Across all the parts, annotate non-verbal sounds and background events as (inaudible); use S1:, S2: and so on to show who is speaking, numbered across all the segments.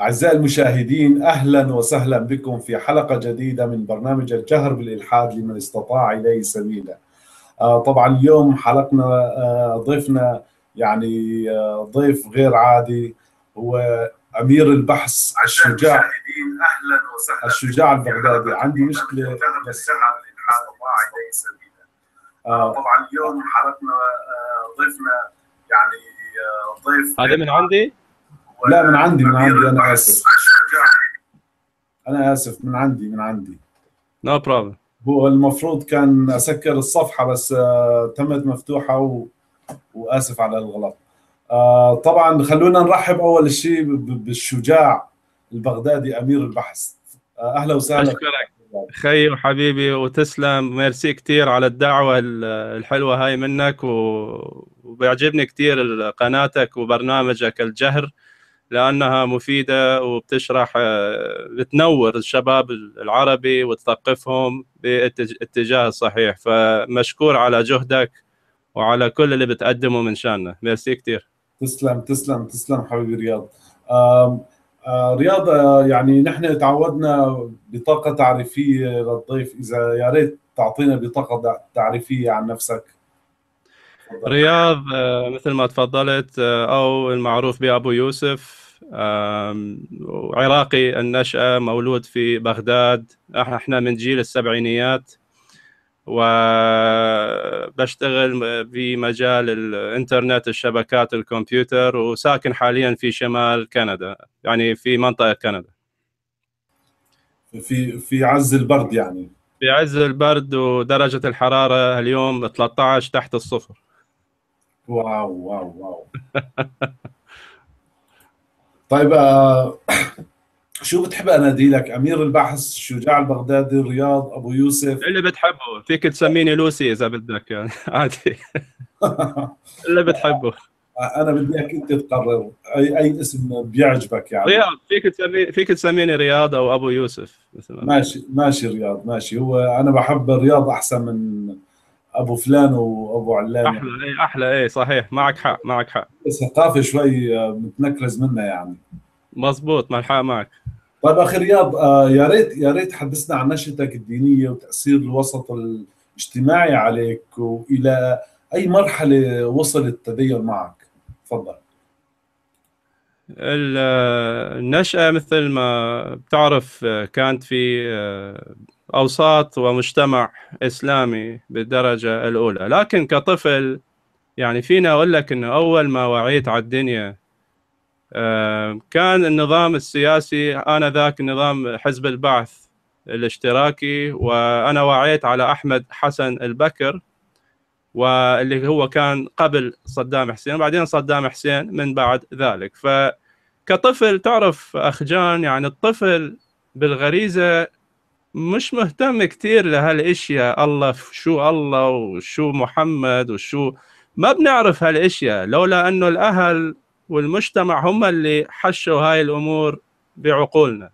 S1: أعزائي المشاهدين أهلا وسهلا بكم في حلقة جديدة من برنامج الجهر بالإلحاد لمن استطاع إليه سبيلا آه، طبعا اليوم حلقنا آه، ضيفنا يعني آه، ضيف غير عادي هو أمير البحث الشجاع أهلا وسهلا الشجاع البغدادي عندي مشكلة بس طبعا اليوم حلقنا ضيفنا يعني ضيف هذا من عندي؟ لا من عندي من عندي انا اسف انا اسف من عندي من عندي نو no بروبلم هو المفروض كان اسكر الصفحه بس آه، تمت مفتوحه و... واسف على الغلط آه، طبعا خلونا نرحب اول شيء بالشجاع البغدادي امير البحث آه، اهلا وسهلا
S2: اشكرك
S3: خي وحبيبي وتسلم ميرسي كثير على الدعوه الحلوه هاي منك و... وبيعجبني كثير قناتك وبرنامجك الجهر لانها مفيده وبتشرح آه، بتنور الشباب العربي وتثقفهم بالاتجاه الصحيح فمشكور على جهدك وعلى كل اللي بتقدمه من شاننا ميرسي كثير
S1: تسلم تسلم تسلم حبيبي رياض رياض يعني نحن تعودنا بطاقه تعريفيه للضيف اذا يا ريت تعطينا بطاقه تعريفيه عن نفسك
S3: رياض مثل ما تفضلت او المعروف بابو يوسف عراقي النشأة مولود في بغداد احنا من جيل السبعينيات وبشتغل في مجال الانترنت الشبكات الكمبيوتر وساكن حاليا في شمال كندا يعني في منطقة كندا
S1: في في عز البرد يعني
S3: في عز البرد ودرجة الحرارة اليوم 13 تحت الصفر
S1: واو واو واو (laughs) طيب آه (clears throat) شو بتحب لك امير البحث شجاع البغدادي الرياض ابو يوسف
S3: اللي بتحبه فيك تسميني لوسي اذا بدك يعني (laughs) عادي (laughs) اللي بتحبه آه، انا بدي اياك انت تقرر اي اي اسم بيعجبك يعني رياض فيك تسمي فيك تسميني رياض او ابو يوسف مثلا ماشي
S1: ماشي رياض ماشي هو انا بحب الرياض احسن من ابو فلان وابو علان احلى
S3: اي ايه احلى ايه صحيح معك حق معك حق الثقافه شوي آه، متنكرز منها يعني مزبوط مع الحق معك طيب اخي رياض آه، يا ريت
S1: يا ريت تحدثنا عن نشأتك الدينيه وتاثير الوسط الاجتماعي عليك والى اي مرحله وصل التدين معك تفضل
S3: آه، النشأة مثل ما بتعرف كانت في اوساط ومجتمع اسلامي بالدرجه الاولى لكن كطفل يعني فينا اقول لك انه اول ما وعيت على الدنيا آه، كان النظام السياسي انذاك نظام حزب البعث الاشتراكي وانا وعيت على احمد حسن البكر واللي هو كان قبل صدام حسين وبعدين صدام حسين من بعد ذلك فكطفل تعرف اخ جان يعني الطفل بالغريزه مش مهتم كثير لهالاشياء الله شو الله وشو محمد وشو ما بنعرف هالاشياء لولا انه الاهل والمجتمع هم اللي حشوا هاي الامور بعقولنا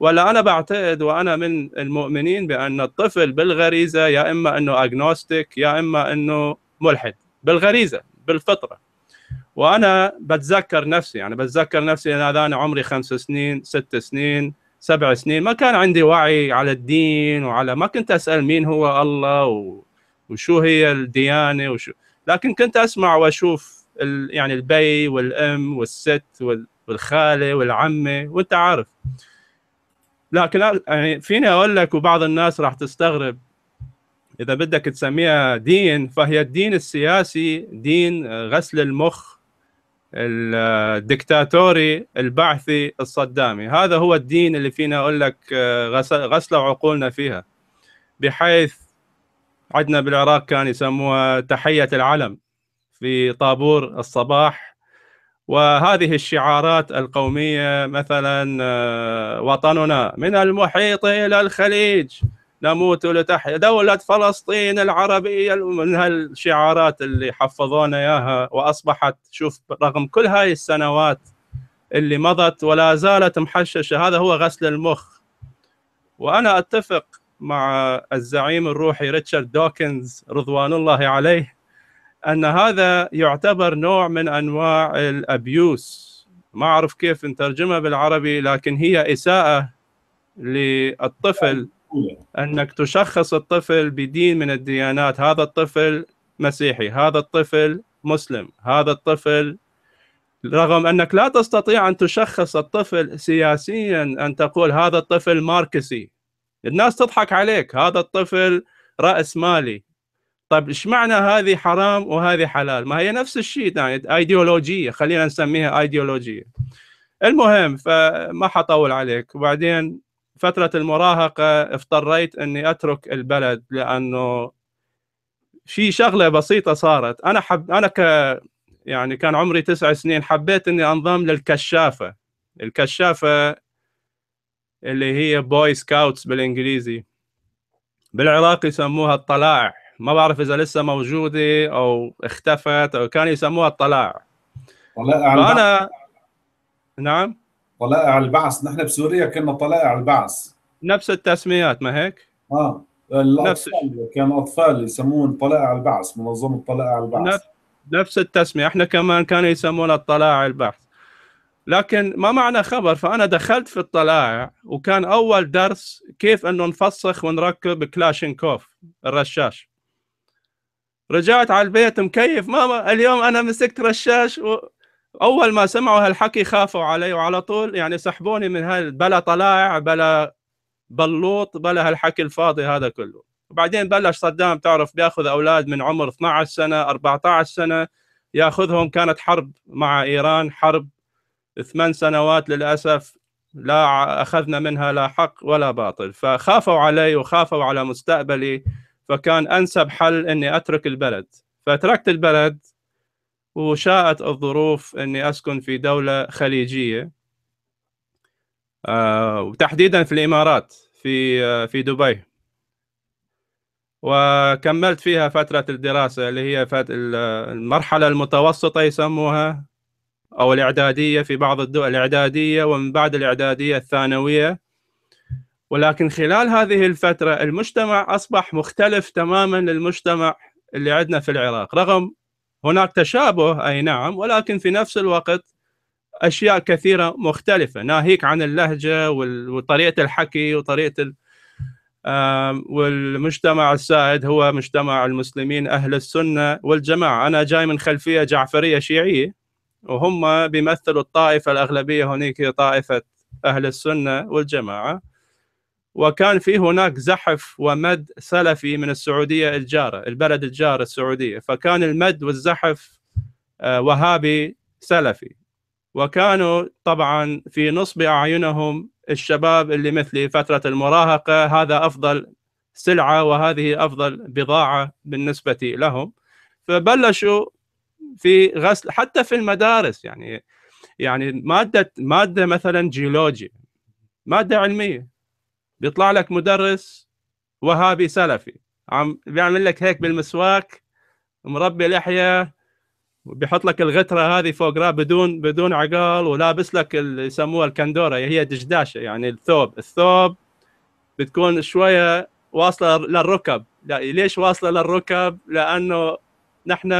S3: ولا انا بعتقد وانا من المؤمنين بان الطفل بالغريزه يا اما انه اجنوستيك يا اما انه ملحد بالغريزه بالفطره وانا بتذكر نفسي يعني بتذكر نفسي انا عمري خمس سنين ست سنين سبع سنين ما كان عندي وعي على الدين وعلى ما كنت اسال مين هو الله وشو هي الديانه وشو لكن كنت اسمع واشوف ال... يعني البي والام والست وال... والخاله والعمه وانت عارف لكن يعني فيني اقول لك وبعض الناس راح تستغرب اذا بدك تسميها دين فهي الدين السياسي دين غسل المخ الدكتاتوري البعثي الصدامي هذا هو الدين اللي فينا اقول لك آه، غسلوا عقولنا فيها بحيث عندنا بالعراق كان يسموها تحيه العلم في طابور الصباح وهذه الشعارات القوميه مثلا آه، وطننا من المحيط الى الخليج نموت لتحيا دولة فلسطين العربية من هالشعارات اللي حفظونا إياها وأصبحت شوف رغم كل هاي السنوات اللي مضت ولا زالت محششة هذا هو غسل المخ وأنا أتفق مع الزعيم الروحي ريتشارد دوكنز رضوان الله عليه أن هذا يعتبر نوع من أنواع الأبيوس ما أعرف كيف نترجمها بالعربي لكن هي إساءة للطفل انك تشخص الطفل بدين من الديانات هذا الطفل مسيحي هذا الطفل مسلم هذا الطفل رغم انك لا تستطيع ان تشخص الطفل سياسيا ان تقول هذا الطفل ماركسي الناس تضحك عليك هذا الطفل راس مالي طيب ايش معنى هذه حرام وهذه حلال ما هي نفس الشيء يعني ايديولوجيه خلينا نسميها ايديولوجيه المهم فما حطول عليك وبعدين فترة المراهقة اضطريت أني أترك البلد لأنه في شغلة بسيطة صارت أنا حب أنا ك يعني كان عمري تسع سنين حبيت أني أنضم للكشافة الكشافة اللي هي بوي سكاوتس بالإنجليزي بالعراق يسموها الطلاع ما بعرف إذا لسه موجودة أو اختفت أو كانوا يسموها الطلاع
S1: انا نعم طلائع البعث نحن بسوريا كنا طلائع البعث نفس
S3: التسميات ما هيك؟
S1: اه نفس كان اطفال يسمون طلائع البعث
S3: منظمه طلائع البعث نفس نفس التسميه احنا كمان كانوا يسمونها طلائع البعث لكن ما معنى خبر فانا دخلت في الطلائع وكان اول درس كيف انه نفسخ ونركب كلاشينكوف الرشاش رجعت على البيت مكيف ماما اليوم انا مسكت رشاش و... اول ما سمعوا هالحكي خافوا علي وعلى طول يعني سحبوني من هال بلا طلائع بلا بلوط بلا هالحكي الفاضي هذا كله وبعدين بلش صدام تعرف بياخذ اولاد من عمر 12 سنه 14 سنه ياخذهم كانت حرب مع ايران حرب ثمان سنوات للاسف لا اخذنا منها لا حق ولا باطل فخافوا علي وخافوا على مستقبلي فكان انسب حل اني اترك البلد فتركت البلد وشاءت الظروف اني اسكن في دوله خليجيه آه، وتحديدا في الامارات في آه، في دبي وكملت فيها فتره الدراسه اللي هي المرحله المتوسطه يسموها او الاعداديه في بعض الدول الاعداديه ومن بعد الاعداديه الثانويه ولكن خلال هذه الفتره المجتمع اصبح مختلف تماما للمجتمع اللي عندنا في العراق رغم هناك تشابه اي نعم ولكن في نفس الوقت اشياء كثيره مختلفه ناهيك عن اللهجه وطريقه الحكي وطريقه والمجتمع السائد هو مجتمع المسلمين اهل السنه والجماعه انا جاي من خلفيه جعفريه شيعيه وهم بيمثلوا الطائفه الاغلبيه هناك هي طائفه اهل السنه والجماعه وكان في هناك زحف ومد سلفي من السعوديه الجاره البلد الجارة السعوديه فكان المد والزحف آه، وهابي سلفي وكانوا طبعا في نصب اعينهم الشباب اللي مثلي فتره المراهقه هذا افضل سلعه وهذه افضل بضاعه بالنسبه لهم فبلشوا في غسل حتى في المدارس يعني يعني ماده ماده مثلا جيولوجيا ماده علميه بيطلع لك مدرس وهابي سلفي عم بيعمل لك هيك بالمسواك مربي لحيه وبيحط لك الغتره هذه فوق راه بدون بدون عقال ولابس لك اللي يسموها الكندوره هي دشداشه يعني الثوب الثوب بتكون شويه واصله للركب لا ليش واصله للركب لانه نحن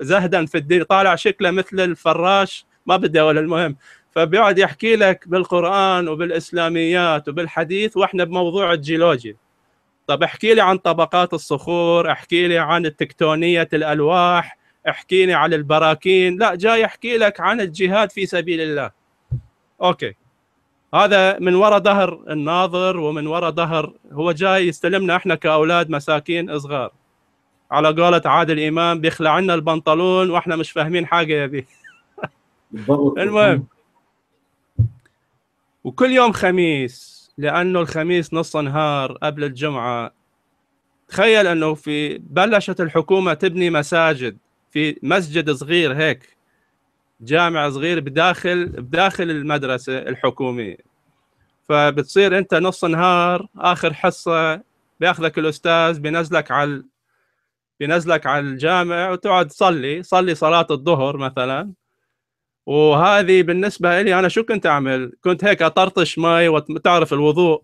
S3: زهدا في الدين طالع شكله مثل الفراش ما بدي اقول المهم فبيقعد يحكي لك بالقران وبالاسلاميات وبالحديث واحنا بموضوع الجيولوجيا طب احكي لي عن طبقات الصخور احكي لي عن التكتونيه الالواح احكي لي عن البراكين لا جاي يحكي لك عن الجهاد في سبيل الله اوكي هذا من وراء ظهر الناظر ومن وراء ظهر هو جاي يستلمنا احنا كاولاد مساكين صغار على قولة عادل امام بيخلع لنا البنطلون واحنا مش فاهمين حاجه يا بيه (laughs) المهم وكل يوم خميس لانه الخميس نص نهار قبل الجمعه تخيل انه في بلشت الحكومه تبني مساجد في مسجد صغير هيك جامع صغير بداخل بداخل المدرسه الحكوميه فبتصير انت نص نهار اخر حصه بياخذك الاستاذ بينزلك على بينزلك على الجامع وتقعد تصلي صلي صلاه الظهر مثلا وهذه بالنسبه لي انا شو كنت اعمل؟ كنت هيك اطرطش مي وتعرف الوضوء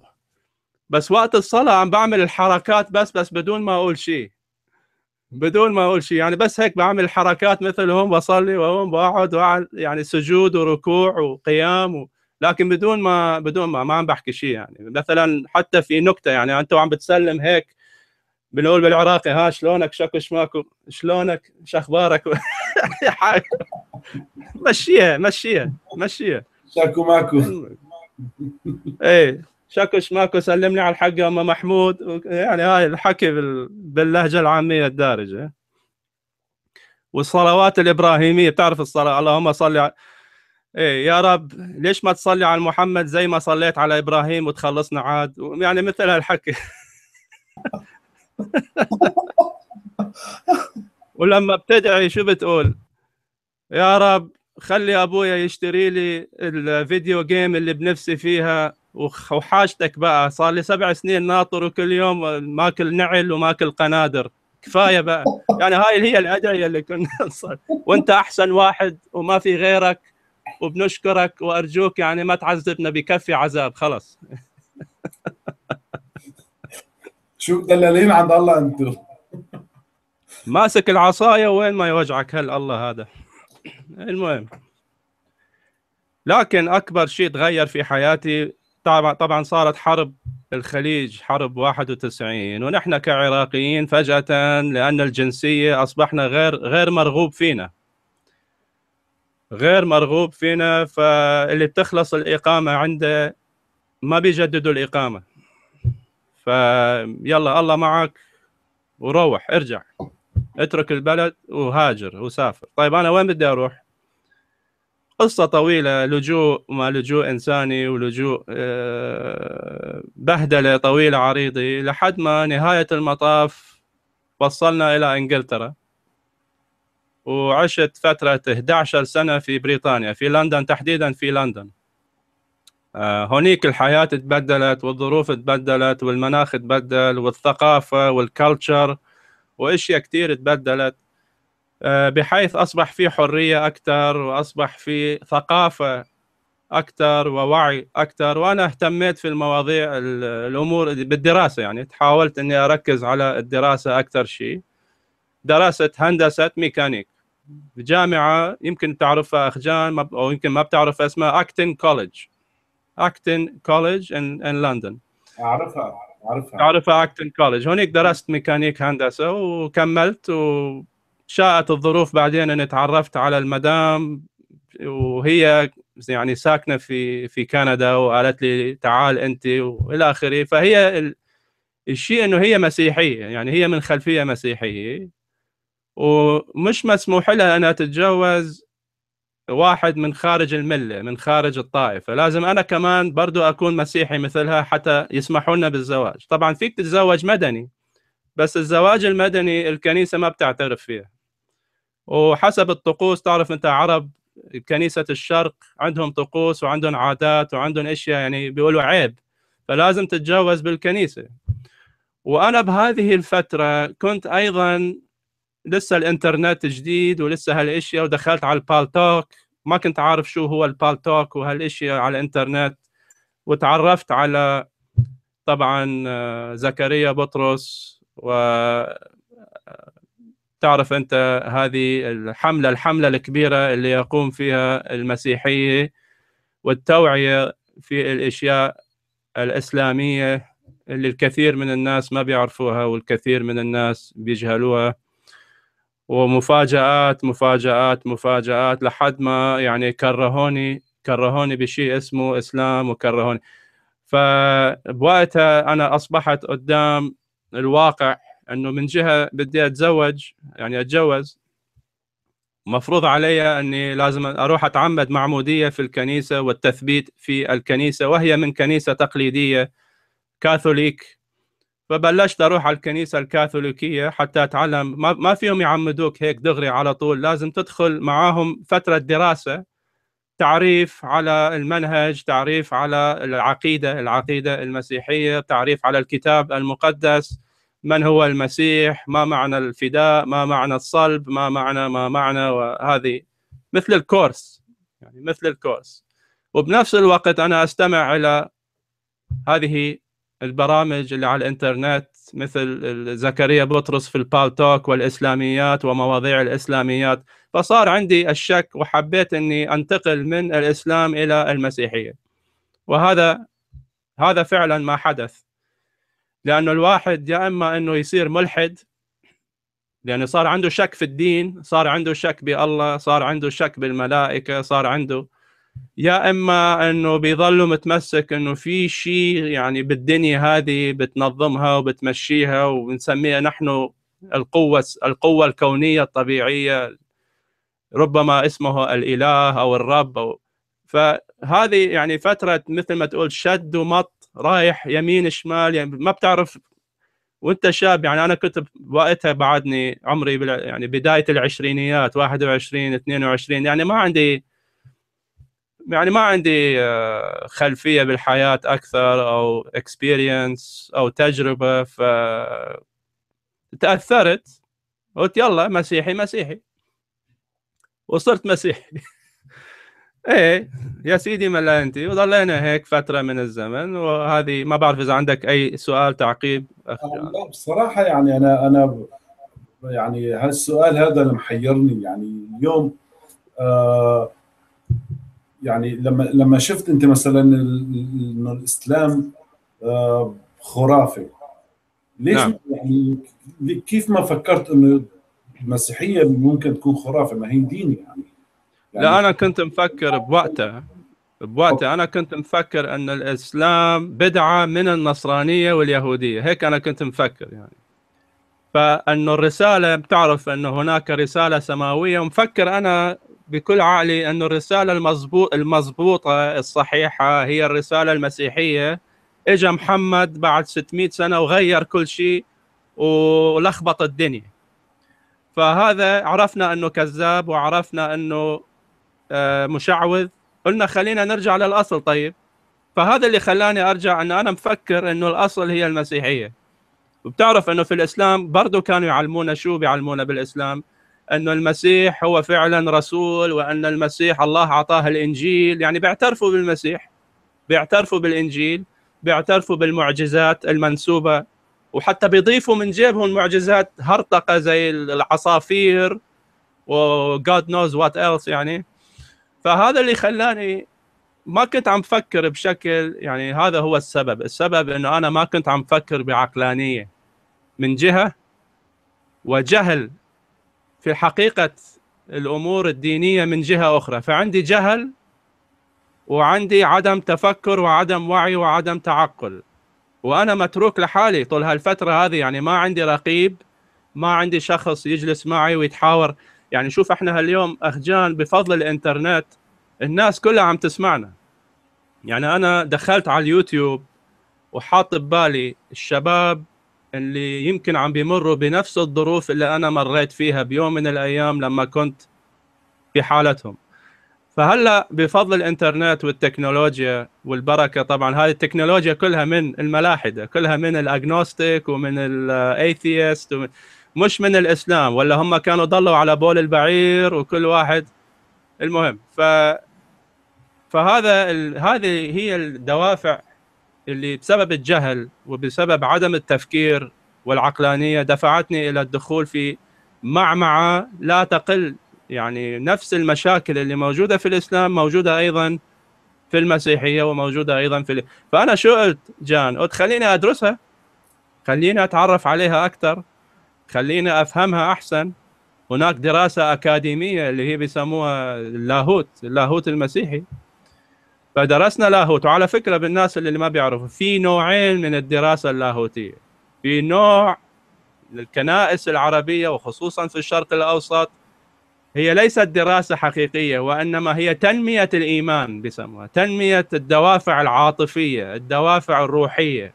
S3: بس وقت الصلاه عم بعمل الحركات بس بس بدون ما اقول شيء بدون ما اقول شيء يعني بس هيك بعمل حركات مثلهم بصلي وهم بقعد يعني سجود وركوع وقيام و... لكن بدون ما بدون ما ما عم بحكي شيء يعني مثلا حتى في نكته يعني انت عم بتسلم هيك بنقول بالعراقي ها شلونك شكو شماكو شلونك شخبارك (laughs) مشيها مشيها مشيها شاكو ماكو ايه شاكو شماكو سلمني على الحق يا ام محمود يعني هاي الحكي باللهجه العاميه الدارجه والصلوات الابراهيميه بتعرف الصلاه اللهم صل على ايه يا رب ليش ما تصلي على محمد زي ما صليت على ابراهيم وتخلصنا عاد يعني مثل هالحكي (laughs) (laughs) ولما بتدعي شو بتقول؟ يا رب خلي ابويا يشتري لي الفيديو جيم اللي بنفسي فيها وحاجتك بقى صار لي سبع سنين ناطر وكل يوم ماكل نعل وماكل قنادر كفايه بقى يعني هاي هي الادعيه اللي كنا (laughs) نصر وانت احسن واحد وما في غيرك وبنشكرك وارجوك يعني ما تعذبنا بكفي عذاب خلاص
S1: شو دلالين عند الله انتم
S3: ماسك العصايه وين ما يوجعك هل الله هذا المهم لكن اكبر شيء تغير في حياتي طبعا طبعا صارت حرب الخليج حرب 91 ونحن كعراقيين فجاه لان الجنسيه اصبحنا غير غير مرغوب فينا غير مرغوب فينا فاللي بتخلص الاقامه عنده ما بيجددوا الاقامه فيلا الله معك وروح ارجع اترك البلد وهاجر وسافر طيب انا وين بدي اروح قصة طويلة لجوء ما لجوء إنساني ولجوء آه، بهدلة طويلة عريضة لحد ما نهاية المطاف وصلنا إلى إنجلترا وعشت فترة 11 سنة في بريطانيا في لندن تحديدا في لندن آه، هونيك الحياة تبدلت والظروف تبدلت والمناخ تبدل والثقافة والكالتشر واشياء كثير تبدلت آه، بحيث اصبح في حرية اكثر واصبح في ثقافة اكثر ووعي اكثر وانا اهتميت في المواضيع الامور بالدراسة يعني تحاولت اني اركز على الدراسة اكثر شيء دراسة هندسة ميكانيك جامعة يمكن تعرفها اخجان او يمكن ما بتعرف اسمها اكتن كولج اكتن كوليدج ان لندن اعرفها اعرفها اعرفها اكتن كوليدج هناك درست ميكانيك هندسه وكملت وشاءت الظروف بعدين اني تعرفت على المدام وهي يعني ساكنه في في كندا وقالت لي تعال انت والى اخره فهي الشيء انه هي مسيحيه يعني هي من خلفيه مسيحيه ومش مسموح لها انها تتجوز واحد من خارج المله من خارج الطائفه لازم انا كمان برضو اكون مسيحي مثلها حتى يسمحوا لنا بالزواج طبعا فيك تتزوج مدني بس الزواج المدني الكنيسه ما بتعترف فيه وحسب الطقوس تعرف انت عرب كنيسه الشرق عندهم طقوس وعندهم عادات وعندهم اشياء يعني بيقولوا عيب فلازم تتجوز بالكنيسه وانا بهذه الفتره كنت ايضا لسه الانترنت جديد ولسه هالاشياء ودخلت على البالتوك ما كنت عارف شو هو البالتوك وهالاشياء على الانترنت وتعرفت على طبعا آه، زكريا بطرس و آه، تعرف انت هذه الحمله الحمله الكبيره اللي يقوم فيها المسيحيه والتوعيه في الاشياء الاسلاميه اللي الكثير من الناس ما بيعرفوها والكثير من الناس بيجهلوها ومفاجات مفاجات مفاجات لحد ما يعني كرهوني كرهوني بشيء اسمه اسلام وكرهوني فبوقتها انا اصبحت قدام الواقع انه من جهه بدي اتزوج يعني اتجوز مفروض علي اني لازم اروح اتعمد معموديه في الكنيسه والتثبيت في الكنيسه وهي من كنيسه تقليديه كاثوليك فبلشت اروح على الكنيسه الكاثوليكيه حتى اتعلم ما, ما فيهم يعمدوك هيك دغري على طول لازم تدخل معاهم فتره دراسه تعريف على المنهج تعريف على العقيده العقيده المسيحيه تعريف على الكتاب المقدس من هو المسيح ما معنى الفداء ما معنى الصلب ما معنى ما معنى وهذه مثل الكورس يعني مثل الكورس وبنفس الوقت انا استمع الى هذه البرامج اللي على الانترنت مثل زكريا بطرس في البالتوك والاسلاميات ومواضيع الاسلاميات فصار عندي الشك وحبيت اني انتقل من الاسلام الى المسيحيه وهذا هذا فعلا ما حدث لانه الواحد يا اما انه يصير ملحد لانه صار عنده شك في الدين صار عنده شك بالله صار عنده شك بالملائكه صار عنده يا اما انه بيظلوا متمسك انه في شيء يعني بالدنيا هذه بتنظمها وبتمشيها وبنسميها نحن القوه القوه الكونيه الطبيعيه ربما اسمه الاله او الرب او فهذه يعني فتره مثل ما تقول شد ومط رايح يمين شمال يعني ما بتعرف وانت شاب يعني انا كنت وقتها بعدني عمري يعني بدايه العشرينيات 21 22 يعني ما عندي يعني ما عندي آه، خلفيه بالحياه اكثر او اكسبيرينس او تجربه ف تاثرت قلت يلا مسيحي مسيحي وصرت مسيحي (laughs) ايه يا سيدي ملا انت وظلينا هيك فتره من الزمن وهذه ما بعرف اذا عندك اي سؤال تعقيب آه، لا
S1: بصراحه يعني انا انا يعني هالسؤال هذا اللي محيرني يعني اليوم آه يعني لما لما شفت انت مثلا انه الاسلام آه، خرافي ليش نعم. يعني كيف ما فكرت انه المسيحيه ممكن تكون خرافه ما هي دين يعني.
S3: يعني لا انا كنت مفكر بوقتها بوقتها انا كنت مفكر ان الاسلام بدعه من النصرانيه واليهوديه هيك انا كنت مفكر يعني فانه الرساله بتعرف انه هناك رساله سماويه ومفكر انا بكل عقلي أن الرسالة المزبوط المزبوطة الصحيحة هي الرسالة المسيحية إجا محمد بعد 600 سنة وغير كل شيء ولخبط الدنيا فهذا عرفنا أنه كذاب وعرفنا أنه آه، مشعوذ قلنا خلينا نرجع للأصل طيب فهذا اللي خلاني أرجع أن أنا مفكر أنه الأصل هي المسيحية وبتعرف أنه في الإسلام برضو كانوا يعلمونا شو بيعلمونا بالإسلام أن المسيح هو فعلا رسول وأن المسيح الله أعطاه الإنجيل يعني بيعترفوا بالمسيح بيعترفوا بالإنجيل بيعترفوا بالمعجزات المنسوبة وحتى بيضيفوا من جيبهم معجزات هرطقة زي العصافير God نوز وات ايلس يعني فهذا اللي خلاني ما كنت عم فكر بشكل يعني هذا هو السبب السبب انه انا ما كنت عم فكر بعقلانيه من جهه وجهل في حقيقه الامور الدينيه من جهه اخرى فعندي جهل وعندي عدم تفكر وعدم وعي وعدم تعقل وانا متروك لحالي طول هالفتره هذه يعني ما عندي رقيب ما عندي شخص يجلس معي ويتحاور يعني شوف احنا هاليوم اخجان بفضل الانترنت الناس كلها عم تسمعنا يعني انا دخلت على اليوتيوب وحاط ببالي الشباب اللي يمكن عم بيمروا بنفس الظروف اللي انا مريت فيها بيوم من الايام لما كنت في حالتهم فهلا بفضل الانترنت والتكنولوجيا والبركه طبعا هذه التكنولوجيا كلها من الملاحده كلها من الاجنوستيك ومن الايثيست مش من الاسلام ولا هم كانوا ضلوا على بول البعير وكل واحد المهم ف فهذا ال... هذه هي الدوافع اللي بسبب الجهل وبسبب عدم التفكير والعقلانيه دفعتني الى الدخول في معمعه لا تقل يعني نفس المشاكل اللي موجوده في الاسلام موجوده ايضا في المسيحيه وموجوده ايضا في ال... فانا شو قلت جان قلت خليني ادرسها خليني اتعرف عليها اكثر خليني افهمها احسن هناك دراسه اكاديميه اللي هي بيسموها اللاهوت اللاهوت المسيحي فدرسنا لاهوت وعلى فكره بالناس اللي ما بيعرفوا في نوعين من الدراسه اللاهوتيه في نوع للكنائس العربيه وخصوصا في الشرق الاوسط هي ليست دراسه حقيقيه وانما هي تنميه الايمان بسموها تنميه الدوافع العاطفيه الدوافع الروحيه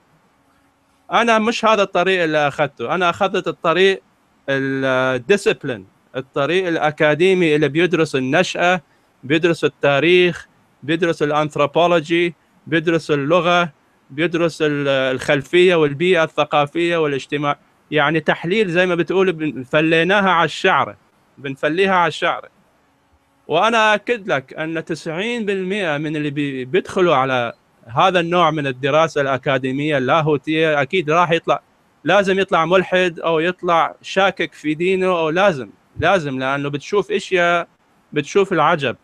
S3: انا مش هذا الطريق اللي اخذته انا اخذت الطريق الديسيبلين الطريق الاكاديمي اللي بيدرس النشاه بيدرس التاريخ بيدرس الانثروبولوجي بيدرس اللغه بيدرس الخلفيه والبيئه الثقافيه والاجتماع يعني تحليل زي ما بتقول فليناها على الشعر بنفليها على الشعر وانا اكد لك ان 90% من اللي بيدخلوا على هذا النوع من الدراسه الاكاديميه اللاهوتيه اكيد راح يطلع لازم يطلع ملحد او يطلع شاكك في دينه او لازم لازم لانه بتشوف اشياء بتشوف العجب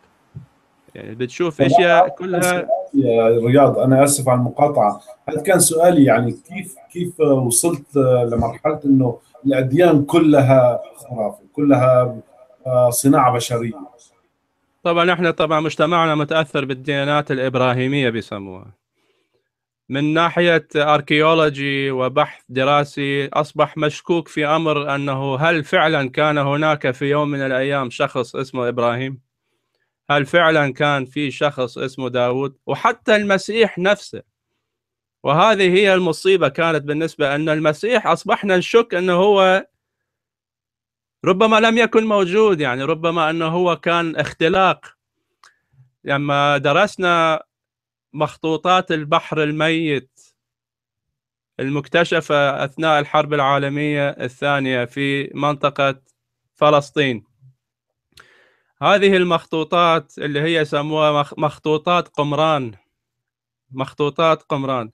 S3: يعني بتشوف اشياء
S1: كلها يا رياض انا اسف على المقاطعه هذا كان سؤالي يعني كيف كيف وصلت لمرحله انه الاديان كلها خرافه كلها آه، صناعه بشريه
S3: طبعا احنا طبعا مجتمعنا متاثر بالديانات الابراهيميه بيسموها من ناحيه اركيولوجي وبحث دراسي اصبح مشكوك في امر انه هل فعلا كان هناك في يوم من الايام شخص اسمه ابراهيم هل فعلا كان في شخص اسمه داود وحتى المسيح نفسه وهذه هي المصيبة كانت بالنسبة أن المسيح أصبحنا نشك أنه هو ربما لم يكن موجود يعني ربما أنه هو كان اختلاق لما درسنا مخطوطات البحر الميت المكتشفة أثناء الحرب العالمية الثانية في منطقة فلسطين هذه المخطوطات اللي هي سموها مخطوطات قمران مخطوطات قمران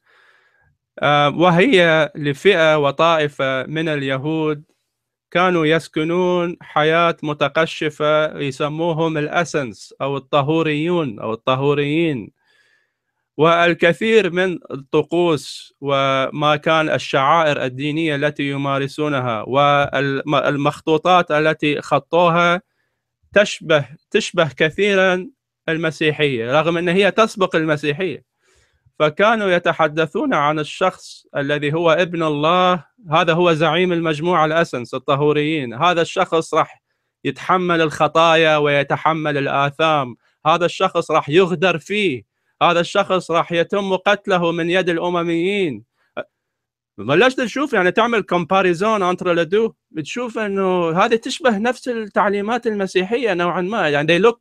S3: آه، وهي لفئة وطائفة من اليهود كانوا يسكنون حياة متقشفة يسموهم الأسنس أو الطهوريون أو الطهوريين والكثير من الطقوس وما كان الشعائر الدينية التي يمارسونها والمخطوطات التي خطوها تشبه تشبه كثيرا المسيحيه رغم ان هي تسبق المسيحيه فكانوا يتحدثون عن الشخص الذي هو ابن الله هذا هو زعيم المجموعه الاسنس الطهوريين هذا الشخص راح يتحمل الخطايا ويتحمل الاثام هذا الشخص راح يغدر فيه هذا الشخص راح يتم قتله من يد الامميين بلشت تشوف يعني تعمل كومباريزون انتر لدو بتشوف انه هذه تشبه نفس التعليمات المسيحيه نوعا ما يعني they look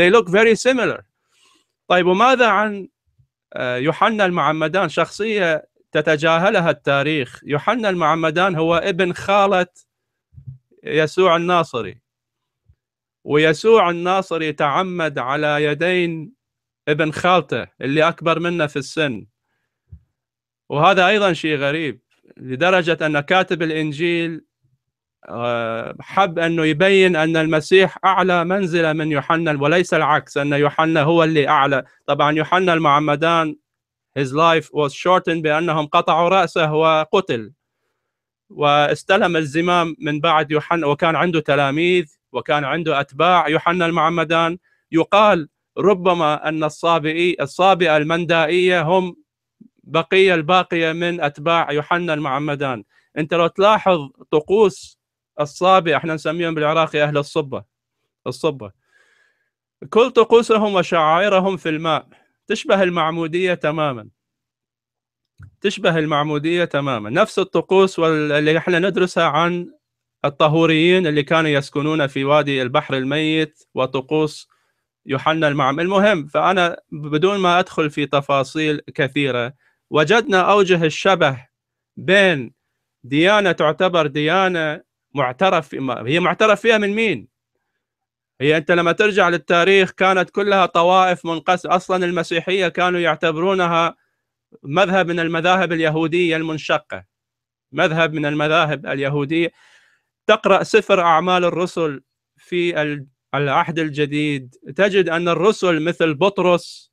S3: they look very similar طيب وماذا عن آه، يوحنا المعمدان شخصيه تتجاهلها التاريخ يوحنا المعمدان هو ابن خاله يسوع الناصري ويسوع الناصري تعمد على يدين ابن خالته اللي اكبر منه في السن وهذا ايضا شيء غريب لدرجه ان كاتب الانجيل آه، حب انه يبين ان المسيح اعلى منزله من يوحنا وليس العكس ان يوحنا هو اللي اعلى طبعا يوحنا المعمدان his life was shortened بانهم قطعوا راسه وقتل واستلم الزمام من بعد يوحنا وكان عنده تلاميذ وكان عنده اتباع يوحنا المعمدان يقال ربما ان الصابئي الصابئه المندائيه هم بقية الباقية من أتباع يوحنا المعمدان أنت لو تلاحظ طقوس الصابئة احنا نسميهم بالعراقي أهل الصبة الصبة كل طقوسهم وشعائرهم في الماء تشبه المعمودية تماما تشبه المعمودية تماما نفس الطقوس اللي احنا ندرسها عن الطهوريين اللي كانوا يسكنون في وادي البحر الميت وطقوس يوحنا المعمد المهم فأنا بدون ما أدخل في تفاصيل كثيرة وجدنا أوجه الشبه بين ديانة تعتبر ديانة معترف هي معترف فيها من مين؟ هي أنت لما ترجع للتاريخ كانت كلها طوائف منقسمة أصلا المسيحية كانوا يعتبرونها مذهب من المذاهب اليهودية المنشقة مذهب من المذاهب اليهودية تقرأ سفر أعمال الرسل في العهد الجديد تجد أن الرسل مثل بطرس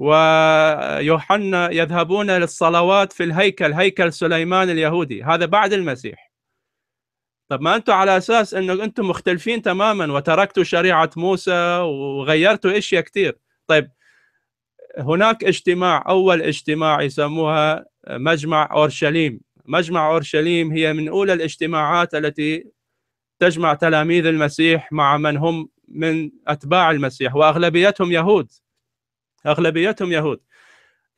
S3: ويوحنا يذهبون للصلوات في الهيكل هيكل سليمان اليهودي هذا بعد المسيح طب ما انتم على اساس انه انتم مختلفين تماما وتركتوا شريعه موسى وغيرتوا اشياء كثير طيب هناك اجتماع اول اجتماع يسموها مجمع اورشليم مجمع اورشليم هي من اولى الاجتماعات التي تجمع تلاميذ المسيح مع من هم من اتباع المسيح واغلبيتهم يهود أغلبيتهم يهود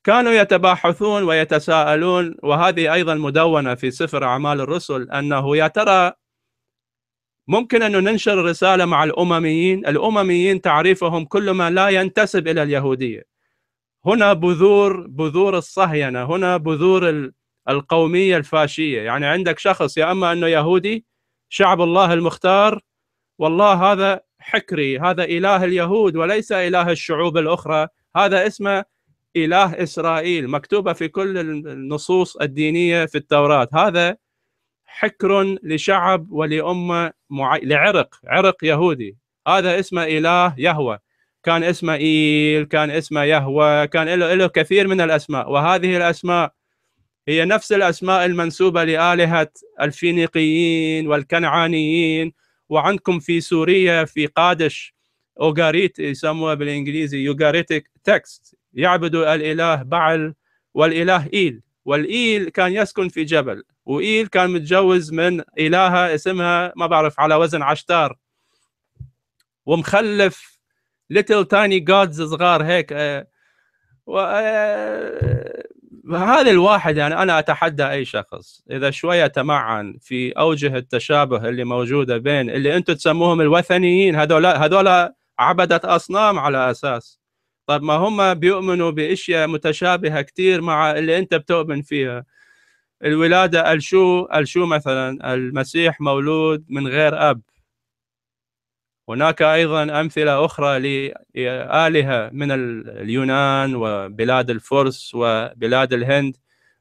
S3: كانوا يتباحثون ويتساءلون وهذه أيضا مدونة في سفر أعمال الرسل أنه يا ترى ممكن أن ننشر رسالة مع الأمميين الأمميين تعريفهم كل ما لا ينتسب إلى اليهودية هنا بذور بذور الصهينة هنا بذور القومية الفاشية يعني عندك شخص يا أما أنه يهودي شعب الله المختار والله هذا حكري هذا إله اليهود وليس إله الشعوب الأخرى هذا اسمه إله إسرائيل مكتوبة في كل النصوص الدينية في التوراة هذا حكر لشعب ولأمة معي... لعرق عرق يهودي هذا اسمه إله يهوى كان اسمه إيل كان اسمه يهوى كان له له كثير من الأسماء وهذه الأسماء هي نفس الأسماء المنسوبة لآلهة الفينيقيين والكنعانيين وعندكم في سوريا في قادش اوغاريت إيه، يسموها بالانجليزي يوغاريتك تكست يعبد الاله بعل والاله ايل والايل كان يسكن في جبل وايل كان متجوز من الهه اسمها ما بعرف على وزن عشتار ومخلف ليتل تايني جادز صغار هيك إيه، و... إيه، هذا الواحد يعني انا اتحدى اي شخص اذا شويه تمعن في اوجه التشابه اللي موجوده بين اللي انتم تسموهم الوثنيين هذول هذول عبدت اصنام على اساس طب ما هم بيؤمنوا باشياء متشابهه كثير مع اللي انت بتؤمن فيها الولاده الشو الشو مثلا المسيح مولود من غير اب هناك ايضا امثله اخرى لالهه من اليونان وبلاد الفرس وبلاد الهند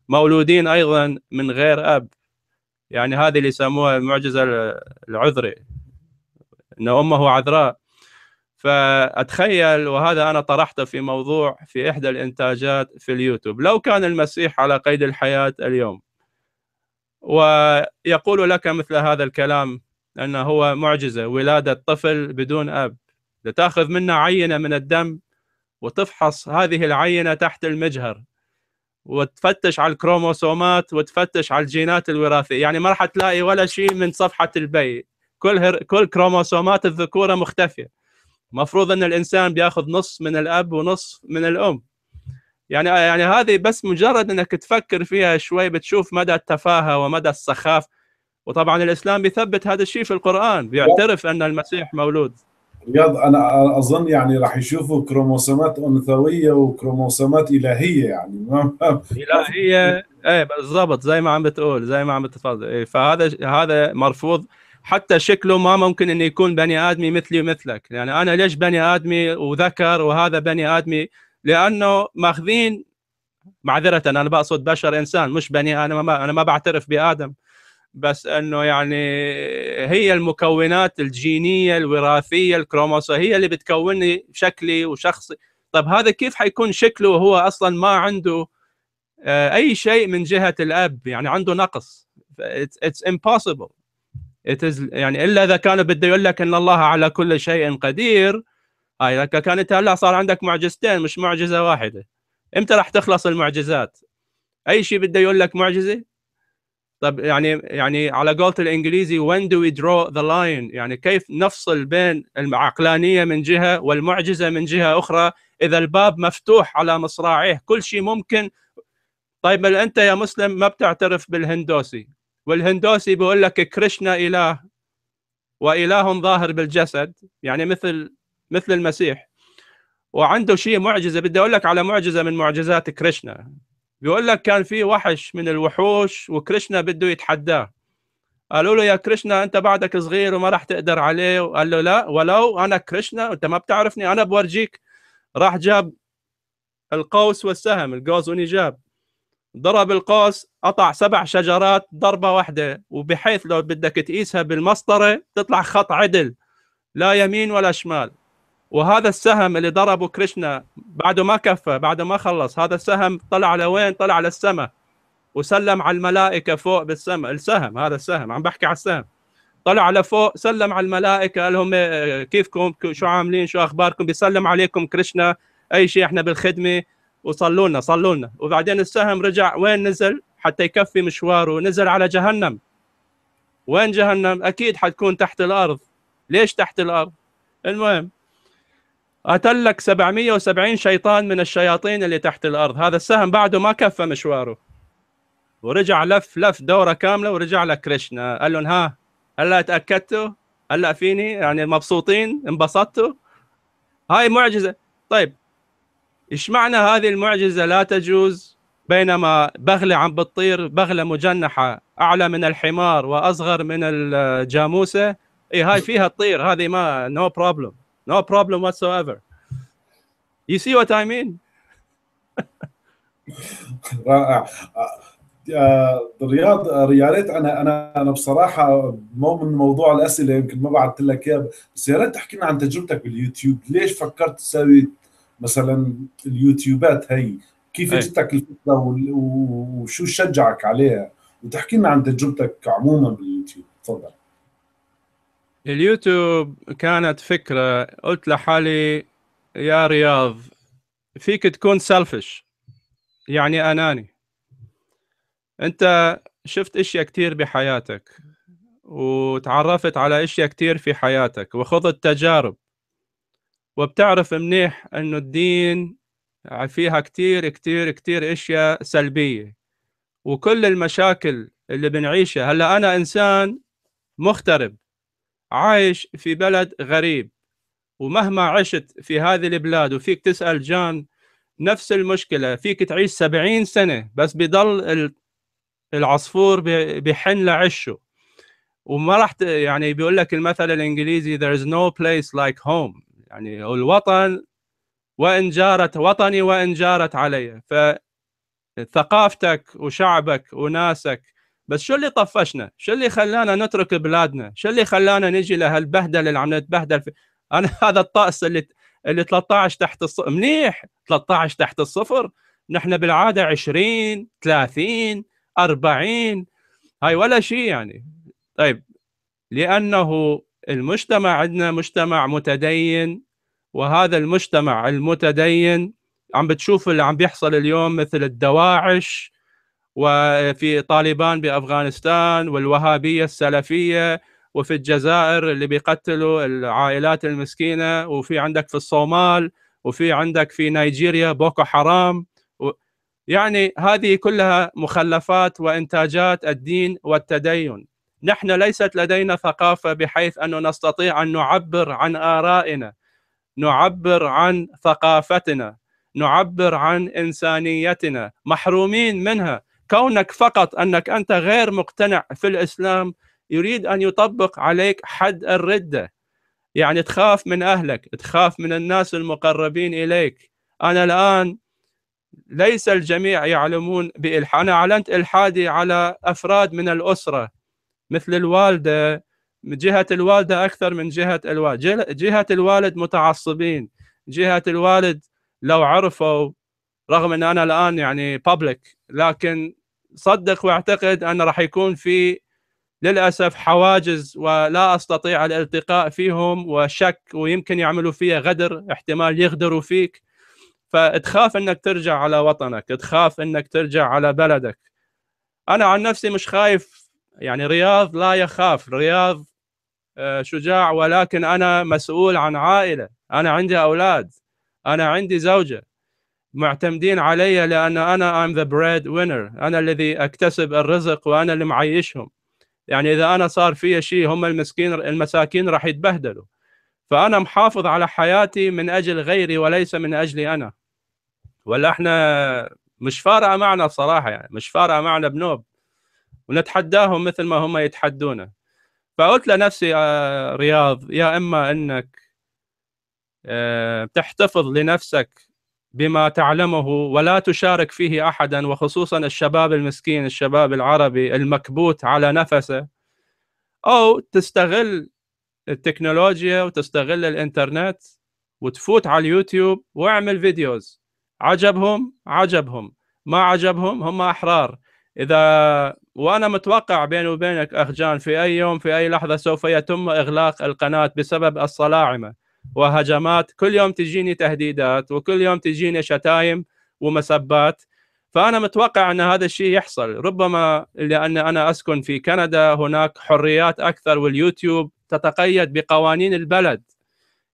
S3: مولودين ايضا من غير اب يعني هذه اللي يسموها المعجزه العذري ان امه عذراء فاتخيل وهذا انا طرحته في موضوع في احدى الانتاجات في اليوتيوب لو كان المسيح على قيد الحياه اليوم ويقول لك مثل هذا الكلام انه هو معجزه ولاده طفل بدون اب لتاخذ منا عينه من الدم وتفحص هذه العينه تحت المجهر وتفتش على الكروموسومات وتفتش على الجينات الوراثيه يعني ما راح تلاقي ولا شيء من صفحه البي كل هر... كل كروموسومات الذكوره مختفيه مفروض ان الانسان بياخذ نص من الاب ونص من الام يعني يعني هذه بس مجرد انك تفكر فيها شوي بتشوف مدى التفاهه ومدى السخاف وطبعا الاسلام بيثبت هذا الشيء في القران بيعترف ان المسيح مولود
S1: رياض انا اظن يعني راح يشوفوا كروموسومات انثويه وكروموسومات الهيه يعني
S3: الهيه اي بالضبط زي ما عم بتقول زي ما عم بتفضل إيه، فهذا هذا مرفوض حتى شكله ما ممكن انه يكون بني ادمي مثلي ومثلك يعني انا ليش بني ادمي وذكر وهذا بني ادمي لانه ماخذين معذره انا بقصد بشر انسان مش بني انا ما انا ما بعترف بادم بس انه يعني هي المكونات الجينيه الوراثيه الكروموسوم هي اللي بتكونني شكلي وشخصي طب هذا كيف حيكون شكله وهو اصلا ما عنده آه، اي شيء من جهه الاب يعني عنده نقص اتس امبوسيبل يعني الا اذا كان بده يقول لك ان الله على كل شيء قدير هاي لك كان انت هلا صار عندك معجزتين مش معجزه واحده امتى راح تخلص المعجزات اي شيء بده يقول لك معجزه طب يعني يعني على قولة الانجليزي when do we draw the line يعني كيف نفصل بين العقلانيه من جهه والمعجزه من جهه اخرى اذا الباب مفتوح على مصراعيه كل شيء ممكن طيب انت يا مسلم ما بتعترف بالهندوسي والهندوسي بيقول لك كريشنا اله واله ظاهر بالجسد يعني مثل مثل المسيح وعنده شيء معجزه بدي اقول لك على معجزه من معجزات كريشنا بيقول لك كان في وحش من الوحوش وكريشنا بده يتحداه قالوا له يا كريشنا انت بعدك صغير وما راح تقدر عليه وقال له لا ولو انا كريشنا انت ما بتعرفني انا بورجيك راح جاب القوس والسهم القوس ونجاب ضرب القوس قطع سبع شجرات ضربه واحده وبحيث لو بدك تقيسها بالمسطره تطلع خط عدل لا يمين ولا شمال وهذا السهم اللي ضربه كريشنا بعده ما كفى بعده ما خلص هذا السهم طلع لوين طلع للسماء وسلم على الملائكه فوق بالسماء السهم هذا السهم عم بحكي على السهم طلع لفوق سلم على الملائكه قال لهم إيه، إيه، كيفكم شو عاملين شو اخباركم بيسلم عليكم كريشنا اي شيء احنا بالخدمه وصلوا لنا صلوا لنا وبعدين السهم رجع وين نزل حتى يكفي مشواره نزل على جهنم وين جهنم اكيد حتكون تحت الارض ليش تحت الارض المهم لك 770 شيطان من الشياطين اللي تحت الارض هذا السهم بعده ما كفى مشواره ورجع لف لف دوره كامله ورجع لك كريشنا قال لهم ها هلا تاكدتوا هلا فيني يعني مبسوطين انبسطتوا هاي معجزه طيب ايش معنى هذه المعجزه لا تجوز بينما بغله عم بتطير بغله مجنحه اعلى من الحمار واصغر من الجاموسه اي هاي فيها تطير هذه ما نو بروبلم نو بروبلم سو ايفر يو سي وات اي مين رائع آه،
S1: آه، رياض يا ريت انا انا انا بصراحه مو من موضوع الاسئله يمكن ما بعثت لك اياها بس يا ريت تحكي لنا عن تجربتك باليوتيوب ليش فكرت تسوي مثلا اليوتيوبات هي كيف اجتك الفكره وشو شجعك عليها وتحكي لنا عن تجربتك عموما باليوتيوب تفضل
S3: اليوتيوب كانت فكره قلت لحالي يا رياض فيك تكون سلفش يعني اناني انت شفت اشياء كثير بحياتك وتعرفت على اشياء كثير في حياتك وخضت تجارب وبتعرف منيح انه الدين فيها كتير كتير كتير اشياء سلبيه وكل المشاكل اللي بنعيشها هلا انا انسان مغترب عايش في بلد غريب ومهما عشت في هذه البلاد وفيك تسال جان نفس المشكله فيك تعيش 70 سنه بس بضل العصفور بحن لعشه وما راح يعني بيقول لك المثل الانجليزي there is no place like home يعني الوطن وان جارت وطني وان جارت علي فثقافتك وشعبك وناسك بس شو اللي طفشنا؟ شو اللي خلانا نترك بلادنا؟ شو اللي خلانا نجي لهالبهدله اللي عم نتبهدل في... انا (laughs) هذا الطقس اللي اللي 13 تحت الصفر منيح 13 تحت الصفر نحن بالعاده 20 30 40 هاي ولا شيء يعني طيب لانه المجتمع عندنا مجتمع متدين وهذا المجتمع المتدين عم بتشوف اللي عم بيحصل اليوم مثل الدواعش وفي طالبان بافغانستان والوهابيه السلفيه وفي الجزائر اللي بيقتلوا العائلات المسكينه وفي عندك في الصومال وفي عندك في نيجيريا بوكو حرام يعني هذه كلها مخلفات وانتاجات الدين والتدين نحن ليست لدينا ثقافه بحيث ان نستطيع ان نعبر عن ارائنا نعبر عن ثقافتنا نعبر عن انسانيتنا محرومين منها كونك فقط انك انت غير مقتنع في الاسلام يريد ان يطبق عليك حد الرده يعني تخاف من اهلك تخاف من الناس المقربين اليك انا الان ليس الجميع يعلمون بإلحاد أنا أعلنت إلحادي على أفراد من الأسرة مثل الوالده جهه الوالده اكثر من جهه الوالد جهه الوالد متعصبين جهه الوالد لو عرفوا رغم ان انا الان يعني public لكن صدق واعتقد ان راح يكون في للاسف حواجز ولا استطيع الالتقاء فيهم وشك ويمكن يعملوا فيها غدر احتمال يغدروا فيك فتخاف انك ترجع على وطنك تخاف انك ترجع على بلدك انا عن نفسي مش خايف يعني رياض لا يخاف رياض آه، شجاع ولكن انا مسؤول عن عائله انا عندي اولاد انا عندي زوجه معتمدين علي لان انا ام ذا بريد وينر انا الذي اكتسب الرزق وانا اللي معيشهم يعني اذا انا صار في شيء هم المسكين المساكين راح يتبهدلوا فانا محافظ على حياتي من اجل غيري وليس من اجلي انا ولا احنا مش فارقه معنا الصراحه يعني مش فارقه معنا بنوب ونتحداهم مثل ما هم يتحدونا فقلت لنفسي يا آه، رياض يا اما انك آه، تحتفظ لنفسك بما تعلمه ولا تشارك فيه احدا وخصوصا الشباب المسكين الشباب العربي المكبوت على نفسه او تستغل التكنولوجيا وتستغل الانترنت وتفوت على اليوتيوب واعمل فيديوز عجبهم عجبهم ما عجبهم هم احرار اذا وانا متوقع بيني وبينك اخ جان في اي يوم في اي لحظه سوف يتم اغلاق القناه بسبب الصلاعمه وهجمات كل يوم تجيني تهديدات وكل يوم تجيني شتايم ومسبات فانا متوقع ان هذا الشيء يحصل ربما لان انا اسكن في كندا هناك حريات اكثر واليوتيوب تتقيد بقوانين البلد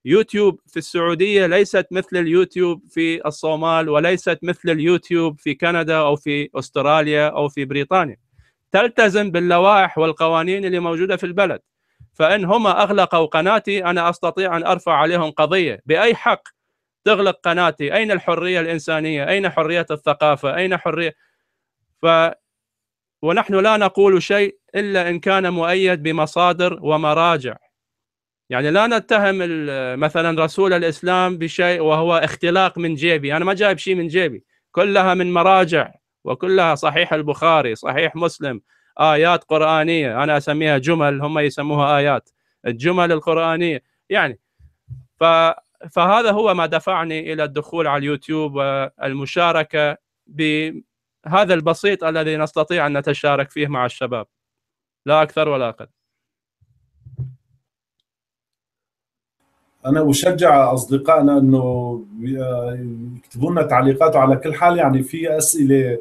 S3: يوتيوب في السعوديه ليست مثل اليوتيوب في الصومال وليست مثل اليوتيوب في كندا او في استراليا او في بريطانيا تلتزم باللوائح والقوانين اللي موجوده في البلد فان هم اغلقوا قناتي انا استطيع ان ارفع عليهم قضيه باي حق تغلق قناتي اين الحريه الانسانيه اين حريه الثقافه اين حريه ف ونحن لا نقول شيء الا ان كان مؤيد بمصادر ومراجع يعني لا نتهم مثلا رسول الاسلام بشيء وهو اختلاق من جيبي انا ما جايب شيء من جيبي كلها من مراجع وكلها صحيح البخاري صحيح مسلم ايات قرانيه انا اسميها جمل هم يسموها ايات الجمل القرانيه يعني ف فهذا هو ما دفعني الى الدخول على اليوتيوب والمشاركه بهذا البسيط الذي نستطيع ان نتشارك فيه مع الشباب لا اكثر ولا اقل
S1: انا اشجع اصدقائنا انه آه، يكتبوا لنا تعليقات وعلى كل حال يعني في اسئله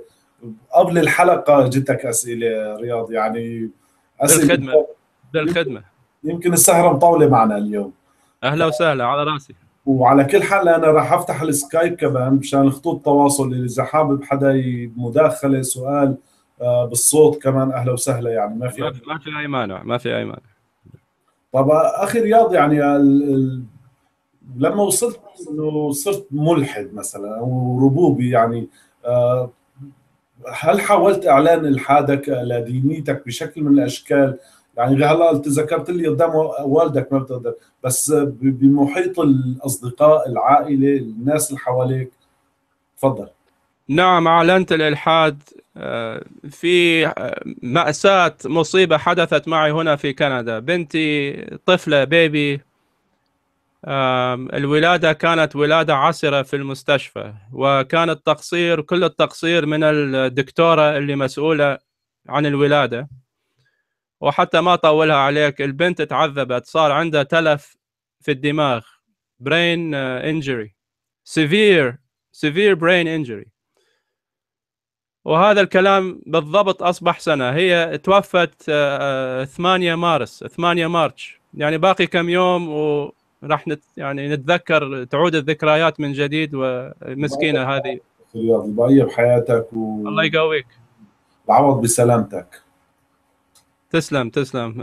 S1: قبل الحلقه جتك اسئله رياض يعني
S3: اسئله بالخدمه بالخدمه يمكن السهره مطوله
S1: معنا اليوم
S3: اهلا وسهلا على راسي
S1: وعلى كل حال انا راح افتح السكايب كمان مشان خطوط التواصل اللي اذا حابب حدا مداخله سؤال آه، بالصوت كمان اهلا وسهلا يعني ما في
S3: ما في اي مانع ما في اي مانع
S1: طب آه، اخي رياض يعني ال... لما وصلت انه صرت ملحد مثلا او ربوبي يعني آه، هل حاولت اعلان الحادك لدينيتك بشكل من الاشكال يعني هلا ذكرت لي قدام والدك ما بتقدر بس بمحيط الاصدقاء العائله الناس اللي حواليك
S3: تفضل نعم اعلنت الالحاد آه، في آه، ماساه مصيبه حدثت معي هنا في كندا بنتي طفله بيبي الولادة كانت ولادة عسرة في المستشفى وكان التقصير كل التقصير من الدكتورة اللي مسؤولة عن الولادة وحتى ما طولها عليك البنت تعذبت صار عندها تلف في الدماغ brain آه، injury severe severe brain injury وهذا الكلام بالضبط أصبح سنة هي توفت 8 آه، آه، مارس 8 مارش يعني باقي كم يوم و راح نت يعني نتذكر تعود الذكريات من جديد ومسكينه هذه
S1: رياض البقيه طيب، بحياتك و... الله يقويك العوض
S3: بسلامتك تسلم تسلم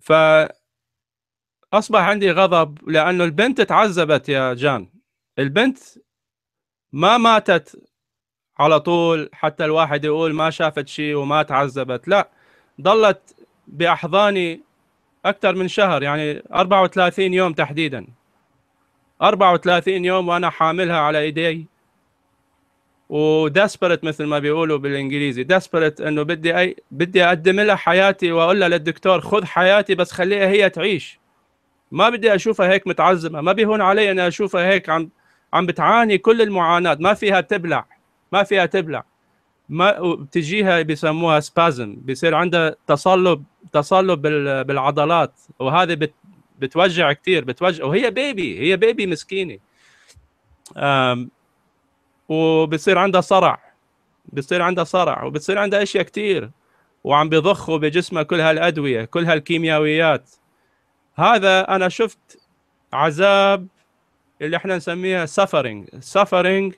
S3: ف اصبح عندي غضب لانه البنت تعذبت يا جان البنت ما ماتت على طول حتى الواحد يقول ما شافت شيء وما تعذبت لا ظلت باحضاني اكثر من شهر يعني 34 يوم تحديدا 34 يوم وانا حاملها على ايدي وديسبرت مثل ما بيقولوا بالانجليزي ديسبرت انه بدي أي بدي اقدم لها حياتي واقول لها للدكتور خذ حياتي بس خليها هي تعيش ما بدي اشوفها هيك متعذبه ما بيهون علي اني اشوفها هيك عم عم بتعاني كل المعاناه ما فيها تبلع ما فيها تبلع ما بتجيها بيسموها سبازم بيصير عندها تصلب تصلب بالعضلات وهذا بت بتوجع كثير بتوجع وهي بيبي هي بيبي مسكينه وبصير عندها صرع بصير عندها صرع وبتصير عندها اشياء كثير وعم بيضخوا بجسمها كل هالادويه كل هالكيمياويات هذا انا شفت عذاب اللي احنا نسميها سفرنج سفرنج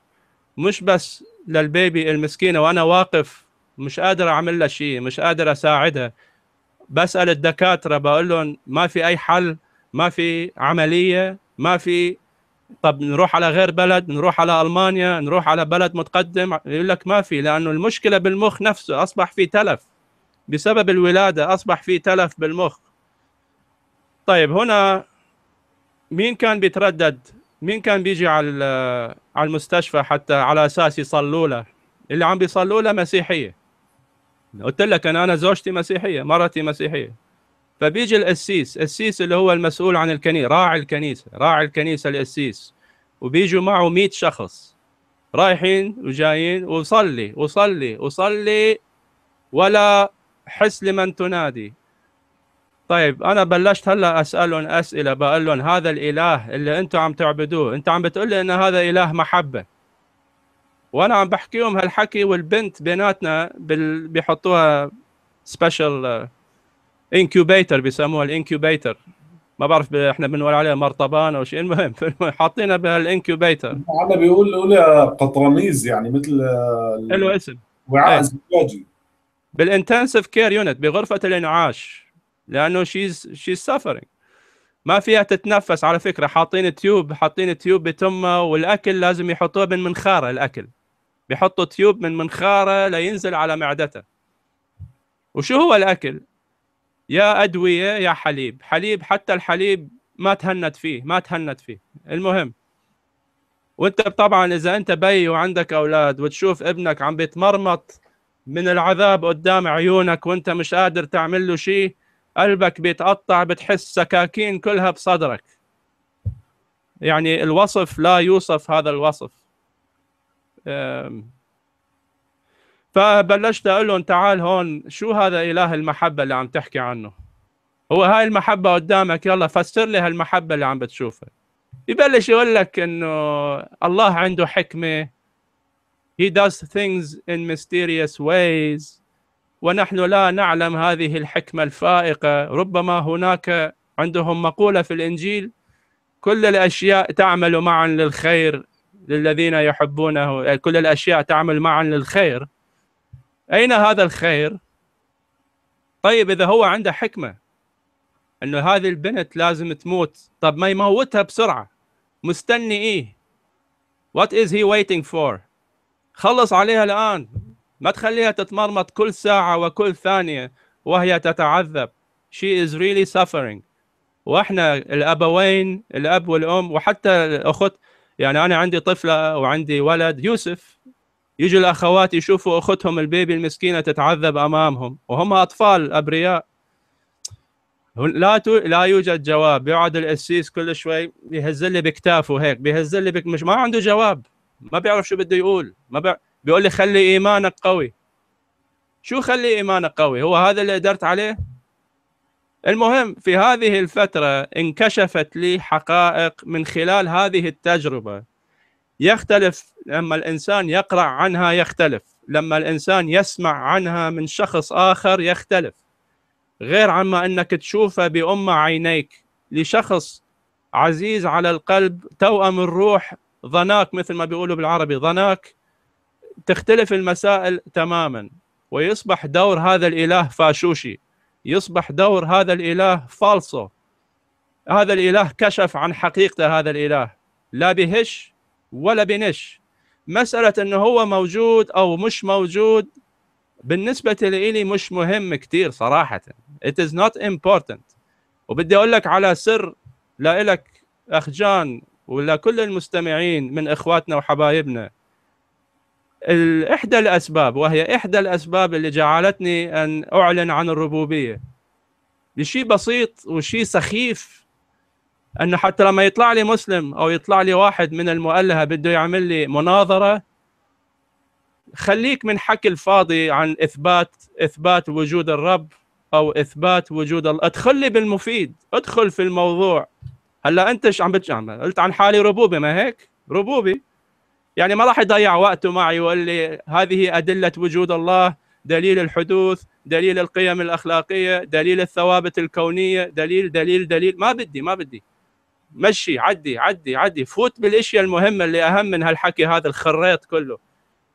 S3: مش بس للبيبي المسكينه وانا واقف مش قادر اعمل لها شيء مش قادر اساعدها بسال الدكاتره بقول لهم ما في اي حل ما في عمليه ما في طب نروح على غير بلد نروح على المانيا نروح على بلد متقدم يقول لك ما في لانه المشكله بالمخ نفسه اصبح في تلف بسبب الولاده اصبح في تلف بالمخ طيب هنا مين كان بيتردد مين كان بيجي على على المستشفى حتى على اساس يصلوا له اللي عم بيصلوا له مسيحيه قلت لك انا انا زوجتي مسيحيه مرتي مسيحيه فبيجي القسيس القسيس اللي هو المسؤول عن الكنيسه راعي الكنيسه راعي الكنيسه القسيس وبيجوا معه 100 شخص رايحين وجايين وصلي وصلي وصلي ولا حس لمن تنادي طيب انا بلشت هلا اسالهم اسئله بقول لهم هذا الاله اللي انتم عم تعبدوه انت عم بتقول لي ان هذا اله محبه وانا عم بحكيهم هالحكي والبنت بيناتنا بيحطوها سبيشال انكيوبيتر آه، بيسموها الانكيوبيتر ما بعرف احنا بنقول عليها مرطبان او شيء المهم (laughs) حاطينها بهالانكيوبيتر هذا
S1: بيقول له قطرميز يعني مثل له آه، اسم وعاء إيه.
S3: زجاجي بالانتنسيف كير يونت بغرفه الانعاش لانه شيز شيز سفرينج ما فيها تتنفس على فكره حاطين تيوب حاطين تيوب بتمه والاكل لازم يحطوه من منخاره الاكل بيحطوا تيوب من منخاره لينزل على معدته وشو هو الاكل يا ادويه يا حليب حليب حتى الحليب ما تهنت فيه ما تهنت فيه المهم وانت طبعا اذا انت بي وعندك اولاد وتشوف ابنك عم بيتمرمط من العذاب قدام عيونك وانت مش قادر تعمل له شيء قلبك بيتقطع بتحس سكاكين كلها بصدرك يعني الوصف لا يوصف هذا الوصف فبلشت اقول لهم تعال هون شو هذا اله المحبه اللي عم تحكي عنه هو هاي المحبه قدامك يلا فسر لي هالمحبه اللي عم بتشوفها يبلش يقول لك انه الله عنده حكمه he does things in mysterious ways ونحن لا نعلم هذه الحكمة الفائقة ربما هناك عندهم مقولة في الإنجيل كل الأشياء تعمل معا للخير للذين يحبونه كل الأشياء تعمل معا للخير أين هذا الخير؟ طيب إذا هو عنده حكمة أنه هذه البنت لازم تموت طب ما يموتها بسرعة مستني إيه؟ What is he waiting for؟ خلص عليها الآن ما تخليها تتمرمط كل ساعة وكل ثانية وهي تتعذب she is really suffering واحنا الابوين الاب والام وحتى الاخت يعني انا عندي طفله وعندي ولد يوسف يجوا الاخوات يشوفوا اختهم البيبي المسكينه تتعذب امامهم وهم اطفال ابرياء لا تو... لا يوجد جواب يقعد القسيس كل شوي يهزل لي بكتافه هيك بيهزل لي بك... مش ما عنده جواب ما بيعرف شو بده يقول ما بيعرف بيقول لي خلي ايمانك قوي شو خلي ايمانك قوي هو هذا اللي قدرت عليه المهم في هذه الفترة انكشفت لي حقائق من خلال هذه التجربة يختلف لما الإنسان يقرأ عنها يختلف لما الإنسان يسمع عنها من شخص آخر يختلف غير عما أنك تشوفه بأم عينيك لشخص عزيز على القلب توأم الروح ظناك مثل ما بيقولوا بالعربي ظناك تختلف المسائل تماما ويصبح دور هذا الاله فاشوشي يصبح دور هذا الاله فالصو هذا الاله كشف عن حقيقته هذا الاله لا بهش ولا بنش مساله انه هو موجود او مش موجود بالنسبه لي مش مهم كثير صراحه it is not important وبدي اقول لك على سر لا لك اخ جان ولا كل المستمعين من اخواتنا وحبايبنا احدى الاسباب وهي احدى الاسباب اللي جعلتني ان اعلن عن الربوبيه لشيء بسيط وشيء سخيف انه حتى لما يطلع لي مسلم او يطلع لي واحد من المؤلهه بده يعمل لي مناظره خليك من حكي الفاضي عن اثبات اثبات وجود الرب او اثبات وجود الله ادخل لي بالمفيد ادخل في الموضوع هلا انت ايش عم بتعمل قلت عن حالي ربوبي ما هيك ربوبي يعني ما راح يضيع وقته معي ويقول لي هذه ادله وجود الله دليل الحدوث دليل القيم الاخلاقيه دليل الثوابت الكونيه دليل دليل دليل ما بدي ما بدي مشي عدي عدي عدي فوت بالاشياء المهمه اللي اهم من هالحكي هذا الخريط كله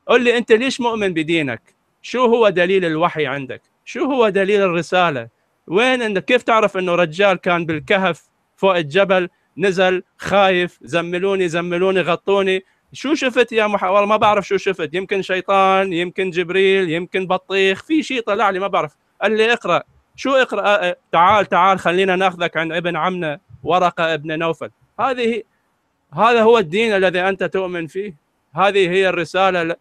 S3: قل لي انت ليش مؤمن بدينك شو هو دليل الوحي عندك شو هو دليل الرساله وين انك كيف تعرف انه رجال كان بالكهف فوق الجبل نزل خايف زملوني زملوني غطوني شو شفت يا محا والله ما بعرف شو شفت يمكن شيطان يمكن جبريل يمكن بطيخ في شيء طلع لي ما بعرف قال لي اقرا شو اقرا أه، تعال تعال خلينا ناخذك عند ابن عمنا ورقه ابن نوفل هذه هذا هو الدين الذي انت تؤمن فيه هذه هي الرساله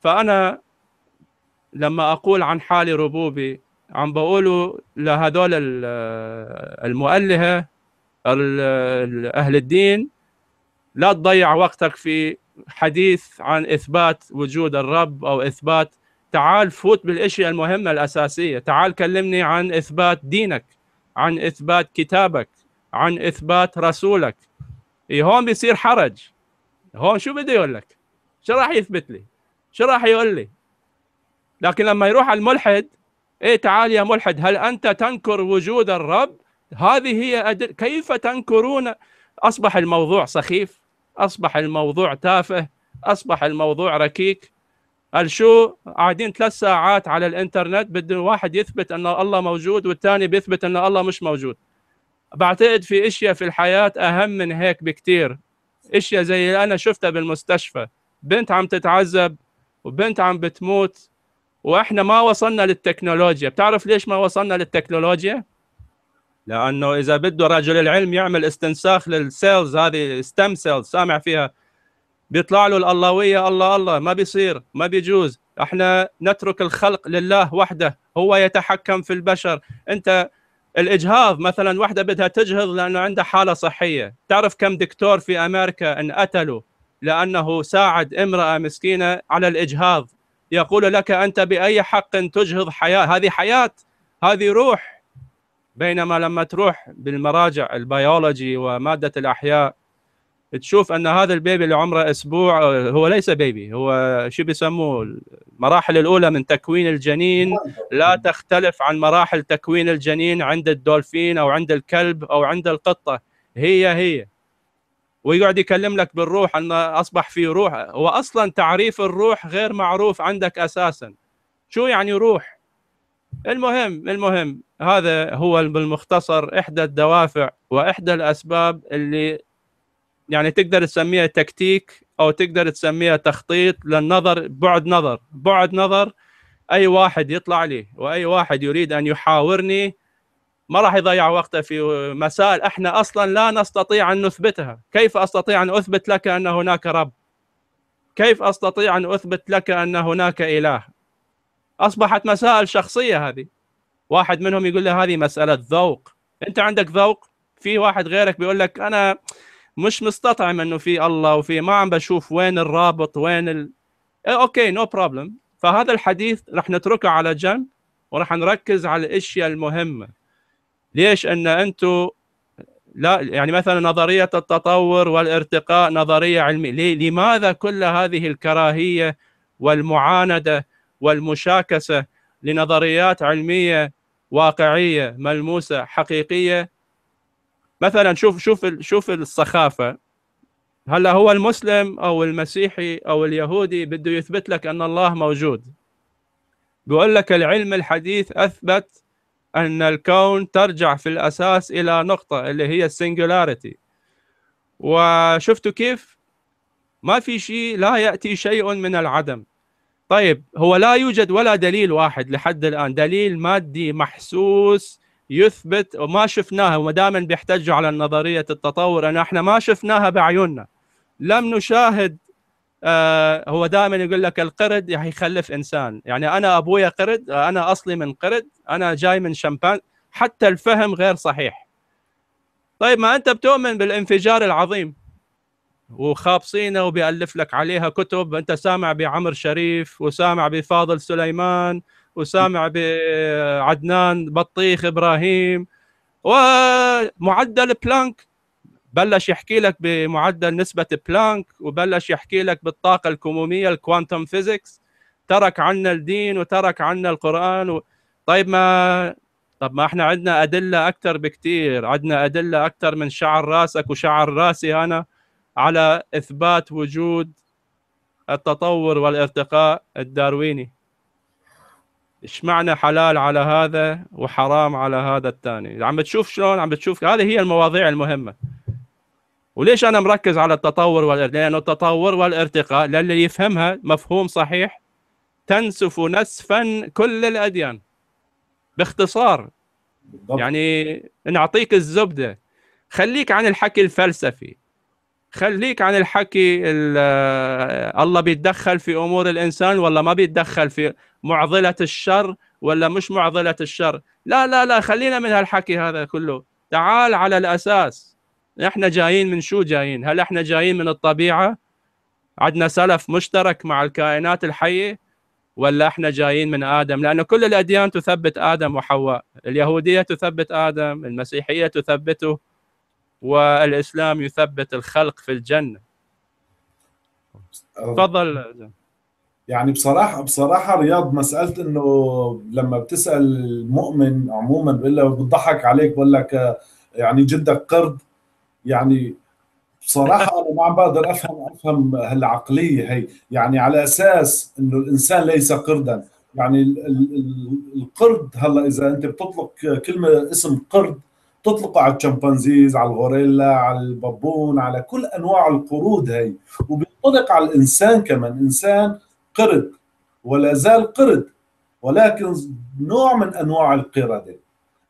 S3: فانا لما اقول عن حالي ربوبي عم بقولوا لهذول المؤلهه اهل الدين لا تضيع وقتك في حديث عن اثبات وجود الرب او اثبات تعال فوت بالاشياء المهمه الاساسيه تعال كلمني عن اثبات دينك عن اثبات كتابك عن اثبات رسولك إيه هون بيصير حرج هون شو بده يقول لك شو راح يثبت لي شو راح يقول لي لكن لما يروح على الملحد ايه تعال يا ملحد هل انت تنكر وجود الرب هذه هي أدل... كيف تنكرون اصبح الموضوع سخيف اصبح الموضوع تافه اصبح الموضوع ركيك الشو قاعدين ثلاث ساعات على الانترنت بده واحد يثبت ان الله موجود والثاني بيثبت ان الله مش موجود بعتقد في اشياء في الحياه اهم من هيك بكثير اشياء زي اللي انا شفتها بالمستشفى بنت عم تتعذب وبنت عم بتموت واحنا ما وصلنا للتكنولوجيا بتعرف ليش ما وصلنا للتكنولوجيا لانه اذا بده رجل العلم يعمل استنساخ للسيلز هذه ستم سيلز سامع فيها بيطلع له الاللهويه الله الله ما بيصير ما بيجوز احنا نترك الخلق لله وحده هو يتحكم في البشر انت الاجهاض مثلا وحده بدها تجهض لانه عندها حاله صحيه تعرف كم دكتور في امريكا انقتلوا لانه ساعد امراه مسكينه على الاجهاض يقول لك انت باي حق تجهض حياه هذه حياه هذه روح بينما لما تروح بالمراجع البيولوجي وماده الاحياء تشوف ان هذا البيبي اللي عمره اسبوع هو ليس بيبي هو شو بيسموه المراحل الاولى من تكوين الجنين لا تختلف عن مراحل تكوين الجنين عند الدولفين او عند الكلب او عند القطه هي هي ويقعد يكلم لك بالروح ان اصبح في روح هو اصلا تعريف الروح غير معروف عندك اساسا شو يعني روح المهم المهم هذا هو بالمختصر احدى الدوافع واحدى الاسباب اللي يعني تقدر تسميها تكتيك او تقدر تسميها تخطيط للنظر بعد نظر بعد نظر اي واحد يطلع لي واي واحد يريد ان يحاورني ما راح يضيع وقته في مسائل احنا اصلا لا نستطيع ان نثبتها، كيف استطيع ان اثبت لك ان هناك رب؟ كيف استطيع ان اثبت لك ان هناك اله؟ اصبحت مسائل شخصيه هذه. واحد منهم يقول له هذه مساله ذوق انت عندك ذوق في واحد غيرك بيقول لك انا مش مستطعم انه في الله وفي ما عم بشوف وين الرابط وين ال... إيه، اوكي نو no بروبلم فهذا الحديث رح نتركه على جنب ورح نركز على الاشياء المهمه ليش ان أنتوا لا يعني مثلا نظريه التطور والارتقاء نظريه علميه لماذا كل هذه الكراهيه والمعانده والمشاكسه لنظريات علميه واقعيه ملموسه حقيقيه مثلا شوف شوف شوف السخافه هلا هو المسلم او المسيحي او اليهودي بده يثبت لك ان الله موجود بيقول لك العلم الحديث اثبت ان الكون ترجع في الاساس الى نقطه اللي هي السنجولاريتي وشفتوا كيف ما في شيء لا ياتي شيء من العدم طيب هو لا يوجد ولا دليل واحد لحد الان دليل مادي محسوس يثبت وما شفناها ودائما بيحتجوا على نظريه التطور ان احنا ما شفناها بعيوننا لم نشاهد آه هو دائما يقول لك القرد يخلف انسان يعني انا ابويا قرد انا اصلي من قرد انا جاي من شمبان حتى الفهم غير صحيح طيب ما انت بتؤمن بالانفجار العظيم وخابصينه وبيألف لك عليها كتب انت سامع بعمر شريف وسامع بفاضل سليمان وسامع بعدنان بطيخ ابراهيم ومعدل بلانك بلش يحكي لك بمعدل نسبة بلانك وبلش يحكي لك بالطاقة الكمومية الكوانتم فيزيكس ترك عنا الدين وترك عنا القرآن و... طيب ما طب ما احنا عندنا أدلة أكثر بكثير عندنا أدلة أكثر من شعر راسك وشعر راسي أنا على اثبات وجود التطور والارتقاء الدارويني ايش معنى حلال على هذا وحرام على هذا الثاني عم بتشوف شلون عم بتشوف هذه هي المواضيع المهمه وليش انا مركز على التطور والارتقاء لانه التطور والارتقاء للي يفهمها مفهوم صحيح تنسف نسفا كل الاديان باختصار بالضبط. يعني نعطيك الزبده خليك عن الحكي الفلسفي خليك عن الحكي آه، الله بيتدخل في امور الانسان ولا ما بيتدخل في معضله الشر ولا مش معضله الشر لا لا لا خلينا من هالحكي هذا كله تعال على الاساس احنا جايين من شو جايين هل احنا جايين من الطبيعه عندنا سلف مشترك مع الكائنات الحيه ولا احنا جايين من ادم لانه كل الاديان تثبت ادم وحواء اليهوديه تثبت ادم المسيحيه تثبته والاسلام يثبت الخلق في الجنه تفضل
S1: يعني بصراحه بصراحه رياض مساله انه لما بتسال المؤمن عموما بقول له بتضحك عليك بقول لك يعني جدك قرد يعني بصراحه انا ما عم بقدر افهم افهم هالعقليه هي يعني على اساس انه الانسان ليس قردا يعني القرد هلا اذا انت بتطلق كلمه اسم قرد تطلقه على الشمبانزيز على الغوريلا على البابون على كل انواع القرود هي وبينطلق على الانسان كمان انسان قرد ولا زال قرد ولكن نوع من انواع القرده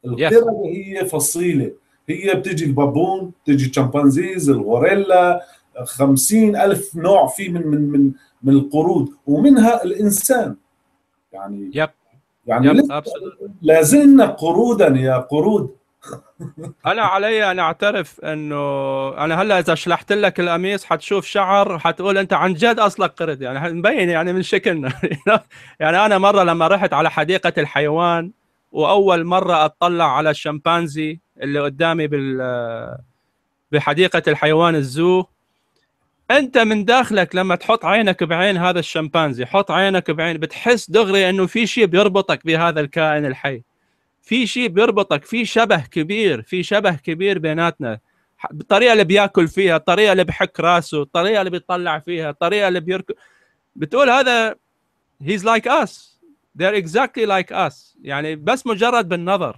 S1: القرده هي فصيله هي بتجي البابون بتجي الشمبانزيز الغوريلا خمسين ألف نوع في من من من من القرود ومنها الإنسان يعني يب. يعني يب. لازلنا قرودا يا قرود
S3: انا علي ان اعترف انه انا هلا اذا شلحت لك القميص حتشوف شعر حتقول انت عن جد اصلك قرد يعني مبين يعني من شكلنا (laughs) يعني انا مره لما رحت على حديقه الحيوان واول مره اطلع على الشمبانزي اللي قدامي بال بحديقه الحيوان الزو انت من داخلك لما تحط عينك بعين هذا الشمبانزي حط عينك بعين بتحس دغري انه في شيء بيربطك بهذا الكائن الحي في شيء بيربطك في شبه كبير في شبه كبير بيناتنا الطريقه اللي بياكل فيها الطريقه اللي بحك راسه الطريقه اللي بيطلع فيها الطريقه اللي بيركض بتقول هذا هيز لايك اس they're exactly like us يعني بس مجرد بالنظر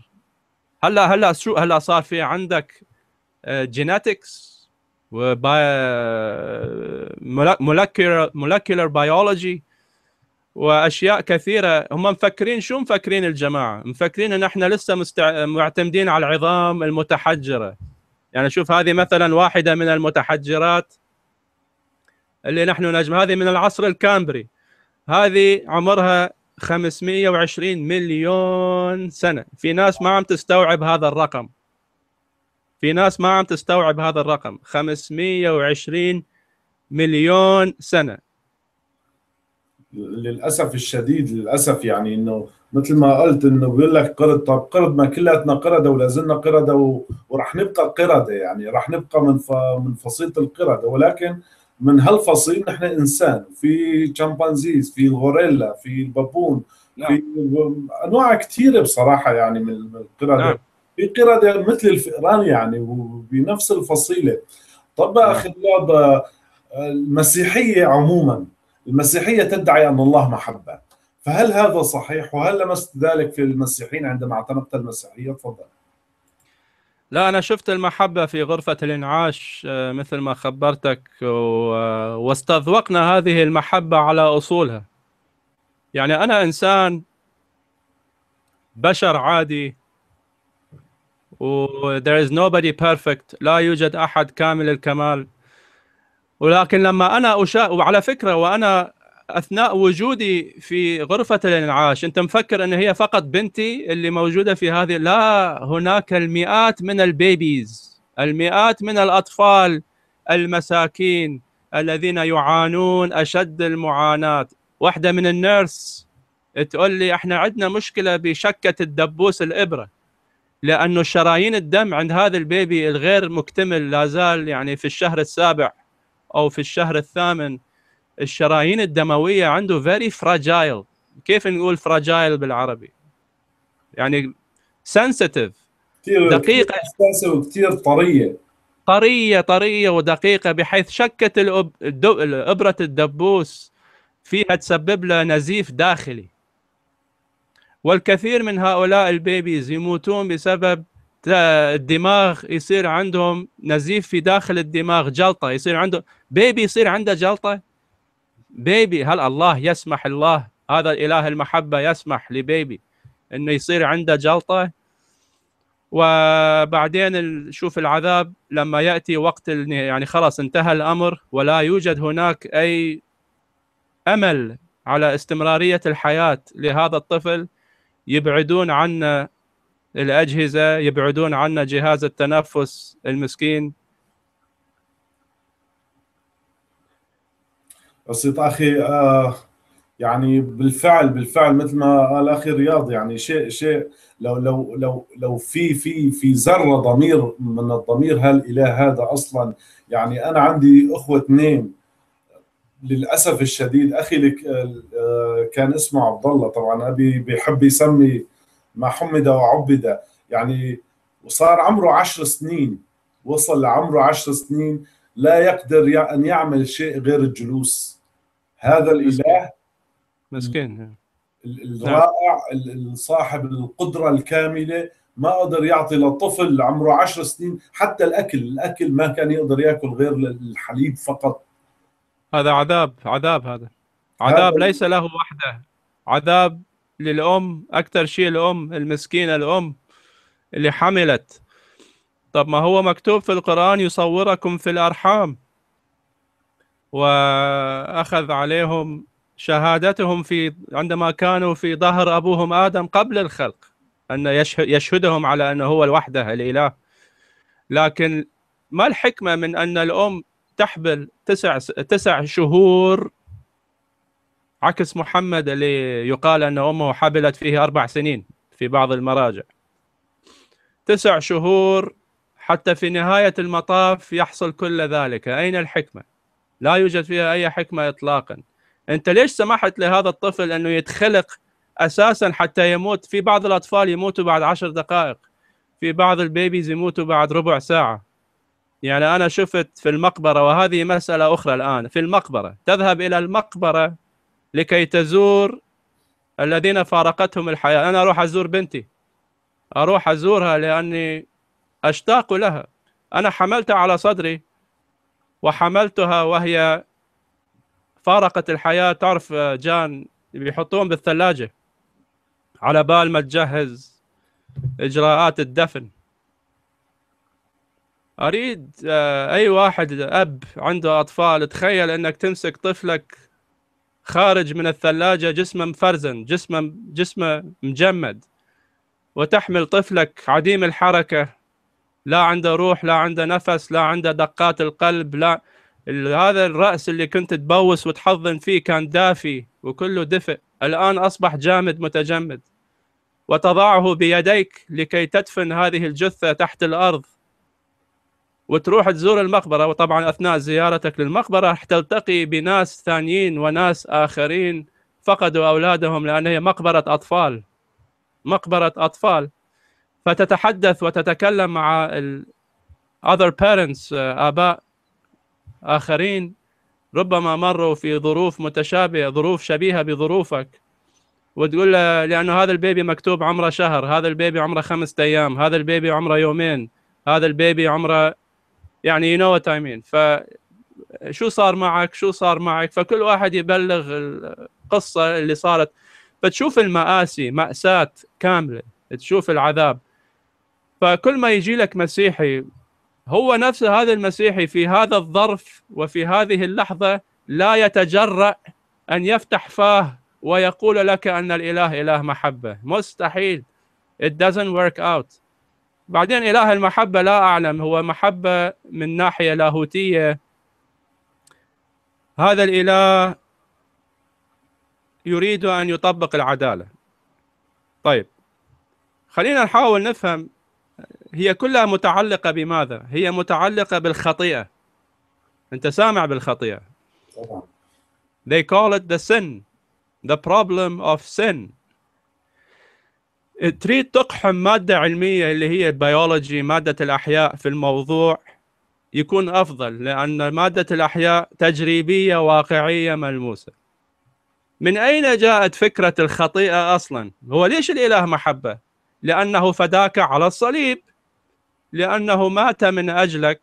S3: هلا هلا شو هلا صار في عندك جينيتكس ومولكيولر مولكيولر بيولوجي واشياء كثيره هم مفكرين شو مفكرين الجماعه؟ مفكرين ان احنا لسه مستع... معتمدين على العظام المتحجره. يعني شوف هذه مثلا واحده من المتحجرات اللي نحن نجم هذه من العصر الكامبري. هذه عمرها 520 مليون سنه، في ناس ما عم تستوعب هذا الرقم. في ناس ما عم تستوعب هذا الرقم 520 مليون سنه
S1: للاسف الشديد للاسف يعني انه مثل ما قلت انه بيقول لك قرد طب قرد ما كلياتنا قرده ولا زلنا قرده و... ورح نبقى قرده يعني رح نبقى من ف... من فصيله القرده ولكن من هالفصيل نحن انسان في شمبانزيز في الغوريلا في البابون نعم. في انواع كثيره بصراحه يعني من القرده نعم. في قرده مثل الفئران يعني وبنفس الفصيله طب نعم. اخي آه، المسيحيه عموما المسيحية تدعي أن الله محبة فهل هذا صحيح وهل لمست ذلك في المسيحيين عندما اعتنقت المسيحية تفضل
S3: لا أنا شفت المحبة في غرفة الإنعاش آه، مثل ما خبرتك واستذوقنا هذه المحبة على أصولها يعني أنا إنسان بشر عادي و there is nobody perfect لا يوجد أحد كامل الكمال ولكن لما انا أشا... وعلى فكره وانا اثناء وجودي في غرفه الانعاش انت مفكر ان هي فقط بنتي اللي موجوده في هذه لا هناك المئات من البيبيز المئات من الاطفال المساكين الذين يعانون اشد المعاناه واحده من النيرس تقول لي احنا عندنا مشكله بشكه الدبوس الابره لانه شرايين الدم عند هذا البيبي الغير مكتمل لا زال يعني في الشهر السابع او في الشهر الثامن الشرايين الدمويه عنده فيري فراجايل كيف نقول فراجايل بالعربي يعني سنسيتيف دقيقه كثير طريه طريه طريه ودقيقه بحيث شكت ابره الدبوس فيها تسبب له نزيف داخلي والكثير من هؤلاء البيبيز يموتون بسبب الدماغ يصير عندهم نزيف في داخل الدماغ جلطه يصير عنده بيبي يصير عنده جلطه بيبي هل الله يسمح الله هذا الاله المحبه يسمح لبيبي انه يصير عنده جلطه وبعدين شوف العذاب لما ياتي وقت يعني خلاص انتهى الامر ولا يوجد هناك اي امل على استمراريه الحياه لهذا الطفل يبعدون عنا الاجهزه يبعدون عنا جهاز التنفس المسكين
S1: بسيط اخي آه يعني بالفعل بالفعل مثل ما قال اخي رياض يعني شيء شيء لو لو لو لو في في في ذره ضمير من الضمير هالاله هذا اصلا يعني انا عندي اخوه اثنين للاسف الشديد اخي آه، كان اسمه عبد الله طبعا ابي بيحب يسمي ما حمد وعبد يعني وصار عمره عشر سنين وصل لعمره عشر سنين لا يقدر أن يعمل شيء غير الجلوس هذا الإله
S3: مسكين نعم. الرائع
S1: صاحب القدرة الكاملة ما قدر يعطي لطفل عمره عشر سنين حتى الأكل الأكل ما كان يقدر يأكل غير الحليب فقط
S3: هذا عذاب عذاب هذا عذاب هذا ليس له وحده عذاب للام اكتر شيء الام المسكينه الام اللي حملت طب ما هو مكتوب في القران يصوركم في الارحام واخذ عليهم شهادتهم في عندما كانوا في ظهر ابوهم ادم قبل الخلق ان يشهدهم على انه هو الوحده الاله لكن ما الحكمه من ان الام تحبل تسع تسع شهور عكس محمد اللي يقال أن أمه حبلت فيه أربع سنين في بعض المراجع تسع شهور حتى في نهاية المطاف يحصل كل ذلك أين الحكمة؟ لا يوجد فيها أي حكمة إطلاقا أنت ليش سمحت لهذا الطفل أنه يتخلق أساسا حتى يموت في بعض الأطفال يموتوا بعد عشر دقائق في بعض البيبيز يموتوا بعد ربع ساعة يعني أنا شفت في المقبرة وهذه مسألة أخرى الآن في المقبرة تذهب إلى المقبرة لكي تزور الذين فارقتهم الحياة أنا أروح أزور بنتي أروح أزورها لأني أشتاق لها أنا حملتها على صدري وحملتها وهي فارقت الحياة تعرف جان بيحطوهم بالثلاجة على بال ما تجهز إجراءات الدفن أريد آه، أي واحد أب عنده أطفال تخيل أنك تمسك طفلك خارج من الثلاجة جسمه مفرزن جسمه جسمه مجمد وتحمل طفلك عديم الحركة لا عنده روح لا عنده نفس لا عنده دقات القلب لا هذا الرأس اللي كنت تبوس وتحضن فيه كان دافي وكله دفء الآن أصبح جامد متجمد وتضعه بيديك لكي تدفن هذه الجثة تحت الأرض وتروح تزور المقبره وطبعا اثناء زيارتك للمقبره راح تلتقي بناس ثانيين وناس اخرين فقدوا اولادهم لان هي مقبره اطفال مقبره اطفال فتتحدث وتتكلم مع other parents آه، اباء اخرين ربما مروا في ظروف متشابهه ظروف شبيهه بظروفك وتقول له لانه هذا البيبي مكتوب عمره شهر هذا البيبي عمره خمسة ايام هذا البيبي عمره يومين هذا البيبي عمره يعني يو نو وات اي مين فشو صار معك شو صار معك فكل واحد يبلغ القصه اللي صارت فتشوف المآسي مأساة كاملة تشوف العذاب فكل ما يجي لك مسيحي هو نفسه هذا المسيحي في هذا الظرف وفي هذه اللحظة لا يتجرأ أن يفتح فاه ويقول لك أن الإله إله محبة مستحيل it doesn't work out بعدين إله المحبة لا أعلم هو محبة من ناحية لاهوتية هذا الإله يريد أن يطبق العدالة طيب خلينا نحاول نفهم هي كلها متعلقة بماذا؟ هي متعلقة بالخطيئة أنت سامع بالخطيئة They call it the sin the problem of sin تريد تقحم ماده علميه اللي هي بيولوجي ماده الاحياء في الموضوع يكون افضل لان ماده الاحياء تجريبيه واقعيه ملموسه من اين جاءت فكره الخطيئه اصلا هو ليش الاله محبه لانه فداك على الصليب لانه مات من اجلك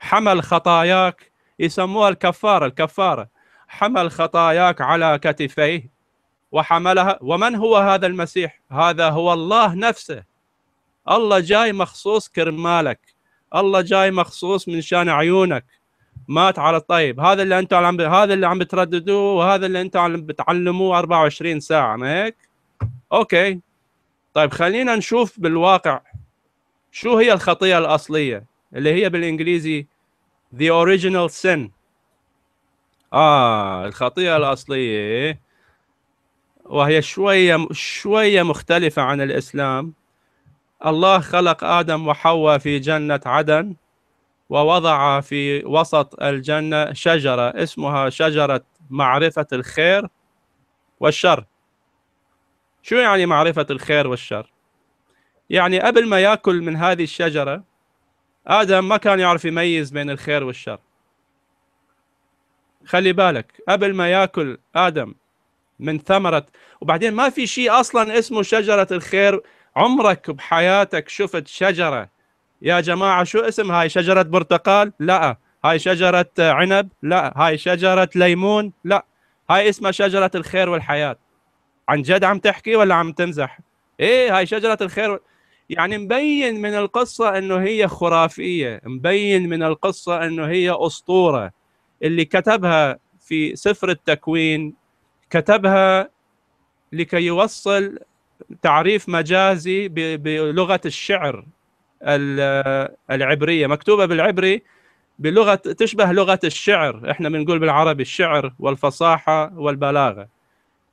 S3: حمل خطاياك يسموها الكفاره الكفاره حمل خطاياك على كتفيه وحملها ومن هو هذا المسيح هذا هو الله نفسه الله جاي مخصوص كرمالك الله جاي مخصوص من شان عيونك مات على الطيب هذا اللي انتم عم هذا اللي عم بترددوه وهذا اللي انتم عم بتعلموه 24 ساعه ما هيك اوكي طيب خلينا نشوف بالواقع شو هي الخطيه الاصليه اللي هي بالانجليزي the original sin اه الخطيه الاصليه وهي شويه شويه مختلفه عن الاسلام الله خلق ادم وحواء في جنه عدن ووضع في وسط الجنه شجره اسمها شجره معرفه الخير والشر شو يعني معرفه الخير والشر يعني قبل ما ياكل من هذه الشجره ادم ما كان يعرف يميز بين الخير والشر خلي بالك قبل ما ياكل ادم من ثمرة وبعدين ما في شيء أصلا اسمه شجرة الخير عمرك بحياتك شفت شجرة يا جماعة شو اسم هاي شجرة برتقال لا هاي شجرة عنب لا هاي شجرة ليمون لا هاي اسمها شجرة الخير والحياة عن جد عم تحكي ولا عم تمزح ايه هاي شجرة الخير يعني مبين من القصة انه هي خرافية مبين من القصة انه هي اسطورة اللي كتبها في سفر التكوين كتبها لكي يوصل تعريف مجازي بلغه الشعر العبريه مكتوبه بالعبري بلغه تشبه لغه الشعر احنا بنقول بالعربي الشعر والفصاحه والبلاغه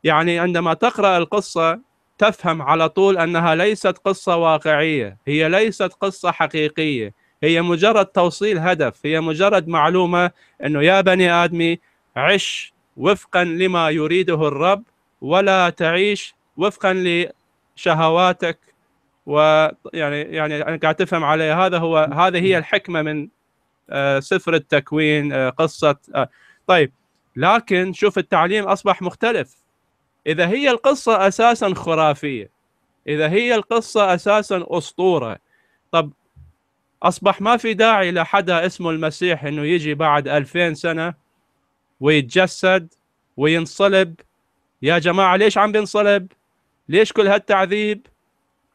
S3: يعني عندما تقرا القصه تفهم على طول انها ليست قصه واقعيه هي ليست قصه حقيقيه هي مجرد توصيل هدف هي مجرد معلومه انه يا بني ادمي عش وفقا لما يريده الرب ولا تعيش وفقا لشهواتك ويعني يعني انا قاعد تفهم علي هذا هو هذه هي الحكمه من آه، سفر التكوين آه، قصه آه، طيب لكن شوف التعليم اصبح مختلف اذا هي القصه اساسا خرافيه اذا هي القصه اساسا اسطوره طب اصبح ما في داعي لحدا اسمه المسيح انه يجي بعد 2000 سنه ويتجسد وينصلب يا جماعة ليش عم بينصلب ليش كل هالتعذيب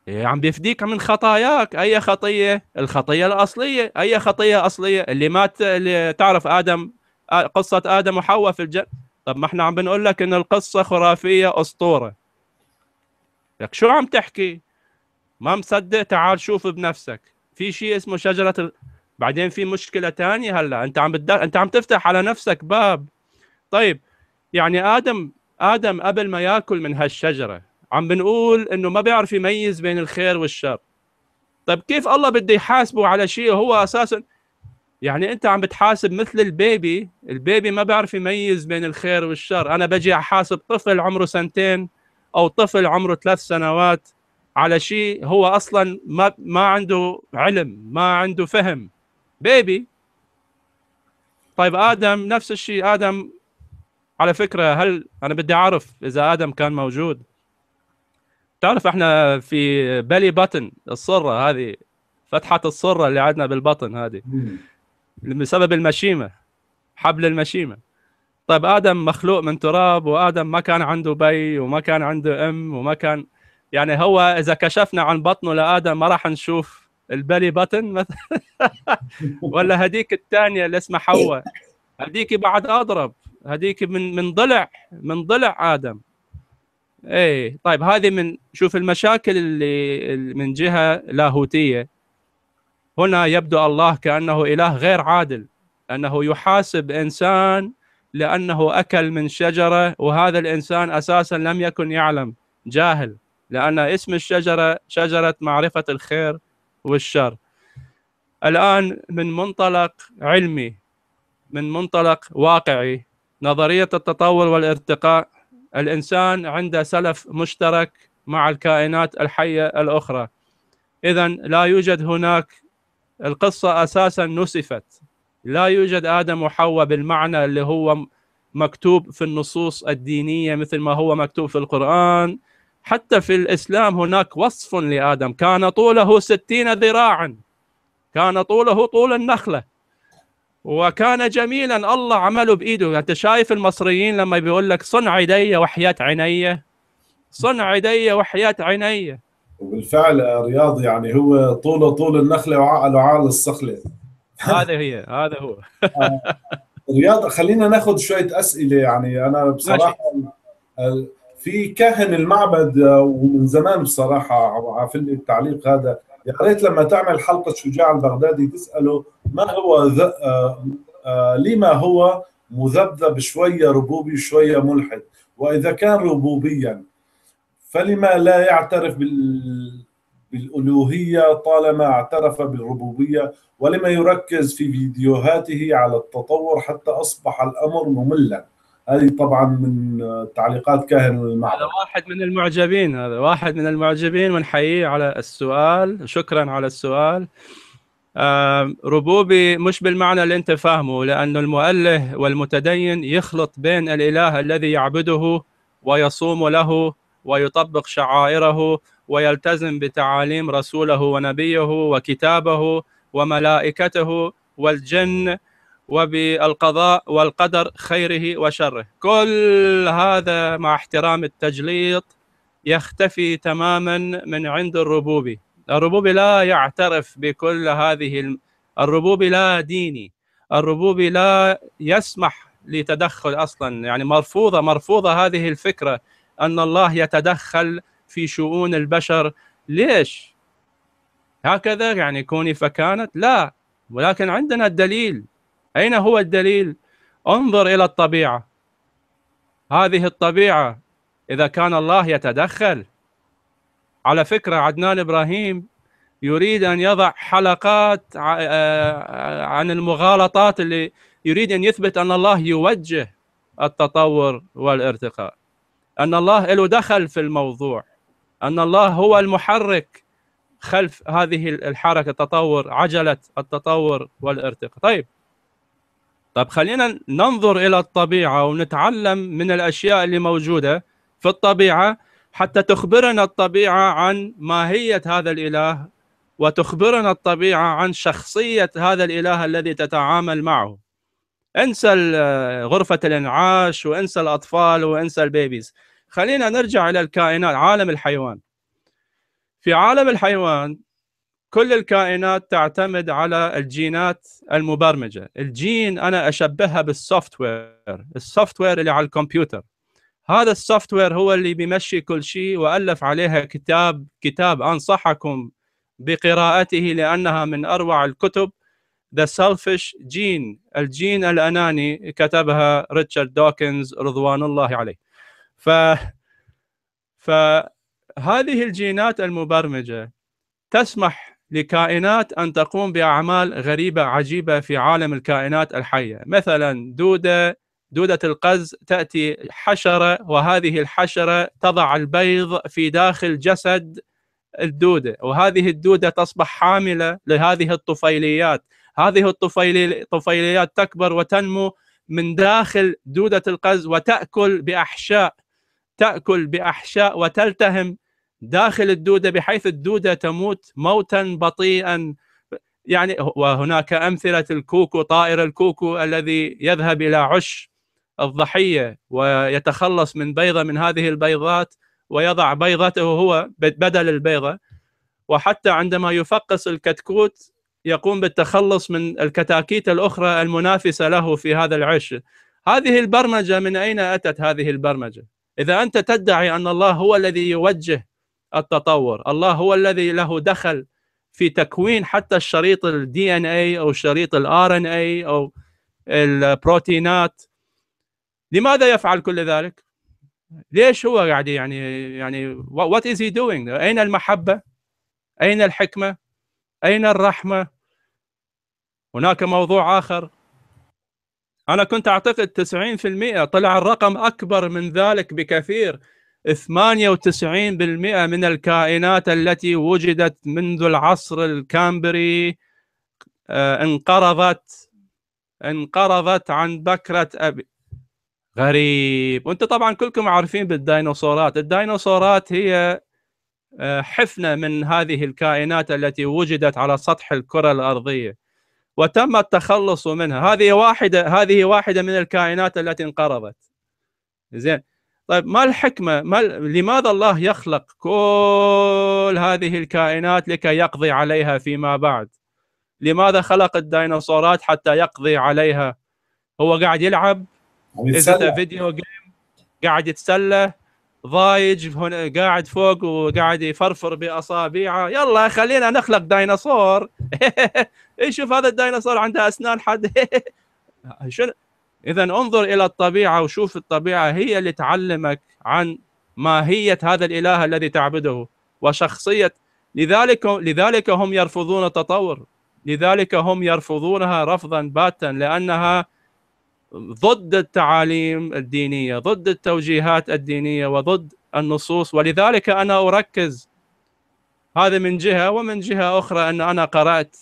S3: إيه، عم بيفديك من خطاياك اي خطيه الخطيه الاصليه اي خطيه اصليه اللي ما اللي تعرف ادم قصه ادم وحواء في الجنه طب ما احنا عم بنقول لك ان القصه خرافيه اسطوره لك شو عم تحكي ما مصدق تعال شوف بنفسك في شيء اسمه شجره ال... بعدين في مشكله ثانيه هلا انت عم بتد... انت عم تفتح على نفسك باب طيب يعني ادم ادم قبل ما ياكل من هالشجره عم بنقول انه ما بيعرف يميز بين الخير والشر طيب كيف الله بده يحاسبه على شيء هو اساسا يعني انت عم بتحاسب مثل البيبي البيبي ما بيعرف يميز بين الخير والشر انا بجي احاسب طفل عمره سنتين او طفل عمره ثلاث سنوات على شيء هو اصلا ما ما عنده علم ما عنده فهم بيبي طيب ادم نفس الشيء ادم على فكره هل انا بدي اعرف اذا ادم كان موجود تعرف احنا في بالي باتن الصره هذه فتحه الصره اللي عندنا بالبطن هذه بسبب المشيمه حبل المشيمه طيب ادم مخلوق من تراب وادم ما كان عنده بي وما كان عنده ام وما كان يعني هو اذا كشفنا عن بطنه لادم ما راح نشوف البلي باتن مثلا (laughs) ولا هديك الثانيه اللي اسمها حواء هديك بعد اضرب هذيك من من ضلع من ضلع ادم اي طيب هذه من شوف المشاكل اللي من جهه لاهوتيه هنا يبدو الله كانه اله غير عادل انه يحاسب انسان لانه اكل من شجره وهذا الانسان اساسا لم يكن يعلم جاهل لان اسم الشجره شجره معرفه الخير والشر الان من منطلق علمي من منطلق واقعي نظرية التطور والارتقاء الإنسان عنده سلف مشترك مع الكائنات الحية الأخرى إذا لا يوجد هناك القصة أساسا نسفت لا يوجد آدم وحواء بالمعنى اللي هو مكتوب في النصوص الدينية مثل ما هو مكتوب في القرآن حتى في الإسلام هناك وصف لآدم كان طوله ستين ذراعا كان طوله طول النخلة وكان جميلا الله عمله بايده انت شايف المصريين لما بيقول لك صنع يدي وحياه عيني صنع يدي وحياه عيني
S1: وبالفعل رياض يعني هو طوله طول النخله وعقله عقل الصخله
S3: هذا هي هذا هو
S1: (laughs) رياض خلينا ناخذ شويه اسئله يعني انا بصراحه ماشي. آه، في كاهن المعبد آه، ومن زمان بصراحه عفني التعليق هذا يا ريت لما تعمل حلقه شجاع البغدادي تساله ما هو ذ... آه آه لما هو مذبذب شويه ربوبي شويه ملحد واذا كان ربوبيا فلما لا يعترف بال... بالالوهيه طالما اعترف بالربوبيه ولما يركز في فيديوهاته على التطور حتى اصبح الامر مملا هذه طبعا من تعليقات كاهن المعبد هذا
S3: واحد من المعجبين هذا واحد من المعجبين ونحييه على السؤال شكرا على السؤال ربوبي مش بالمعنى اللي انت فاهمه لأن المؤله والمتدين يخلط بين الإله الذي يعبده ويصوم له ويطبق شعائره ويلتزم بتعاليم رسوله ونبيه وكتابه وملائكته والجن وبالقضاء والقدر خيره وشره كل هذا مع احترام التجليط يختفي تماما من عند الربوبي الربوبي لا يعترف بكل هذه الربوبي لا ديني الربوبي لا يسمح لتدخل اصلا يعني مرفوضه مرفوضه هذه الفكره ان الله يتدخل في شؤون البشر ليش هكذا يعني كوني فكانت لا ولكن عندنا الدليل أين هو الدليل؟ انظر إلى الطبيعة هذه الطبيعة إذا كان الله يتدخل على فكرة عدنان إبراهيم يريد أن يضع حلقات آه، آه، عن المغالطات اللي يريد أن يثبت أن الله يوجه التطور والارتقاء أن الله له دخل في الموضوع أن الله هو المحرك خلف هذه الحركة التطور عجلة التطور والارتقاء طيب طب خلينا ننظر الى الطبيعه ونتعلم من الاشياء اللي موجوده في الطبيعه حتى تخبرنا الطبيعه عن ماهيه هذا الاله وتخبرنا الطبيعه عن شخصيه هذا الاله الذي تتعامل معه. انسى غرفه الانعاش وانسى الاطفال وانسى البيبيز. خلينا نرجع الى الكائنات عالم الحيوان. في عالم الحيوان كل الكائنات تعتمد على الجينات المبرمجه الجين انا اشبهها بالسوفت وير السوفت وير اللي على الكمبيوتر هذا السوفت وير هو اللي بيمشي كل شيء والف عليها كتاب كتاب انصحكم بقراءته لانها من اروع الكتب The Selfish Gene الجين الاناني كتبها ريتشارد دوكنز رضوان الله عليه ف فهذه الجينات المبرمجه تسمح لكائنات أن تقوم بأعمال غريبة عجيبة في عالم الكائنات الحية مثلا دودة دودة القز تأتي حشرة وهذه الحشرة تضع البيض في داخل جسد الدودة وهذه الدودة تصبح حاملة لهذه الطفيليات هذه الطفيليات تكبر وتنمو من داخل دودة القز وتأكل بأحشاء تأكل بأحشاء وتلتهم داخل الدوده بحيث الدوده تموت موتا بطيئا يعني وهناك امثله الكوكو طائر الكوكو الذي يذهب الى عش الضحيه ويتخلص من بيضه من هذه البيضات ويضع بيضته هو بدل البيضه وحتى عندما يفقس الكتكوت يقوم بالتخلص من الكتاكيت الاخرى المنافسه له في هذا العش هذه البرمجه من اين اتت هذه البرمجه اذا انت تدعي ان الله هو الذي يوجه التطور الله هو الذي له دخل في تكوين حتى الشريط الدي ان اي او شريط الار ان اي او البروتينات لماذا يفعل كل ذلك ليش هو قاعد يعني يعني وات از هي دوينج اين المحبه اين الحكمه اين الرحمه هناك موضوع اخر انا كنت اعتقد 90% طلع الرقم اكبر من ذلك بكثير 98% من الكائنات التي وجدت منذ العصر الكامبري آه، انقرضت انقرضت عن بكرة أبي غريب وانتم طبعا كلكم عارفين بالديناصورات الديناصورات هي آه، حفنة من هذه الكائنات التي وجدت على سطح الكرة الأرضية وتم التخلص منها هذه واحدة هذه واحدة من الكائنات التي انقرضت زين طيب ما الحكمه؟ ما لماذا الله يخلق كل هذه الكائنات لكي يقضي عليها فيما بعد؟ لماذا خلق الديناصورات حتى يقضي عليها؟ هو قاعد يلعب اذا فيديو جيم قاعد يتسلى ضايج هنا قاعد فوق وقاعد يفرفر باصابعه يلا خلينا نخلق ديناصور (laughs) يشوف هذا الديناصور عنده اسنان حد (laughs) شنو اذا انظر الى الطبيعه وشوف الطبيعه هي اللي تعلمك عن ماهيه هذا الاله الذي تعبده وشخصيه لذلك لذلك هم يرفضون التطور لذلك هم يرفضونها رفضا باتا لانها ضد التعاليم الدينيه ضد التوجيهات الدينيه وضد النصوص ولذلك انا اركز هذا من جهه ومن جهه اخرى ان انا قرات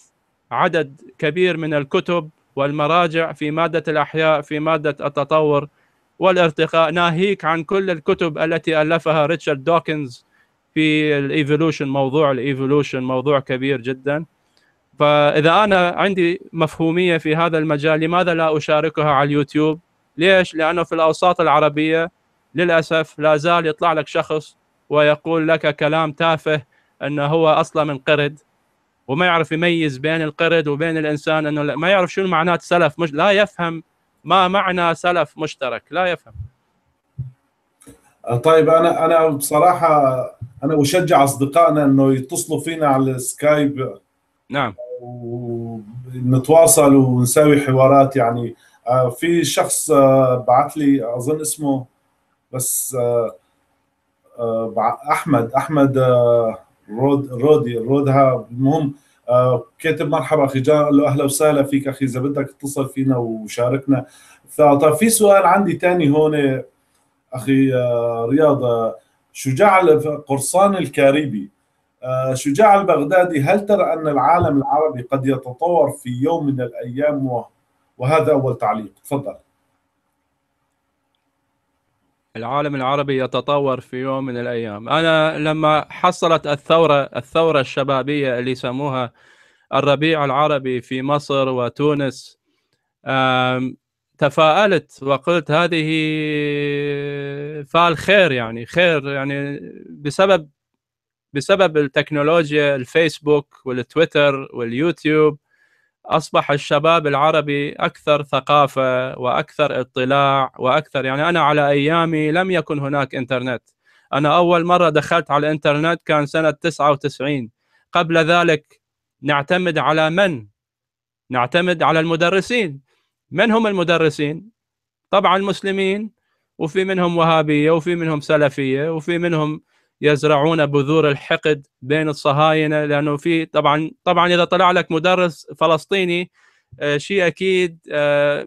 S3: عدد كبير من الكتب والمراجع في مادة الأحياء في مادة التطور والارتقاء ناهيك عن كل الكتب التي ألفها ريتشارد دوكنز في الايفولوشن موضوع الايفولوشن موضوع كبير جدا فاذا انا عندي مفهوميه في هذا المجال لماذا لا اشاركها على اليوتيوب؟ ليش؟ لانه في الاوساط العربيه للاسف لا زال يطلع لك شخص ويقول لك كلام تافه انه هو اصلا من قرد وما يعرف يميز بين القرد وبين الانسان انه ما يعرف شنو معنات سلف مش لا يفهم ما معنى سلف مشترك لا يفهم
S1: آه، طيب انا انا بصراحه انا اشجع اصدقائنا انه يتصلوا فينا على السكايب نعم ونتواصل ونساوي حوارات يعني آه، في شخص آه، بعث لي اظن اسمه بس احمد احمد رود رودي رودها المهم آه، كاتب مرحبا اخي جان قال له اهلا وسهلا فيك اخي اذا بدك اتصل فينا وشاركنا طيب في سؤال عندي ثاني هون اخي آه، رياض آه، شجاع قرصان الكاريبي شجاع البغدادي هل ترى ان العالم العربي قد يتطور في يوم من الايام وهذا اول تعليق تفضل
S3: العالم العربي يتطور في يوم من الايام انا لما حصلت الثوره الثوره الشبابيه اللي يسموها الربيع العربي في مصر وتونس تفاءلت وقلت هذه خير يعني خير يعني بسبب بسبب التكنولوجيا الفيسبوك والتويتر واليوتيوب اصبح الشباب العربي اكثر ثقافه واكثر اطلاع واكثر يعني انا على ايامي لم يكن هناك انترنت انا اول مره دخلت على الانترنت كان سنه 99 قبل ذلك نعتمد على من نعتمد على المدرسين من هم المدرسين طبعا مسلمين وفي منهم وهابيه وفي منهم سلفيه وفي منهم يزرعون بذور الحقد بين الصهاينه لانه في طبعا طبعا اذا طلع لك مدرس فلسطيني آه، شيء اكيد آه،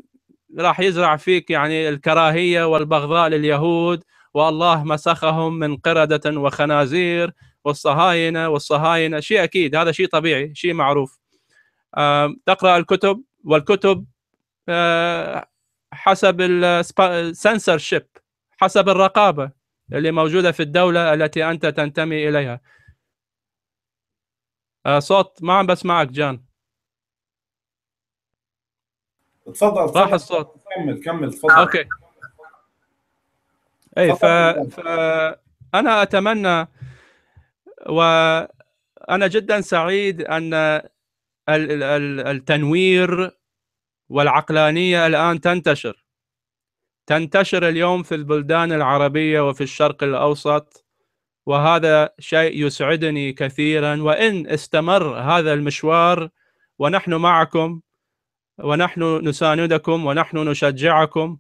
S3: راح يزرع فيك يعني الكراهيه والبغضاء لليهود والله مسخهم من قرده وخنازير والصهاينه والصهاينه شيء اكيد هذا شيء طبيعي شيء معروف آه، تقرا الكتب والكتب حسب السنسر شيب حسب الرقابه اللي موجودة في الدولة التي أنت تنتمي إليها آه، صوت ما عم بسمعك جان
S1: تفضل راح الصوت كمل كمل تفضل اوكي
S3: اي ف... ف انا اتمنى وانا جدا سعيد ان التنوير والعقلانيه الان تنتشر تنتشر اليوم في البلدان العربية وفي الشرق الأوسط وهذا شيء يسعدني كثيرا وإن استمر هذا المشوار ونحن معكم ونحن نساندكم ونحن نشجعكم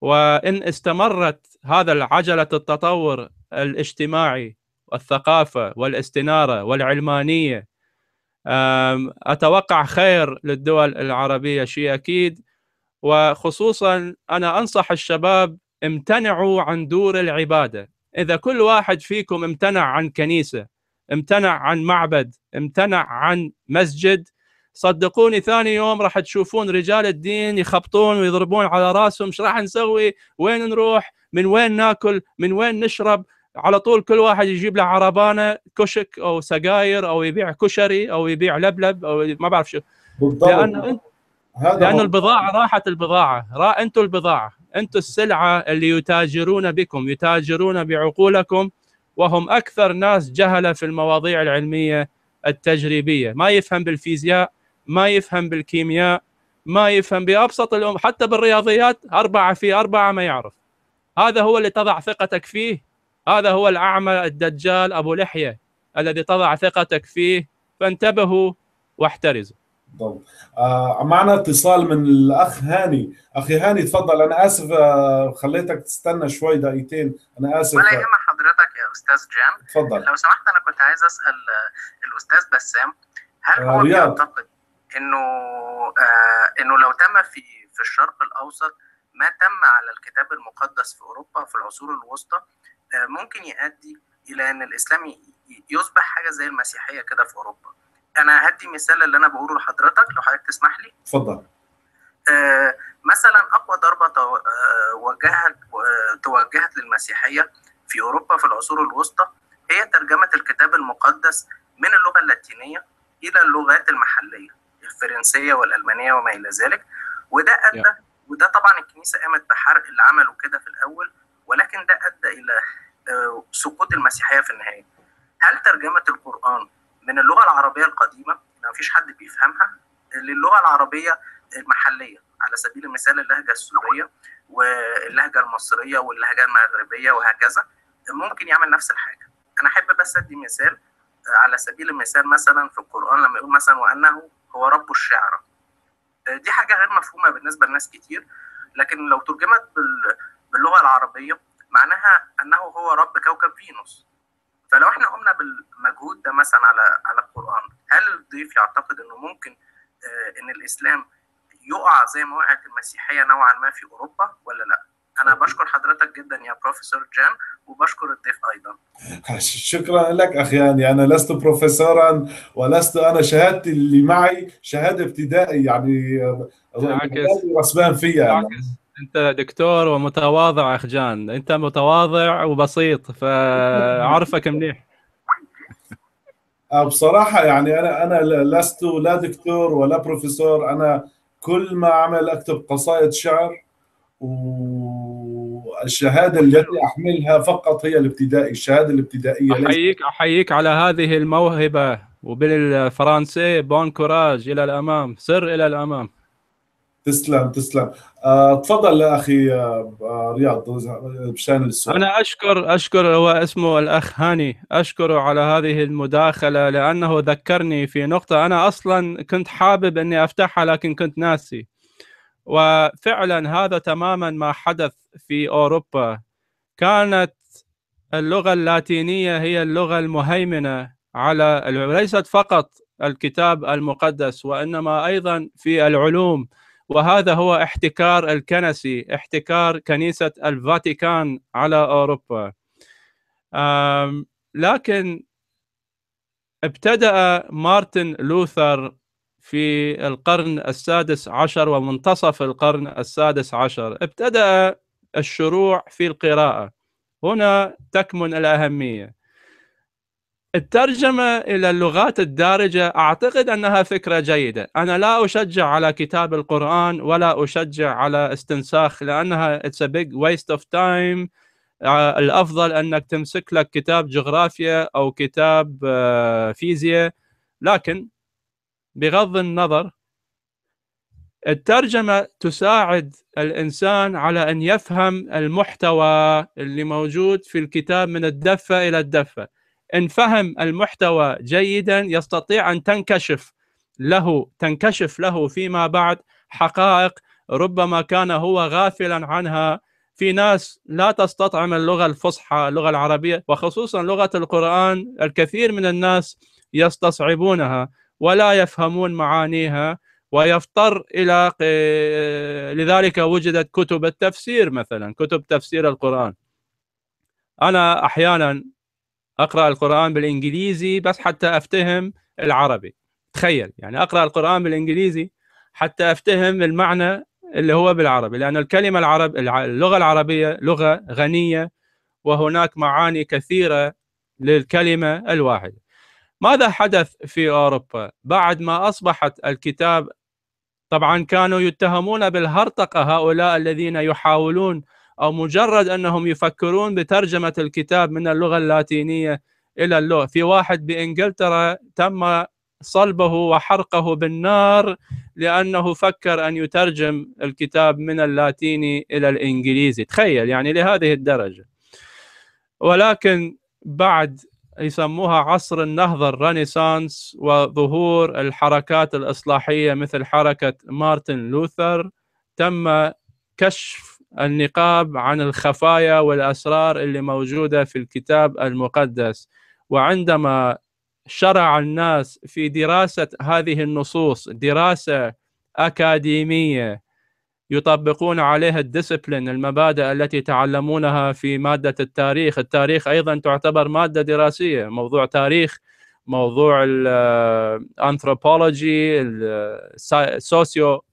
S3: وإن استمرت هذا العجلة التطور الاجتماعي والثقافة والاستنارة والعلمانية أتوقع خير للدول العربية شيء أكيد وخصوصا انا انصح الشباب امتنعوا عن دور العباده اذا كل واحد فيكم امتنع عن كنيسه امتنع عن معبد امتنع عن مسجد صدقوني ثاني يوم راح تشوفون رجال الدين يخبطون ويضربون على راسهم ايش راح نسوي وين نروح من وين ناكل من وين نشرب على طول كل واحد يجيب له عربانه كشك او سجاير او يبيع كشري او يبيع لبلب او ما بعرف شو بالضبط لان هذا لانه البضاعه راحت البضاعه را انتم البضاعه انتم السلعه اللي يتاجرون بكم يتاجرون بعقولكم وهم اكثر ناس جهله في المواضيع العلميه التجريبيه ما يفهم بالفيزياء ما يفهم بالكيمياء ما يفهم بابسط الامور حتى بالرياضيات أربعة في أربعة ما يعرف هذا هو اللي تضع ثقتك فيه هذا هو الأعمى الدجال أبو لحية الذي تضع ثقتك فيه فانتبهوا واحترزوا
S1: طب آه معنا اتصال من الاخ هاني اخي هاني تفضل انا اسف آه خليتك تستنى شوي دقيقتين انا اسف ولا يهم حضرتك يا استاذ جان تفضل لو سمحت انا كنت عايز اسال آه، الاستاذ بسام
S4: هل آه هو بيعتقد انه آه انه لو تم في في الشرق الاوسط ما تم على الكتاب المقدس في اوروبا في العصور الوسطى آه ممكن يؤدي الى ان الاسلام يصبح حاجه زي المسيحيه كده في اوروبا انا هدي مثال اللي انا بقوله لحضرتك لو حضرتك تسمح لي اتفضل آه مثلا اقوى ضربه توجهت آه، آه، توجهت للمسيحيه في اوروبا في العصور الوسطى هي ترجمه الكتاب المقدس من اللغه اللاتينيه الى اللغات المحليه الفرنسيه والالمانيه وما الى ذلك وده ادى yeah. وده طبعا الكنيسه قامت بحرق اللي عملوا كده في الاول ولكن ده ادى الى آه، سقوط المسيحيه في النهايه هل ترجمه القران من اللغه العربيه القديمه اللي ما فيش حد بيفهمها للغه العربيه المحليه على سبيل المثال اللهجه السوريه واللهجه المصريه واللهجه المغربيه وهكذا ممكن يعمل نفس الحاجه انا احب بس ادي مثال على سبيل المثال مثلا في القران لما يقول مثلا وانه هو رب الشعر دي حاجه غير مفهومه بالنسبه لناس كتير لكن لو ترجمت باللغه العربيه معناها انه هو رب كوكب فينوس فلو احنا قمنا بالمجهود ده مثلا على على القران هل الضيف يعتقد انه ممكن آه، ان الاسلام يقع زي ما وقعت المسيحيه نوعا ما في اوروبا ولا لا؟ انا بشكر حضرتك جدا يا
S2: بروفيسور جان وبشكر
S1: الضيف ايضا (laughs) شكرا لك اخي يعني انا لست بروفيسورا ولست انا شهادتي اللي معي شهاده ابتدائي يعني آه، رسمان فيها يعني.
S3: انت دكتور ومتواضع اخ جان انت متواضع وبسيط فعرفك منيح
S1: آه، بصراحه يعني انا انا لست لا دكتور ولا بروفيسور انا كل ما اعمل اكتب قصائد شعر والشهاده التي احملها فقط هي الابتدائي الشهاده الابتدائيه
S3: احييك احييك على هذه الموهبه وبالفرنسي بون كوراج الى الامام سر الى الامام
S1: تسلم تسلم آه، تفضل يا اخي آه، آه، رياض بشان السؤال
S3: انا اشكر اشكر هو اسمه الاخ هاني اشكره على هذه المداخله لانه ذكرني في نقطه انا اصلا كنت حابب اني افتحها لكن كنت ناسي وفعلا هذا تماما ما حدث في اوروبا كانت اللغه اللاتينيه هي اللغه المهيمنه على ليست فقط الكتاب المقدس وانما ايضا في العلوم وهذا هو احتكار الكنسي احتكار كنيسة الفاتيكان على أوروبا لكن ابتدأ مارتن لوثر في القرن السادس عشر ومنتصف القرن السادس عشر ابتدأ الشروع في القراءة هنا تكمن الأهمية الترجمة إلى اللغات الدارجة أعتقد أنها فكرة جيدة أنا لا أشجع على كتاب القرآن ولا أشجع على استنساخ لأنها it's a big waste of time آه، الأفضل أنك تمسك لك كتاب جغرافيا أو كتاب آه، فيزياء لكن بغض النظر الترجمة تساعد الإنسان على أن يفهم المحتوى اللي موجود في الكتاب من الدفة إلى الدفة ان فهم المحتوى جيدا يستطيع ان تنكشف له تنكشف له فيما بعد حقائق ربما كان هو غافلا عنها في ناس لا تستطعم اللغه الفصحى اللغه العربيه وخصوصا لغه القران الكثير من الناس يستصعبونها ولا يفهمون معانيها ويضطر الى لذلك وجدت كتب التفسير مثلا كتب تفسير القران انا احيانا اقرا القران بالانجليزي بس حتى افتهم العربي تخيل يعني اقرا القران بالانجليزي حتى افتهم المعنى اللي هو بالعربي لان الكلمه العرب اللغه العربيه لغه غنيه وهناك معاني كثيره للكلمه الواحده ماذا حدث في اوروبا بعد ما اصبحت الكتاب طبعا كانوا يتهمون بالهرطقه هؤلاء الذين يحاولون او مجرد انهم يفكرون بترجمه الكتاب من اللغه اللاتينيه الى اللغه في واحد بانجلترا تم صلبه وحرقه بالنار لانه فكر ان يترجم الكتاب من اللاتيني الى الانجليزي تخيل يعني لهذه الدرجه ولكن بعد يسموها عصر النهضه الرينيسانس وظهور الحركات الاصلاحيه مثل حركه مارتن لوثر تم كشف النقاب عن الخفايا والأسرار اللي موجودة في الكتاب المقدس وعندما شرع الناس في دراسة هذه النصوص دراسة أكاديمية يطبقون عليها الديسبلين المبادئ التي تعلمونها في مادة التاريخ التاريخ أيضا تعتبر مادة دراسية موضوع تاريخ موضوع الانثروبولوجي السوسيو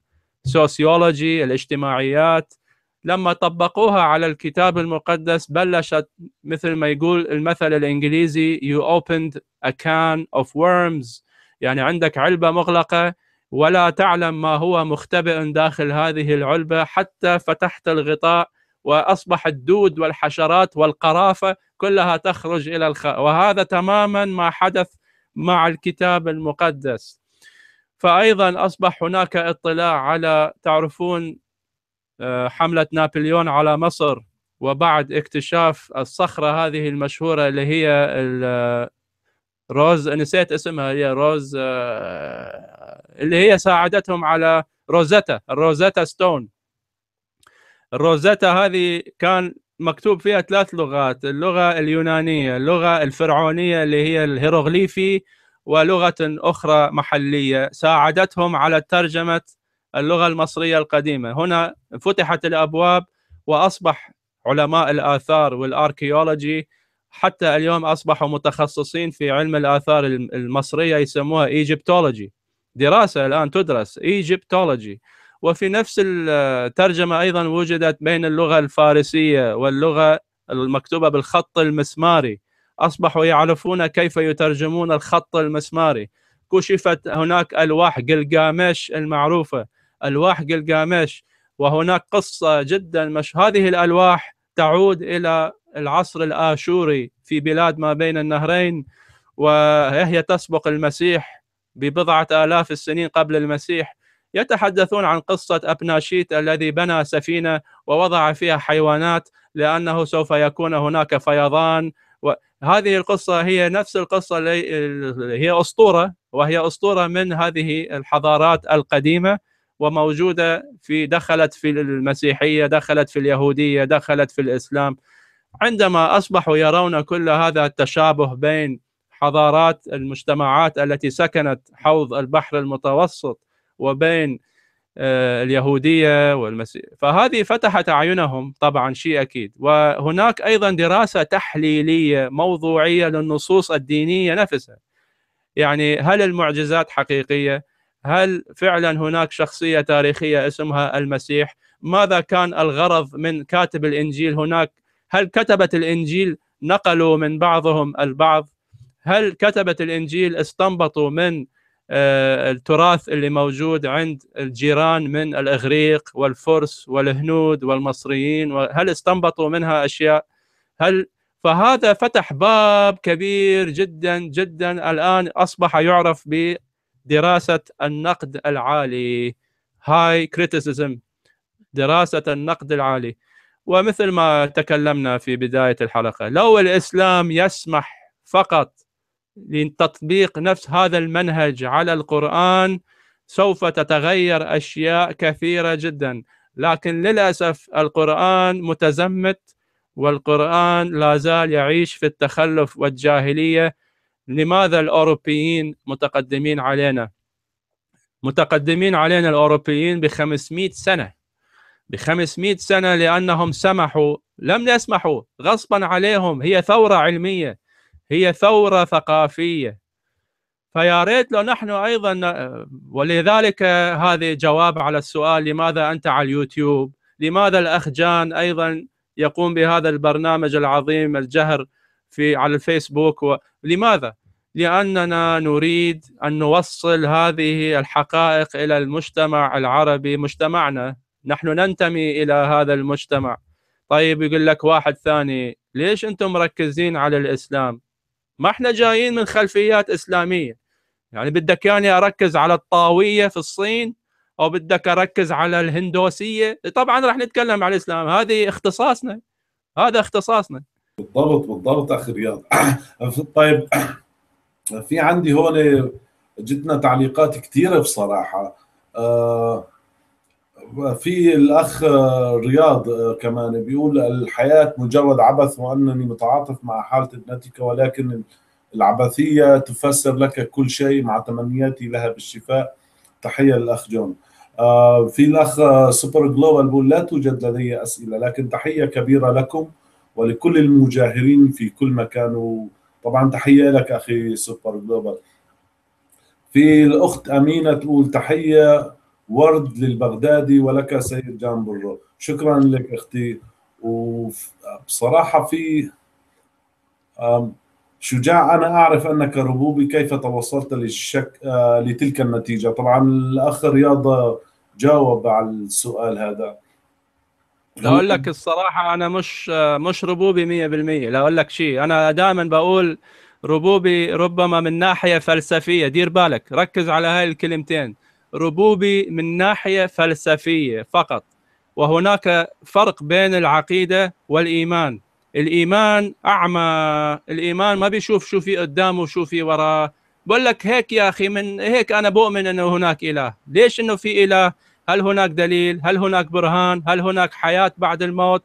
S3: سوسيولوجي الاجتماعيات لما طبقوها على الكتاب المقدس بلشت مثل ما يقول المثل الانجليزي you opened a can of worms يعني عندك علبه مغلقه ولا تعلم ما هو مختبئ داخل هذه العلبه حتى فتحت الغطاء واصبح الدود والحشرات والقرافه كلها تخرج الى الخ... وهذا تماما ما حدث مع الكتاب المقدس فايضا اصبح هناك اطلاع على تعرفون آه، حمله نابليون على مصر وبعد اكتشاف الصخره هذه المشهوره اللي هي روز نسيت اسمها هي روز آه، اللي هي ساعدتهم على روزيتا الروزيتا ستون الروزيتا هذه كان مكتوب فيها ثلاث لغات اللغه اليونانيه اللغه الفرعونيه اللي هي الهيروغليفي ولغه اخرى محليه ساعدتهم على ترجمه اللغة المصرية القديمة هنا فتحت الأبواب وأصبح علماء الآثار والأركيولوجي حتى اليوم أصبحوا متخصصين في علم الآثار المصرية يسموها إيجيبتولوجي دراسة الآن تدرس إيجيبتولوجي وفي نفس الترجمة أيضا وجدت بين اللغة الفارسية واللغة المكتوبة بالخط المسماري أصبحوا يعرفون كيف يترجمون الخط المسماري كشفت هناك ألواح جلجامش المعروفة ألواح جلجامش وهناك قصة جدا مش هذه الألواح تعود إلى العصر الآشوري في بلاد ما بين النهرين وهي تسبق المسيح ببضعة آلاف السنين قبل المسيح يتحدثون عن قصة أبناشيت الذي بنى سفينة ووضع فيها حيوانات لأنه سوف يكون هناك فيضان وهذه القصة هي نفس القصة هي أسطورة وهي أسطورة من هذه الحضارات القديمة وموجوده في دخلت في المسيحيه دخلت في اليهوديه دخلت في الاسلام عندما اصبحوا يرون كل هذا التشابه بين حضارات المجتمعات التي سكنت حوض البحر المتوسط وبين آه، اليهوديه والمسيح فهذه فتحت اعينهم طبعا شيء اكيد وهناك ايضا دراسه تحليليه موضوعيه للنصوص الدينيه نفسها يعني هل المعجزات حقيقيه هل فعلا هناك شخصيه تاريخيه اسمها المسيح؟ ماذا كان الغرض من كاتب الانجيل هناك؟ هل كتبت الانجيل نقلوا من بعضهم البعض؟ هل كتبه الانجيل استنبطوا من آه، التراث اللي موجود عند الجيران من الاغريق والفرس والهنود والمصريين هل استنبطوا منها اشياء هل فهذا فتح باب كبير جدا جدا الان اصبح يعرف دراسه النقد العالي هاي كريتيسيزم دراسه النقد العالي ومثل ما تكلمنا في بدايه الحلقه لو الاسلام يسمح فقط لتطبيق نفس هذا المنهج على القران سوف تتغير اشياء كثيره جدا لكن للاسف القران متزمت والقران لا زال يعيش في التخلف والجاهليه لماذا الأوروبيين متقدمين علينا متقدمين علينا الأوروبيين ب 500 سنة ب 500 سنة لأنهم سمحوا لم يسمحوا غصبا عليهم هي ثورة علمية هي ثورة ثقافية فيا ريت لو نحن أيضا ولذلك هذا جواب على السؤال لماذا أنت على اليوتيوب لماذا الأخ جان أيضا يقوم بهذا البرنامج العظيم الجهر في على الفيسبوك و... لماذا؟ لاننا نريد ان نوصل هذه الحقائق الى المجتمع العربي مجتمعنا نحن ننتمي الى هذا المجتمع طيب يقول لك واحد ثاني ليش انتم مركزين على الاسلام ما احنا جايين من خلفيات اسلاميه يعني بدك يعني اركز على الطاويه في الصين او بدك اركز على الهندوسيه طبعا راح نتكلم عن الاسلام هذه اختصاصنا هذا اختصاصنا
S1: بالضبط بالضبط اخي رياض (clears throat) طيب في عندي هون جتنا تعليقات كثيره بصراحه آه، في الاخ رياض كمان بيقول الحياه مجرد عبث وانني متعاطف مع حاله ابنتك ولكن العبثيه تفسر لك كل شيء مع تمنياتي لها بالشفاء تحيه للاخ جون آه، في الاخ سوبر جلوبال بيقول لا توجد لدي اسئله لكن تحيه كبيره لكم ولكل المجاهرين في كل مكان وطبعا تحيه لك اخي سوبر جلوبال في الاخت امينه تقول تحيه ورد للبغدادي ولك سيد جان برو شكرا لك اختي وبصراحه في شجاع انا اعرف انك ربوبي كيف توصلت للشك آه، لتلك النتيجه طبعا الاخ رياض جاوب على السؤال هذا
S3: لا اقول لك الصراحه انا مش مش ربوبي 100% لا اقول لك شيء انا دائما بقول ربوبي ربما من ناحيه فلسفيه دير بالك ركز على هاي الكلمتين ربوبي من ناحيه فلسفيه فقط وهناك فرق بين العقيده والايمان الايمان اعمى الايمان ما بيشوف شو في قدامه وشو في وراه بقول لك هيك يا اخي من هيك انا بؤمن انه هناك اله ليش انه في اله هل هناك دليل هل هناك برهان هل هناك حياه بعد الموت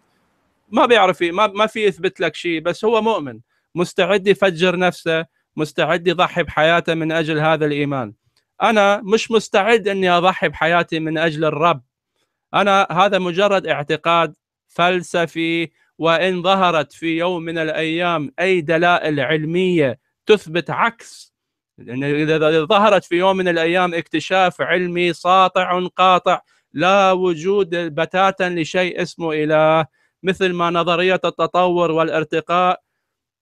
S3: ما بيعرف ما ما في يثبت لك شيء بس هو مؤمن مستعد يفجر نفسه مستعد يضحي بحياته من اجل هذا الايمان انا مش مستعد اني اضحي بحياتي من اجل الرب انا هذا مجرد اعتقاد فلسفي وان ظهرت في يوم من الايام اي دلائل علميه تثبت عكس لان اذا ظهرت في يوم من الايام اكتشاف علمي ساطع قاطع لا وجود بتاتا لشيء اسمه اله مثل ما نظريه التطور والارتقاء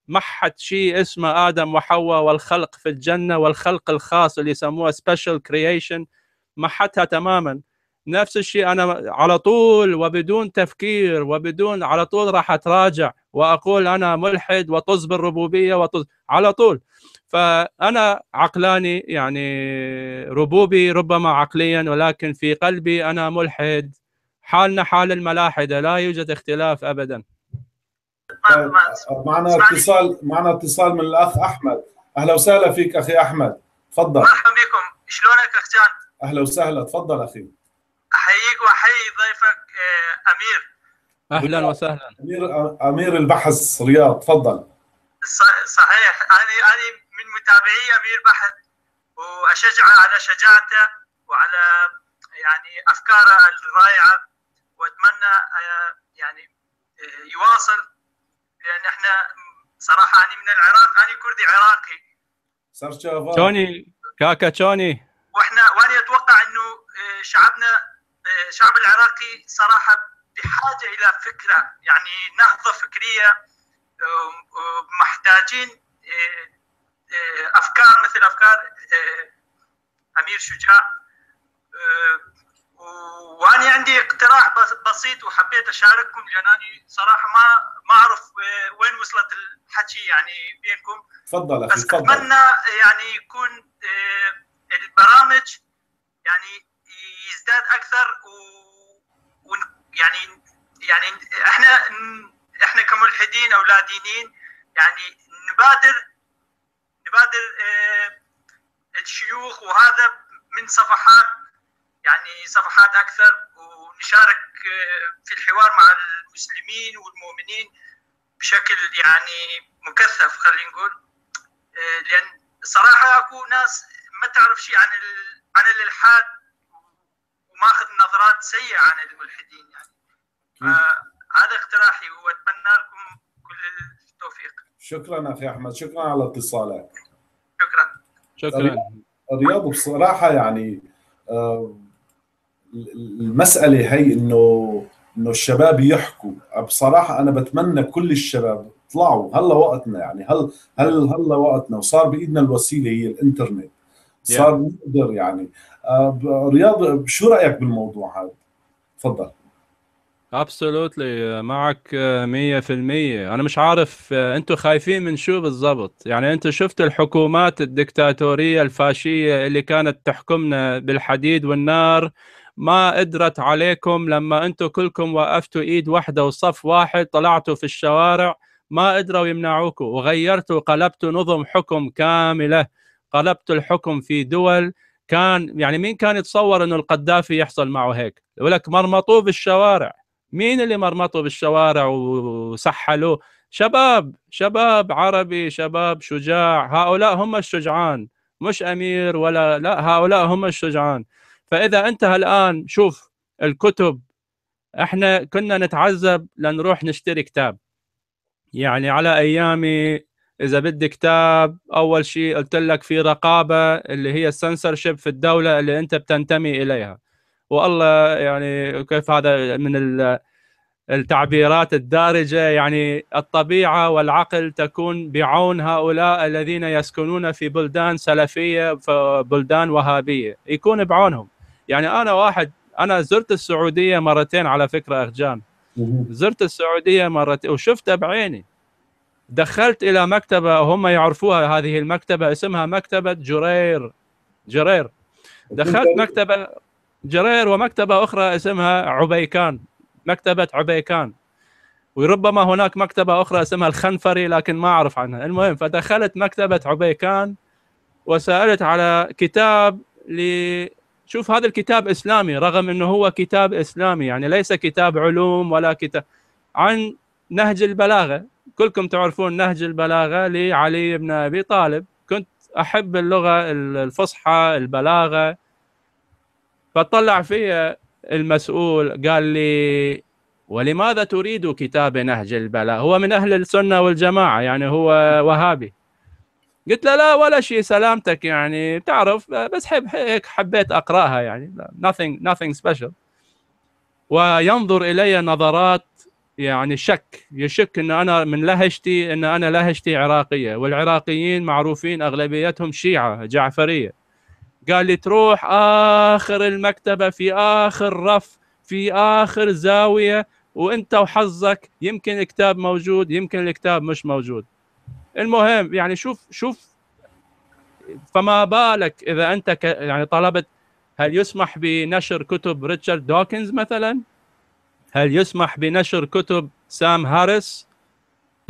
S3: محت شيء اسمه ادم وحواء والخلق في الجنه والخلق الخاص اللي يسموه سبيشال كرييشن محتها تماما نفس الشيء انا على طول وبدون تفكير وبدون على طول راح اتراجع واقول انا ملحد وطز بالربوبيه وطز على طول فانا عقلاني يعني ربوبي ربما عقليا ولكن في قلبي انا ملحد حالنا حال الملاحده لا يوجد اختلاف ابدا
S1: معنا اتصال معنا اتصال من الاخ احمد اهلا وسهلا فيك اخي احمد تفضل مرحبا بكم شلونك اختي اهلا وسهلا تفضل اخي
S2: احييك واحيي ضيفك
S1: آه، امير
S3: اهلا وسهلا
S1: امير امير البحث رياض تفضل صحيح انا انا من متابعي امير بحث
S2: واشجعه على شجاعته وعلى يعني افكاره الرائعه واتمنى آه، يعني آه، يواصل لان احنا صراحه انا من العراق انا كردي عراقي
S3: صار شوني كاكا شوني
S2: واحنا وانا اتوقع انه شعبنا الشعب العراقي صراحه بحاجه الى فكره يعني نهضه فكريه محتاجين آه، آه، افكار مثل افكار آه، امير شجاع وانا عندي اقتراح بسيط وحبيت اشارككم لأنني صراحه ما ما اعرف وين وصلت الحكي يعني بينكم تفضل بس اتمنى يعني يكون البرامج يعني يزداد اكثر و... و... يعني يعني احنا احنا كملحدين او لا دينيين يعني نبادر نبادر اه الشيوخ وهذا من صفحات يعني صفحات اكثر ونشارك آه، في الحوار مع المسلمين والمؤمنين بشكل يعني مكثف خلينا نقول آه، لان صراحه اكو ناس ما تعرف شيء عن ال... عن الالحاد ماخذ نظرات سيئه عن الملحدين
S1: يعني هذا اقتراحي واتمنى لكم كل التوفيق شكرا اخي احمد شكرا على اتصالك شكرا شكرا الرياض بصراحه يعني آه، المساله هي انه انه الشباب يحكوا بصراحه انا بتمنى كل الشباب طلعوا هلا وقتنا يعني هل هل هلا وقتنا وصار بايدنا الوسيله هي الانترنت صار نقدر يعني آه، رياض شو رايك بالموضوع هذا تفضل
S3: ابسولوتلي معك 100% انا مش عارف آه، انتم خايفين من شو بالضبط يعني انتم شفتوا الحكومات الدكتاتوريه الفاشيه اللي كانت تحكمنا بالحديد والنار ما قدرت عليكم لما انتم كلكم وقفتوا ايد واحده وصف واحد طلعتوا في الشوارع ما قدروا يمنعوكم وغيرتوا قلبتوا نظم حكم كامله قلبتوا الحكم في دول كان يعني مين كان يتصور انه القذافي يحصل معه هيك يقول لك مرمطوه بالشوارع مين اللي مرمطوه بالشوارع وسحلوه شباب شباب عربي شباب شجاع هؤلاء هم الشجعان مش امير ولا لا هؤلاء هم الشجعان فاذا انت الان شوف الكتب احنا كنا نتعذب لنروح نشتري كتاب يعني على ايامي اذا بدي كتاب اول شيء قلت لك في رقابه اللي هي السنسرشيب في الدوله اللي انت بتنتمي اليها والله يعني كيف هذا من التعبيرات الدارجه يعني الطبيعه والعقل تكون بعون هؤلاء الذين يسكنون في بلدان سلفيه بلدان وهابيه يكون بعونهم يعني انا واحد انا زرت السعوديه مرتين على فكره اخجان زرت السعوديه مرتين وشفت بعيني دخلت الى مكتبه هم يعرفوها هذه المكتبه اسمها مكتبه جرير جرير دخلت مكتبه جرير ومكتبه اخرى اسمها عبيكان مكتبه عبيكان وربما هناك مكتبه اخرى اسمها الخنفري لكن ما اعرف عنها المهم فدخلت مكتبه عبيكان وسالت على كتاب ل شوف هذا الكتاب اسلامي رغم انه هو كتاب اسلامي يعني ليس كتاب علوم ولا كتاب عن نهج البلاغه كلكم تعرفون نهج البلاغه لعلي بن ابي طالب كنت احب اللغه الفصحى البلاغه فطلع في المسؤول قال لي ولماذا تريد كتاب نهج البلاغه هو من اهل السنه والجماعه يعني هو وهابي قلت له لا ولا شيء سلامتك يعني تعرف بس حب هيك حبيت اقراها يعني nothing nothing special وينظر الي نظرات يعني شك يشك ان انا من لهجتي ان انا لهجتي عراقيه والعراقيين معروفين اغلبيتهم شيعه جعفريه قال لي تروح اخر المكتبه في اخر رف في اخر زاويه وانت وحظك يمكن الكتاب موجود يمكن الكتاب مش موجود المهم يعني شوف شوف فما بالك اذا انت يعني طلبت هل يسمح بنشر كتب ريتشارد دوكنز مثلا هل يسمح بنشر كتب سام هاريس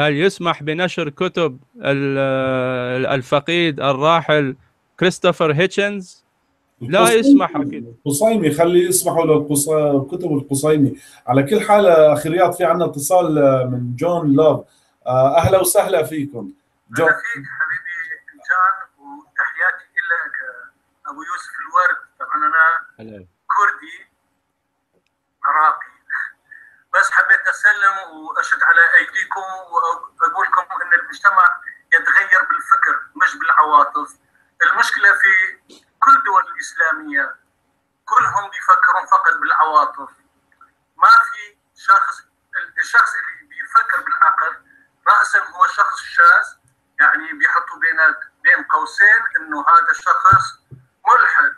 S3: هل يسمح بنشر كتب الفقيد الراحل كريستوفر هيتشنز لا يسمح
S1: القصيمي خلي يسمحوا للقص... كتب القصيمي على كل حال اخي رياض في عندنا اتصال آه، من جون لوف آه، اهلا وسهلا فيكم جون حبيبي
S2: جان وتحياتي لك ابو يوسف الورد طبعا انا كردي عراقي بس حبيت اسلم واشد على ايديكم واقول لكم ان المجتمع يتغير بالفكر مش بالعواطف المشكله في كل الدول الاسلاميه كلهم بيفكرون فقط بالعواطف ما في شخص الشخص اللي بيفكر بالعقل راسا هو شخص شاذ يعني بيحطوا بين بين قوسين انه هذا الشخص ملحد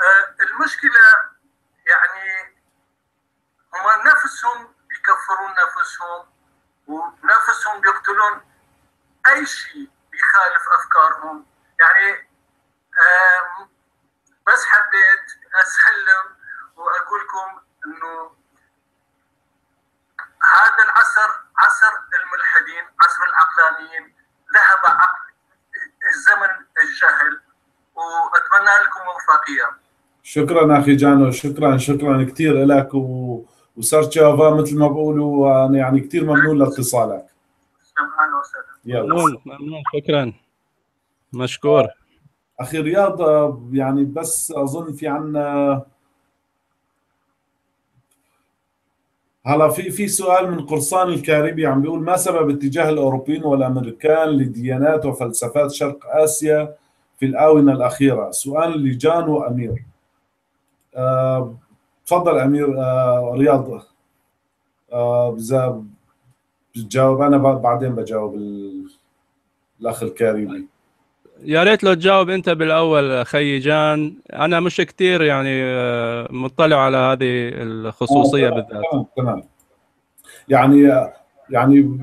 S2: آه، المشكله يعني هما نفسهم بيكفرون نفسهم ونفسهم بيقتلون اي شيء بيخالف افكارهم يعني بس حبيت اسلم واقول لكم انه هذا العصر عصر الملحدين عصر العقلانيين ذهب عقل الزمن الجهل واتمنى
S1: لكم موفقيه شكرا اخي جانو شكرا شكرا كثير لك و... وصرت جافا مثل ما بقولوا انا يعني كثير ممنون لاتصالك
S3: ممنون ممنون شكرا مشكور
S1: اخي رياض يعني بس اظن في عنا هلا في في سؤال من قرصان الكاريبي عم بيقول ما سبب اتجاه الاوروبيين والامريكان لديانات وفلسفات شرق اسيا في الاونه الاخيره؟ سؤال لجان وامير. آه، تفضل امير آه رياض آه بتجاوب انا بعدين بجاوب الاخ الكريم
S3: يا ريت لو تجاوب انت بالاول خي جان انا مش كثير يعني آه، مطلع على هذه الخصوصيه آه بالذات تمام
S1: تمام يعني يعني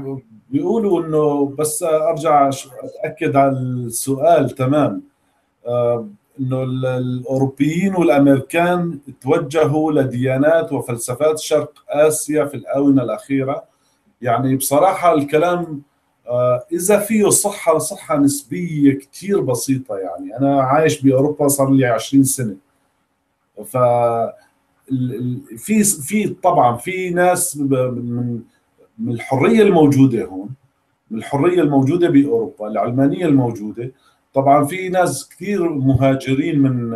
S1: بيقولوا انه بس ارجع اتاكد على السؤال تمام آه، انه الاوروبيين والامريكان توجهوا لديانات وفلسفات شرق اسيا في الاونه الاخيره يعني بصراحه الكلام آه، اذا فيه صحه صحه نسبيه كثير بسيطه يعني انا عايش باوروبا صار لي 20 سنه ف في في طبعا في ناس من من الحريه الموجوده هون من الحريه الموجوده باوروبا العلمانيه الموجوده طبعا في ناس كثير مهاجرين من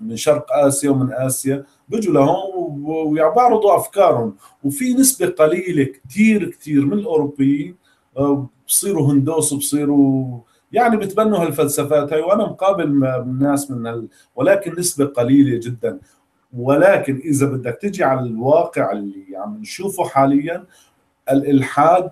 S1: من شرق اسيا ومن اسيا بيجوا لهون ويعبروا افكارهم وفي نسبه قليله كثير كثير من الاوروبيين آه، بصيروا هندوس وبصيروا يعني بتبنوا هالفلسفات هاي وانا مقابل ناس من هال... ولكن نسبه قليله جدا ولكن اذا بدك تجي على الواقع اللي عم نشوفه حاليا الالحاد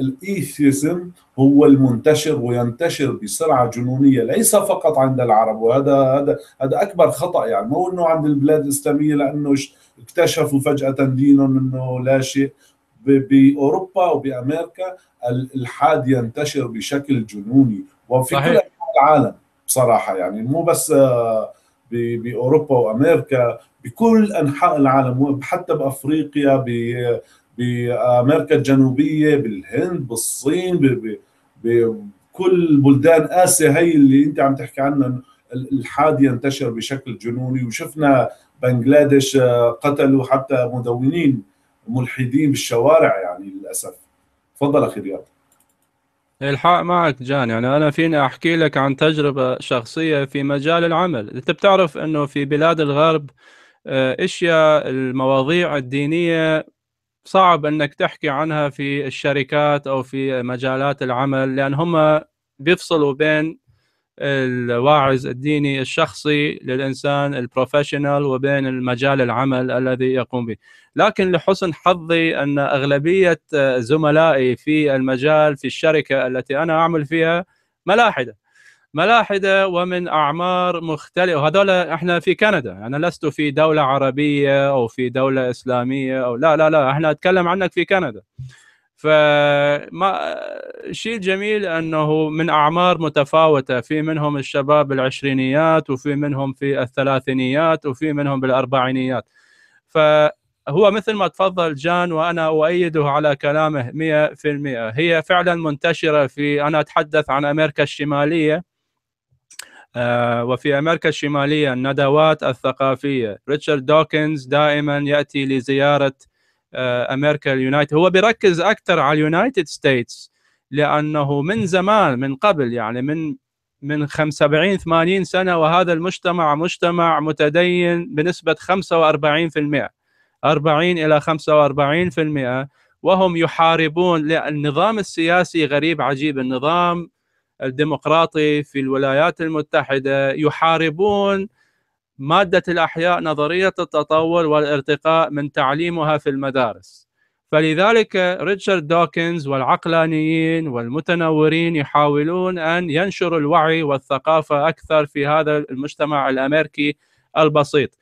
S1: الايثيزم هو المنتشر وينتشر بسرعه جنونيه ليس فقط عند العرب وهذا هذا هذا اكبر خطا يعني مو انه عند البلاد الاسلاميه لانه اكتشفوا فجاه دينهم انه لا شيء باوروبا وبامريكا الالحاد ينتشر بشكل جنوني وفي صحيح. كل العالم بصراحه يعني مو بس آه، باوروبا وامريكا بكل انحاء العالم حتى بافريقيا بامريكا الجنوبيه بالهند بالصين بكل بلدان اسيا هي اللي انت عم تحكي عنها الحاد ينتشر بشكل جنوني وشفنا بنغلاديش آه، قتلوا حتى مدونين ملحدين بالشوارع يعني للاسف تفضل اخي رياض
S3: الحق معك جان يعني انا فيني احكي لك عن تجربه شخصيه في مجال العمل انت بتعرف انه في بلاد الغرب آه، اشياء المواضيع الدينيه صعب انك تحكي عنها في الشركات او في مجالات العمل لان هم بيفصلوا بين الواعظ الديني الشخصي للانسان البروفيشنال وبين المجال العمل الذي يقوم به لكن لحسن حظي ان اغلبيه زملائي في المجال في الشركه التي انا اعمل فيها ملاحده ملاحده ومن اعمار مختلفه وهذول احنا في كندا انا لست في دوله عربيه او في دوله اسلاميه او لا لا لا احنا اتكلم عنك في كندا فما الشيء الجميل انه من اعمار متفاوته في منهم الشباب بالعشرينيات وفي منهم في الثلاثينيات وفي منهم بالاربعينيات فهو مثل ما تفضل جان وانا اؤيده على كلامه 100% هي فعلا منتشره في انا اتحدث عن امريكا الشماليه آه، وفي أمريكا الشمالية الندوات الثقافية ريتشارد دوكنز دائما يأتي لزيارة آه، أمريكا اليونايتد هو بيركز أكثر على اليونايتد ستيتس لأنه من زمان من قبل يعني من من 75 80 سنه وهذا المجتمع مجتمع متدين بنسبه 45% 40 الى 45% وهم يحاربون النظام السياسي غريب عجيب النظام الديمقراطي في الولايات المتحدة يحاربون مادة الأحياء نظرية التطور والارتقاء من تعليمها في المدارس فلذلك ريتشارد دوكنز والعقلانيين والمتنورين يحاولون أن ينشروا الوعي والثقافة أكثر في هذا المجتمع الأمريكي البسيط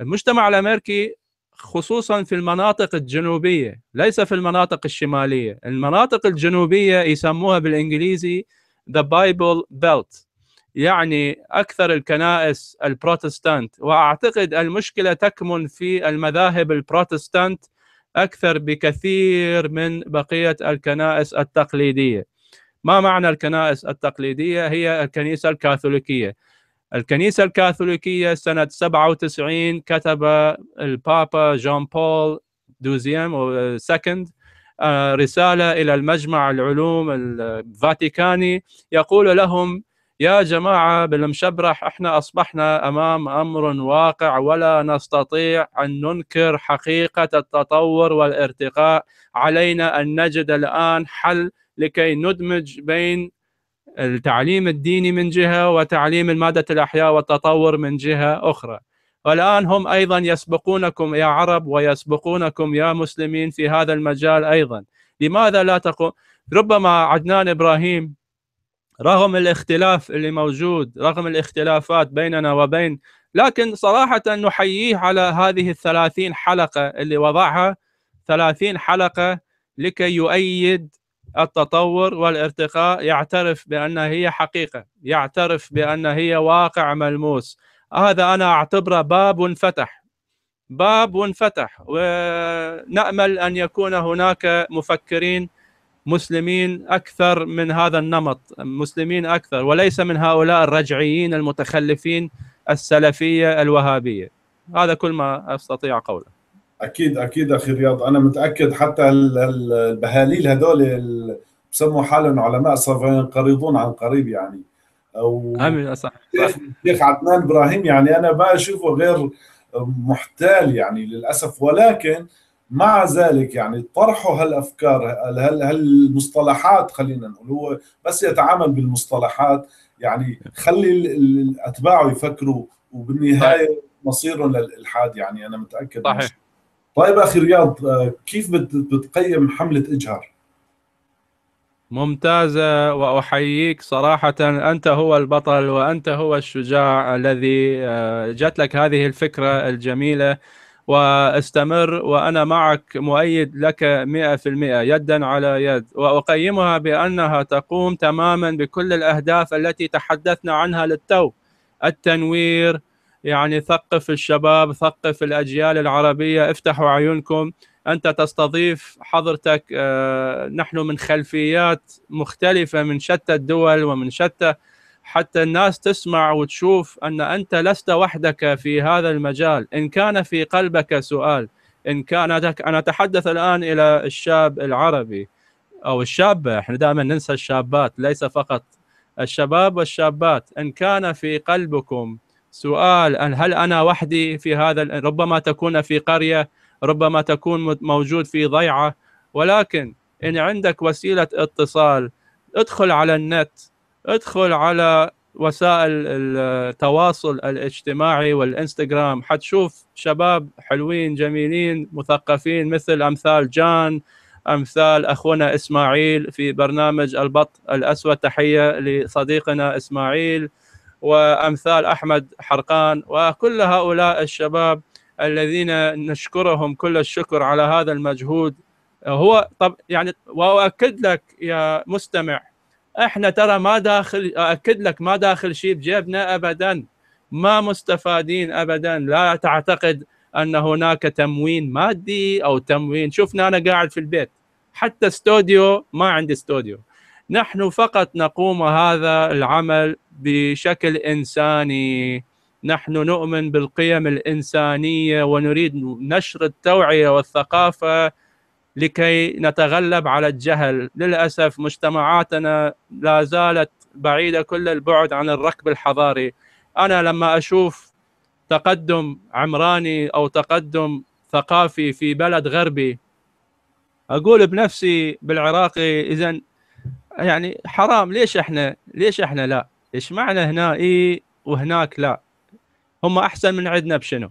S3: المجتمع الأمريكي خصوصا في المناطق الجنوبية ليس في المناطق الشمالية المناطق الجنوبية يسموها بالإنجليزي ذا بايبل بيلت يعني اكثر الكنائس البروتستانت واعتقد المشكله تكمن في المذاهب البروتستانت اكثر بكثير من بقيه الكنائس التقليديه. ما معنى الكنائس التقليديه؟ هي الكنيسه الكاثوليكيه. الكنيسه الكاثوليكيه سنه 97 كتب البابا جون بول دوزيام سكند آه، رساله الى المجمع العلوم الفاتيكاني يقول لهم يا جماعه بالمشبرح احنا اصبحنا امام امر واقع ولا نستطيع ان ننكر حقيقه التطور والارتقاء علينا ان نجد الان حل لكي ندمج بين التعليم الديني من جهه وتعليم الماده الاحياء والتطور من جهه اخرى والآن هم أيضا يسبقونكم يا عرب ويسبقونكم يا مسلمين في هذا المجال أيضا لماذا لا تقوم ربما عدنان إبراهيم رغم الاختلاف اللي موجود رغم الاختلافات بيننا وبين لكن صراحة نحييه على هذه الثلاثين حلقة اللي وضعها ثلاثين حلقة لكي يؤيد التطور والارتقاء يعترف بأن هي حقيقة يعترف بأن هي واقع ملموس هذا أنا أعتبره باب فتح باب وانفتح ونأمل أن يكون هناك مفكرين مسلمين أكثر من هذا النمط مسلمين أكثر وليس من هؤلاء الرجعيين المتخلفين السلفية الوهابية هذا كل ما أستطيع قوله
S1: اكيد اكيد اخي رياض انا متاكد حتى البهاليل هذول بسموا حالهم علماء سوف ينقرضون عن قريب يعني او صح الشيخ عدنان ابراهيم يعني انا ما اشوفه غير محتال يعني للاسف ولكن مع ذلك يعني طرحه هالافكار هالمصطلحات خلينا نقول هو بس يتعامل بالمصطلحات يعني خلي اتباعه يفكروا وبالنهايه طيب. مصيرهم للالحاد يعني انا متاكد صحيح طيب اخي رياض آه، كيف بتقيم حمله اجهر؟
S3: ممتازة وأحييك صراحة أنت هو البطل وأنت هو الشجاع الذي آه، جت لك هذه الفكرة الجميلة واستمر وأنا معك مؤيد لك 100% يدا على يد وأقيمها بأنها تقوم تماما بكل الأهداف التي تحدثنا عنها للتو التنوير يعني ثقف الشباب ثقف الأجيال العربية افتحوا عيونكم انت تستضيف حضرتك آه، نحن من خلفيات مختلفه من شتى الدول ومن شتى حتى الناس تسمع وتشوف ان انت لست وحدك في هذا المجال ان كان في قلبك سؤال ان كان انا اتحدث الان الى الشاب العربي او الشابه احنا دائما ننسى الشابات ليس فقط الشباب والشابات ان كان في قلبكم سؤال هل انا وحدي في هذا ربما تكون في قريه ربما تكون موجود في ضيعه ولكن ان عندك وسيله اتصال ادخل على النت ادخل على وسائل التواصل الاجتماعي والانستغرام حتشوف شباب حلوين جميلين مثقفين مثل امثال جان امثال اخونا اسماعيل في برنامج البط الاسود تحيه لصديقنا اسماعيل وامثال احمد حرقان وكل هؤلاء الشباب الذين نشكرهم كل الشكر على هذا المجهود هو طب يعني واؤكد لك يا مستمع احنا ترى ما داخل اؤكد لك ما داخل شيء بجيبنا ابدا ما مستفادين ابدا لا تعتقد ان هناك تموين مادي او تموين شفنا انا قاعد في البيت حتى استوديو ما عندي استوديو نحن فقط نقوم هذا العمل بشكل انساني نحن نؤمن بالقيم الانسانيه ونريد نشر التوعيه والثقافه لكي نتغلب على الجهل للاسف مجتمعاتنا لا زالت بعيده كل البعد عن الركب الحضاري انا لما اشوف تقدم عمراني او تقدم ثقافي في بلد غربي اقول بنفسي بالعراقي اذا يعني حرام ليش احنا ليش احنا لا ايش معنى هنا اي وهناك لا هم احسن من عندنا بشنو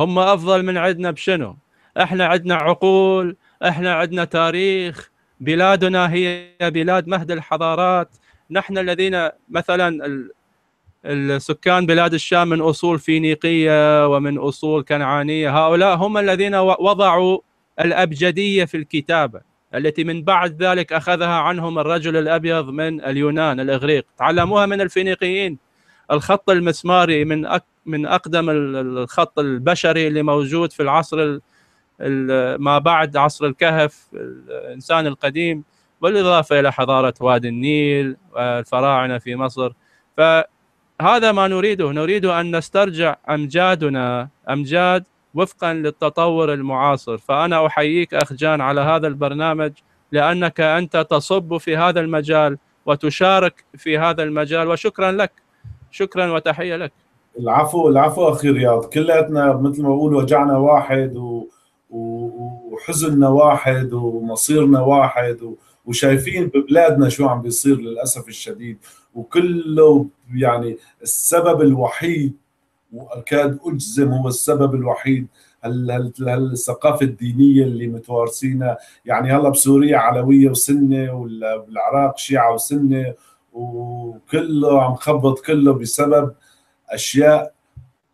S3: هم افضل من عندنا بشنو احنا عندنا عقول احنا عندنا تاريخ بلادنا هي بلاد مهد الحضارات نحن الذين مثلا السكان بلاد الشام من اصول فينيقيه ومن اصول كنعانيه هؤلاء هم الذين وضعوا الابجديه في الكتابه التي من بعد ذلك اخذها عنهم الرجل الابيض من اليونان الاغريق تعلموها من الفينيقيين الخط المسماري من أك من اقدم الخط البشري اللي موجود في العصر ما بعد عصر الكهف الانسان القديم بالاضافه الى حضاره وادي النيل والفراعنه آه، في مصر فهذا ما نريده نريد ان نسترجع امجادنا امجاد وفقا للتطور المعاصر فانا احييك اخ جان على هذا البرنامج لانك انت تصب في هذا المجال وتشارك في هذا المجال وشكرا لك شكرا وتحيه لك
S1: العفو العفو اخي رياض كلياتنا مثل ما بقول وجعنا واحد و... وحزننا واحد ومصيرنا واحد و... وشايفين ببلادنا شو عم بيصير للاسف الشديد وكله يعني السبب الوحيد واكاد اجزم هو السبب الوحيد هالثقافه الدينيه اللي متوارثينها يعني هلا بسوريا علويه وسنه ولا بالعراق شيعه وسنه وكله عم خبط كله بسبب اشياء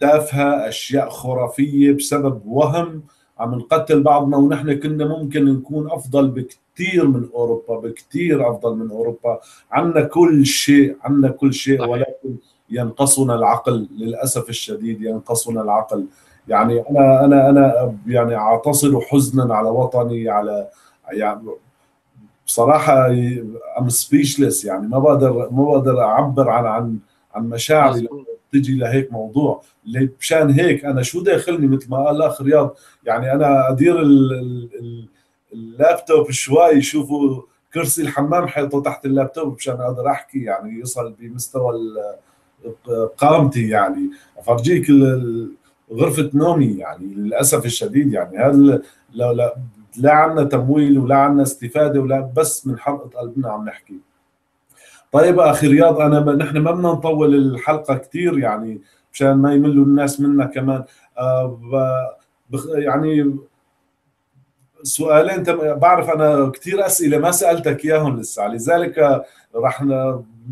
S1: تافهه اشياء خرافيه بسبب وهم عم نقتل بعضنا ونحن كنا ممكن نكون افضل بكثير من اوروبا بكثير افضل من اوروبا عنا كل شيء عنا كل شيء ولكن ينقصنا العقل للاسف الشديد ينقصنا العقل يعني انا انا انا يعني اعتصر حزنا على وطني على يعني بصراحه ام سبيشلس يعني ما بقدر ما بقدر اعبر عن عن عن مشاعري تجي لهيك موضوع اللي مشان هيك انا شو داخلني مثل ما قال الاخ رياض يعني انا ادير اللابتوب شوي يشوفوا كرسي الحمام حيطه تحت اللابتوب مشان اقدر احكي يعني يصل بمستوى قامتي يعني افرجيك غرفه نومي يعني للاسف الشديد يعني هذا لو لا لا عندنا تمويل ولا عندنا استفاده ولا بس من حرقه قلبنا عم نحكي طيب اخي رياض انا ب... نحن ما بدنا نطول الحلقه كثير يعني مشان ما يملوا الناس منا كمان آه ب... يعني سؤالين تم... بعرف انا كثير اسئله ما سالتك اياهم لسه لذلك رح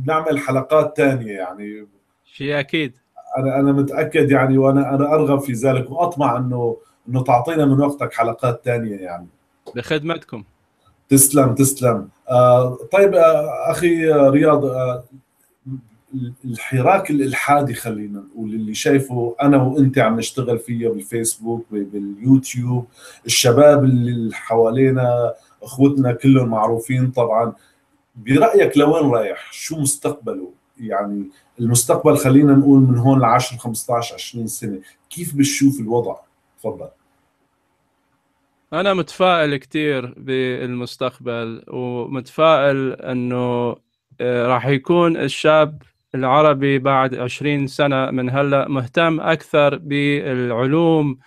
S1: نعمل حلقات ثانيه يعني
S3: شيء اكيد
S1: انا انا متاكد يعني وانا انا ارغب في ذلك واطمع انه انه تعطينا من وقتك حلقات ثانيه يعني
S3: لخدمتكم تسلم تسلم
S1: آه، طيب آه، اخي رياض آه، الحراك الالحادي خلينا نقول اللي شايفه انا وانت عم نشتغل فيه بالفيسبوك باليوتيوب الشباب اللي حوالينا اخوتنا كلهم معروفين طبعا برايك لوين رايح شو مستقبله يعني المستقبل خلينا نقول من هون ل 10 15 20 سنه كيف بتشوف الوضع تفضل
S3: انا متفائل كثير بالمستقبل ومتفائل انه آه، راح يكون الشاب العربي بعد 20 سنه من هلا مهتم اكثر بالعلوم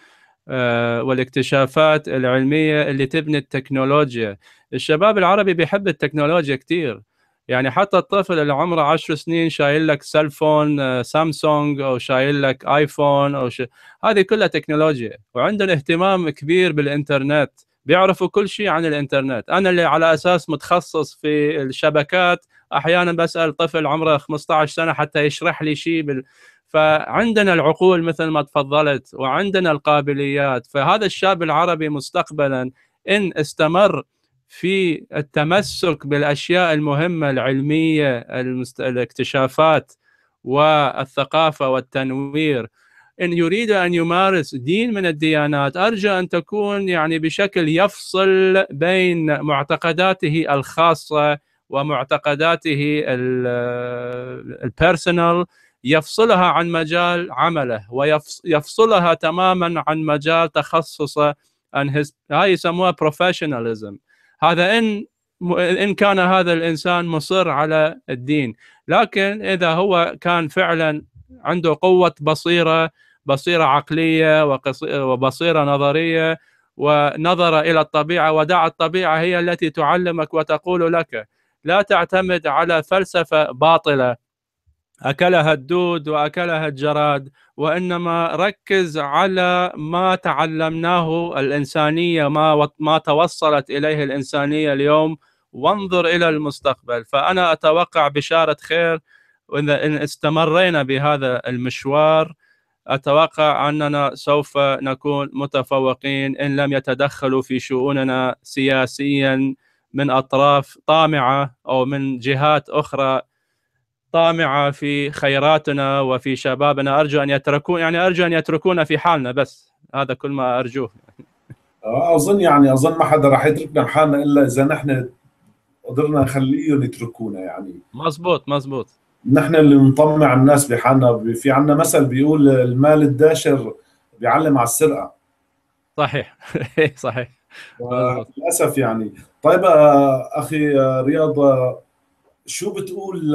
S3: آه، والاكتشافات العلميه اللي تبني التكنولوجيا الشباب العربي بيحب التكنولوجيا كثير يعني حتى الطفل اللي عمره 10 سنين شايل لك سيلفون سامسونج آه، او شايل لك ايفون او ش... هذه كلها تكنولوجيا وعندنا اهتمام كبير بالانترنت بيعرفوا كل شيء عن الانترنت انا اللي على اساس متخصص في الشبكات احيانا بسال طفل عمره 15 سنه حتى يشرح لي شيء بال... فعندنا العقول مثل ما تفضلت وعندنا القابليات فهذا الشاب العربي مستقبلا ان استمر في التمسك بالاشياء المهمه العلميه المست... الاكتشافات والثقافه والتنوير ان يريد ان يمارس دين من الديانات ارجى ان تكون يعني بشكل يفصل بين معتقداته الخاصه ومعتقداته البيرسونال يفصلها عن مجال عمله ويفصلها تماما عن مجال تخصصه عن هاي يسموها بروفيشناليزم هذا ان ان كان هذا الانسان مصر على الدين لكن اذا هو كان فعلا عنده قوه بصيره بصيره عقليه وبصيره نظريه ونظر الى الطبيعه ودعا الطبيعه هي التي تعلمك وتقول لك لا تعتمد على فلسفه باطله اكلها الدود واكلها الجراد وانما ركز على ما تعلمناه الانسانيه ما ما توصلت اليه الانسانيه اليوم وانظر الى المستقبل فانا اتوقع بشاره خير واذا استمرينا بهذا المشوار اتوقع اننا سوف نكون متفوقين ان لم يتدخلوا في شؤوننا سياسيا من اطراف طامعه او من جهات اخرى طامعه في خيراتنا وفي شبابنا ارجو ان يتركون يعني ارجو ان يتركونا في حالنا بس هذا كل ما ارجوه
S1: آه، اظن يعني اظن ما حدا راح يتركنا حالنا الا اذا نحن قدرنا نخليهم يتركونا يعني
S3: مزبوط مزبوط
S1: نحن اللي نطمع الناس بحالنا في عندنا مثل بيقول المال الداشر بيعلم على السرقه
S3: صحيح (laughs) صحيح
S1: للاسف يعني طيب آه، اخي آه، رياض شو بتقول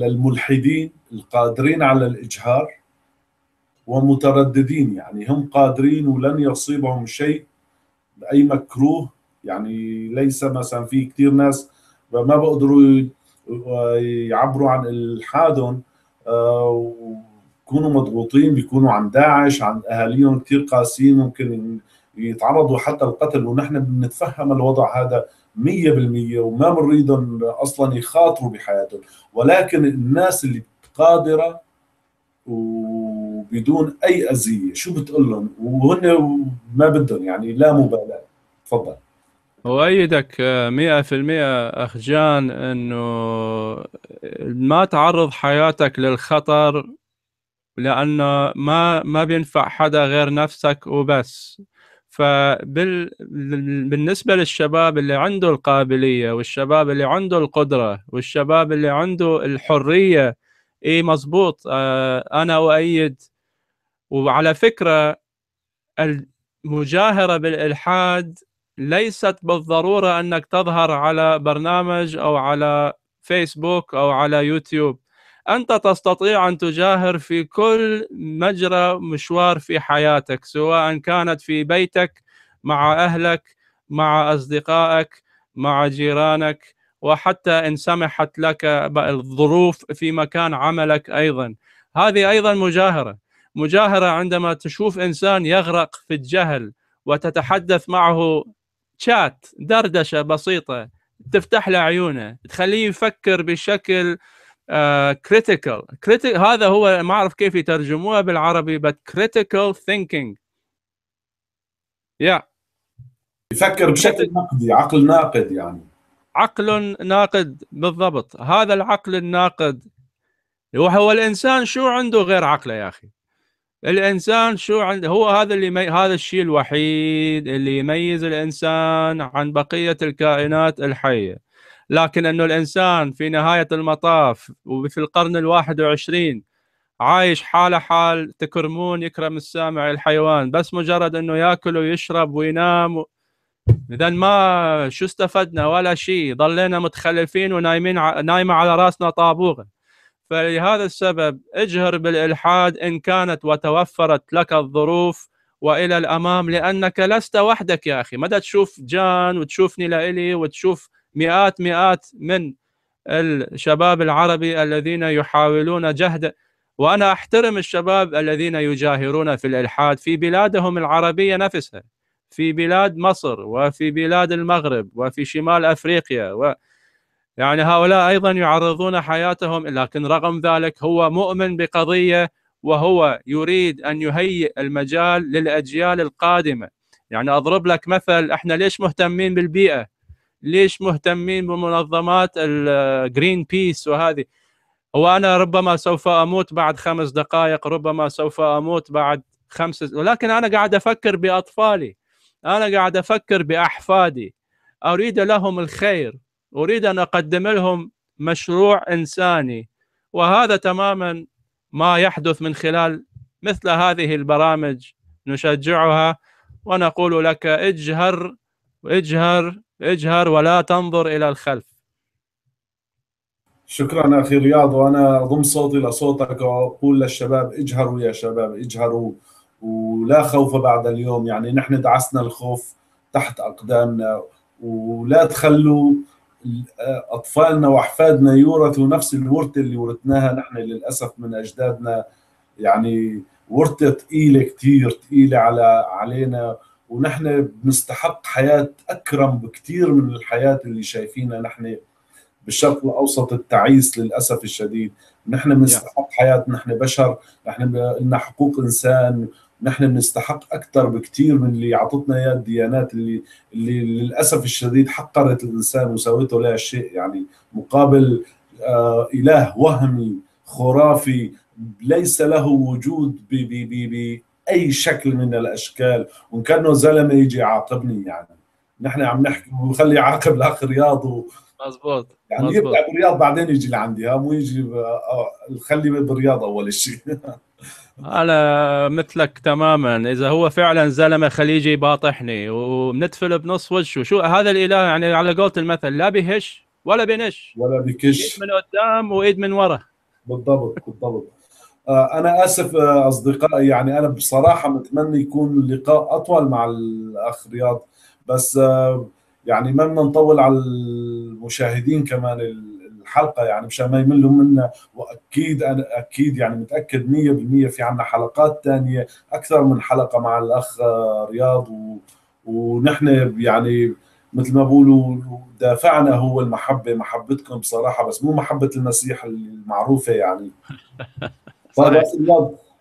S1: للملحدين القادرين على الإجهار ومترددين يعني هم قادرين ولن يصيبهم شيء أي مكروه يعني ليس مثلا في كثير ناس ما بقدروا يعبروا عن الحادهم آه، ويكونوا مضغوطين بيكونوا عن داعش عن اهاليهم كثير قاسيين ممكن يتعرضوا حتى القتل ونحن بنتفهم الوضع هذا مية بالمية وما بنريدهم أصلا يخاطروا بحياتهم ولكن الناس اللي قادرة وبدون أي أذية شو بتقول لهم وهن ما بدهم يعني لا مبالاة تفضل
S3: وأيدك 100% أخ جان أنه ما تعرض حياتك للخطر لأنه ما ما بينفع حدا غير نفسك وبس فبالنسبه للشباب اللي عنده القابليه والشباب اللي عنده القدره والشباب اللي عنده الحريه اي مضبوط آه انا اؤيد وعلى فكره المجاهره بالالحاد ليست بالضروره انك تظهر على برنامج او على فيسبوك او على يوتيوب انت تستطيع ان تجاهر في كل مجرى مشوار في حياتك سواء كانت في بيتك مع اهلك مع اصدقائك مع جيرانك وحتى ان سمحت لك الظروف في مكان عملك ايضا هذه ايضا مجاهره مجاهره عندما تشوف انسان يغرق في الجهل وتتحدث معه شات دردشه بسيطه تفتح له عيونه تخليه يفكر بشكل كريتيكال آه، uh, critical. هذا هو ما اعرف كيف يترجموها بالعربي بس critical thinking يا
S1: يفكر بشكل نقدي عقل ناقد يعني
S3: عقل ناقد بالضبط هذا العقل الناقد هو الانسان شو عنده غير عقله يا اخي الانسان شو عنده هو هذا اللي مي... هذا الشيء الوحيد اللي يميز الانسان عن بقيه الكائنات الحيه لكن أنه الإنسان في نهاية المطاف وفي القرن الواحد وعشرين عايش حالة حال تكرمون يكرم السامع الحيوان بس مجرد أنه يأكل ويشرب وينام اذا ما شو استفدنا ولا شيء ضلينا متخلفين ونايمين ع... نايمه على راسنا طابوغه فلهذا السبب اجهر بالالحاد ان كانت وتوفرت لك الظروف والى الامام لانك لست وحدك يا اخي مدى تشوف جان وتشوفني لإلي وتشوف مئات مئات من الشباب العربي الذين يحاولون جهد وأنا أحترم الشباب الذين يجاهرون في الإلحاد في بلادهم العربية نفسها في بلاد مصر وفي بلاد المغرب وفي شمال أفريقيا و يعني هؤلاء أيضا يعرضون حياتهم لكن رغم ذلك هو مؤمن بقضية وهو يريد أن يهيئ المجال للأجيال القادمة يعني أضرب لك مثل إحنا ليش مهتمين بالبيئة ليش مهتمين بمنظمات الجرين بيس وهذه وانا ربما سوف اموت بعد خمس دقائق ربما سوف اموت بعد خمس ولكن انا قاعد افكر باطفالي انا قاعد افكر باحفادي اريد لهم الخير اريد ان اقدم لهم مشروع انساني وهذا تماما ما يحدث من خلال مثل هذه البرامج نشجعها ونقول لك اجهر اجهر اجهر ولا تنظر الى الخلف
S1: شكرا اخي رياض وانا اضم صوتي لصوتك واقول للشباب اجهروا يا شباب اجهروا ولا خوف بعد اليوم يعني نحن دعسنا الخوف تحت اقدامنا ولا تخلوا اطفالنا واحفادنا يورثوا نفس الورثه اللي ورثناها نحن للاسف من اجدادنا يعني ورثه ثقيله كثير ثقيله على علينا ونحن بنستحق حياه اكرم بكثير من الحياه اللي شايفينها نحن بالشرق الاوسط التعيس للاسف الشديد نحن بنستحق حياه نحن بشر نحن لنا حقوق انسان نحن بنستحق اكثر بكثير من اللي اعطتنا اياه الديانات اللي اللي للاسف الشديد حقرت الانسان وسويته لا شيء يعني مقابل آه اله وهمي خرافي ليس له وجود ب ب ب اي شكل من الاشكال وان كانه زلمه يجي يعاقبني يعني نحن عم نحكي وخلي يعاقب الاخ رياض و...
S3: مزبوط يعني مزبوط. يبدا
S1: بالرياض بعدين يجي لعندي ها مو يجي ب... آه، خلي بالرياض اول شيء (laughs)
S3: انا مثلك تماما اذا هو فعلا زلمه خليجي باطحني وبندفل بنص وجهه شو هذا الاله يعني على قولة المثل لا بهش ولا بنش ولا بكش ايد من قدام وايد من ورا
S1: بالضبط بالضبط آه، انا اسف آه، اصدقائي يعني انا بصراحه متمنى يكون اللقاء اطول مع الاخ رياض بس آه، يعني ما بدنا نطول على المشاهدين كمان الحلقه يعني مشان ما يملوا منا واكيد انا اكيد يعني متاكد 100% في عنا حلقات ثانيه اكثر من حلقه مع الاخ رياض و... ونحن يعني مثل ما بقولوا دافعنا هو المحبه محبتكم بصراحه بس مو محبه المسيح المعروفه يعني (laughs) طيب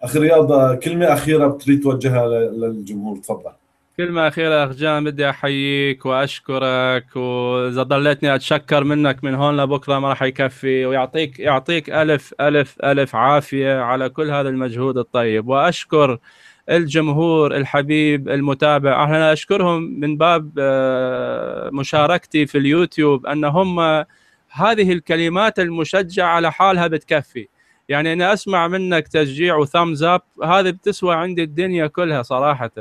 S1: اخ رياض كلمه اخيره بتريد توجهها للجمهور تفضل
S3: كلمة أخيرة أخ جان بدي أحييك وأشكرك وإذا ضليتني أتشكر منك من هون لبكرة ما راح يكفي ويعطيك يعطيك ألف ألف ألف عافية على كل هذا المجهود الطيب وأشكر الجمهور الحبيب المتابع أنا أشكرهم من باب آه، مشاركتي في اليوتيوب أن هم هذه الكلمات المشجعة لحالها بتكفي يعني انا اسمع منك تشجيع وثامز اب هذه بتسوى عندي الدنيا كلها صراحه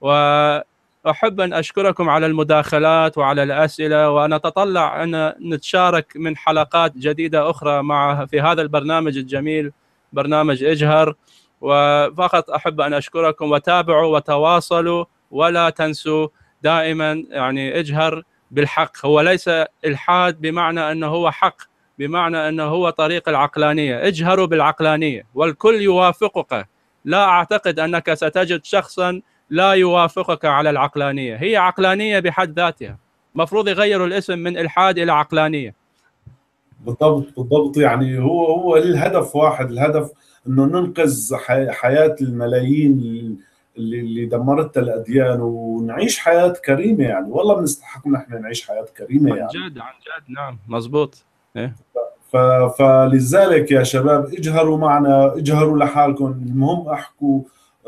S3: واحب ان اشكركم على المداخلات وعلى الاسئله وانا اتطلع ان نتشارك من حلقات جديده اخرى مع في هذا البرنامج الجميل برنامج اجهر وفقط احب ان اشكركم وتابعوا وتواصلوا ولا تنسوا دائما يعني اجهر بالحق هو ليس الحاد بمعنى انه هو حق بمعنى أنه هو طريق العقلانية اجهروا بالعقلانية والكل يوافقك لا أعتقد أنك ستجد شخصا لا يوافقك على العقلانية هي عقلانية بحد ذاتها مفروض يغيروا الاسم من إلحاد إلى عقلانية
S1: بالضبط بالضبط يعني هو هو الهدف واحد الهدف انه ننقذ حياه الملايين اللي اللي دمرتها الاديان ونعيش حياه كريمه يعني والله بنستحق نحن نعيش حياه كريمه يعني عن
S3: جد عن جد نعم مزبوط إيه؟
S1: ف... فلذلك يا شباب اجهروا معنا اجهروا لحالكم المهم احكوا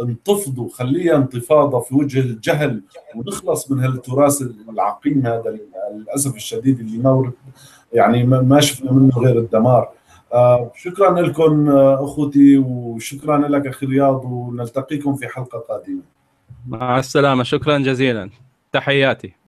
S1: انتفضوا خليها انتفاضه في وجه الجهل ونخلص من هالتراث العقيم هذا للاسف الشديد اللي ما يعني ما شفنا منه غير الدمار آه شكرا لكم آه اخوتي وشكرا لك اخي رياض ونلتقيكم في حلقه قادمه
S3: مع السلامه شكرا جزيلا
S2: تحياتي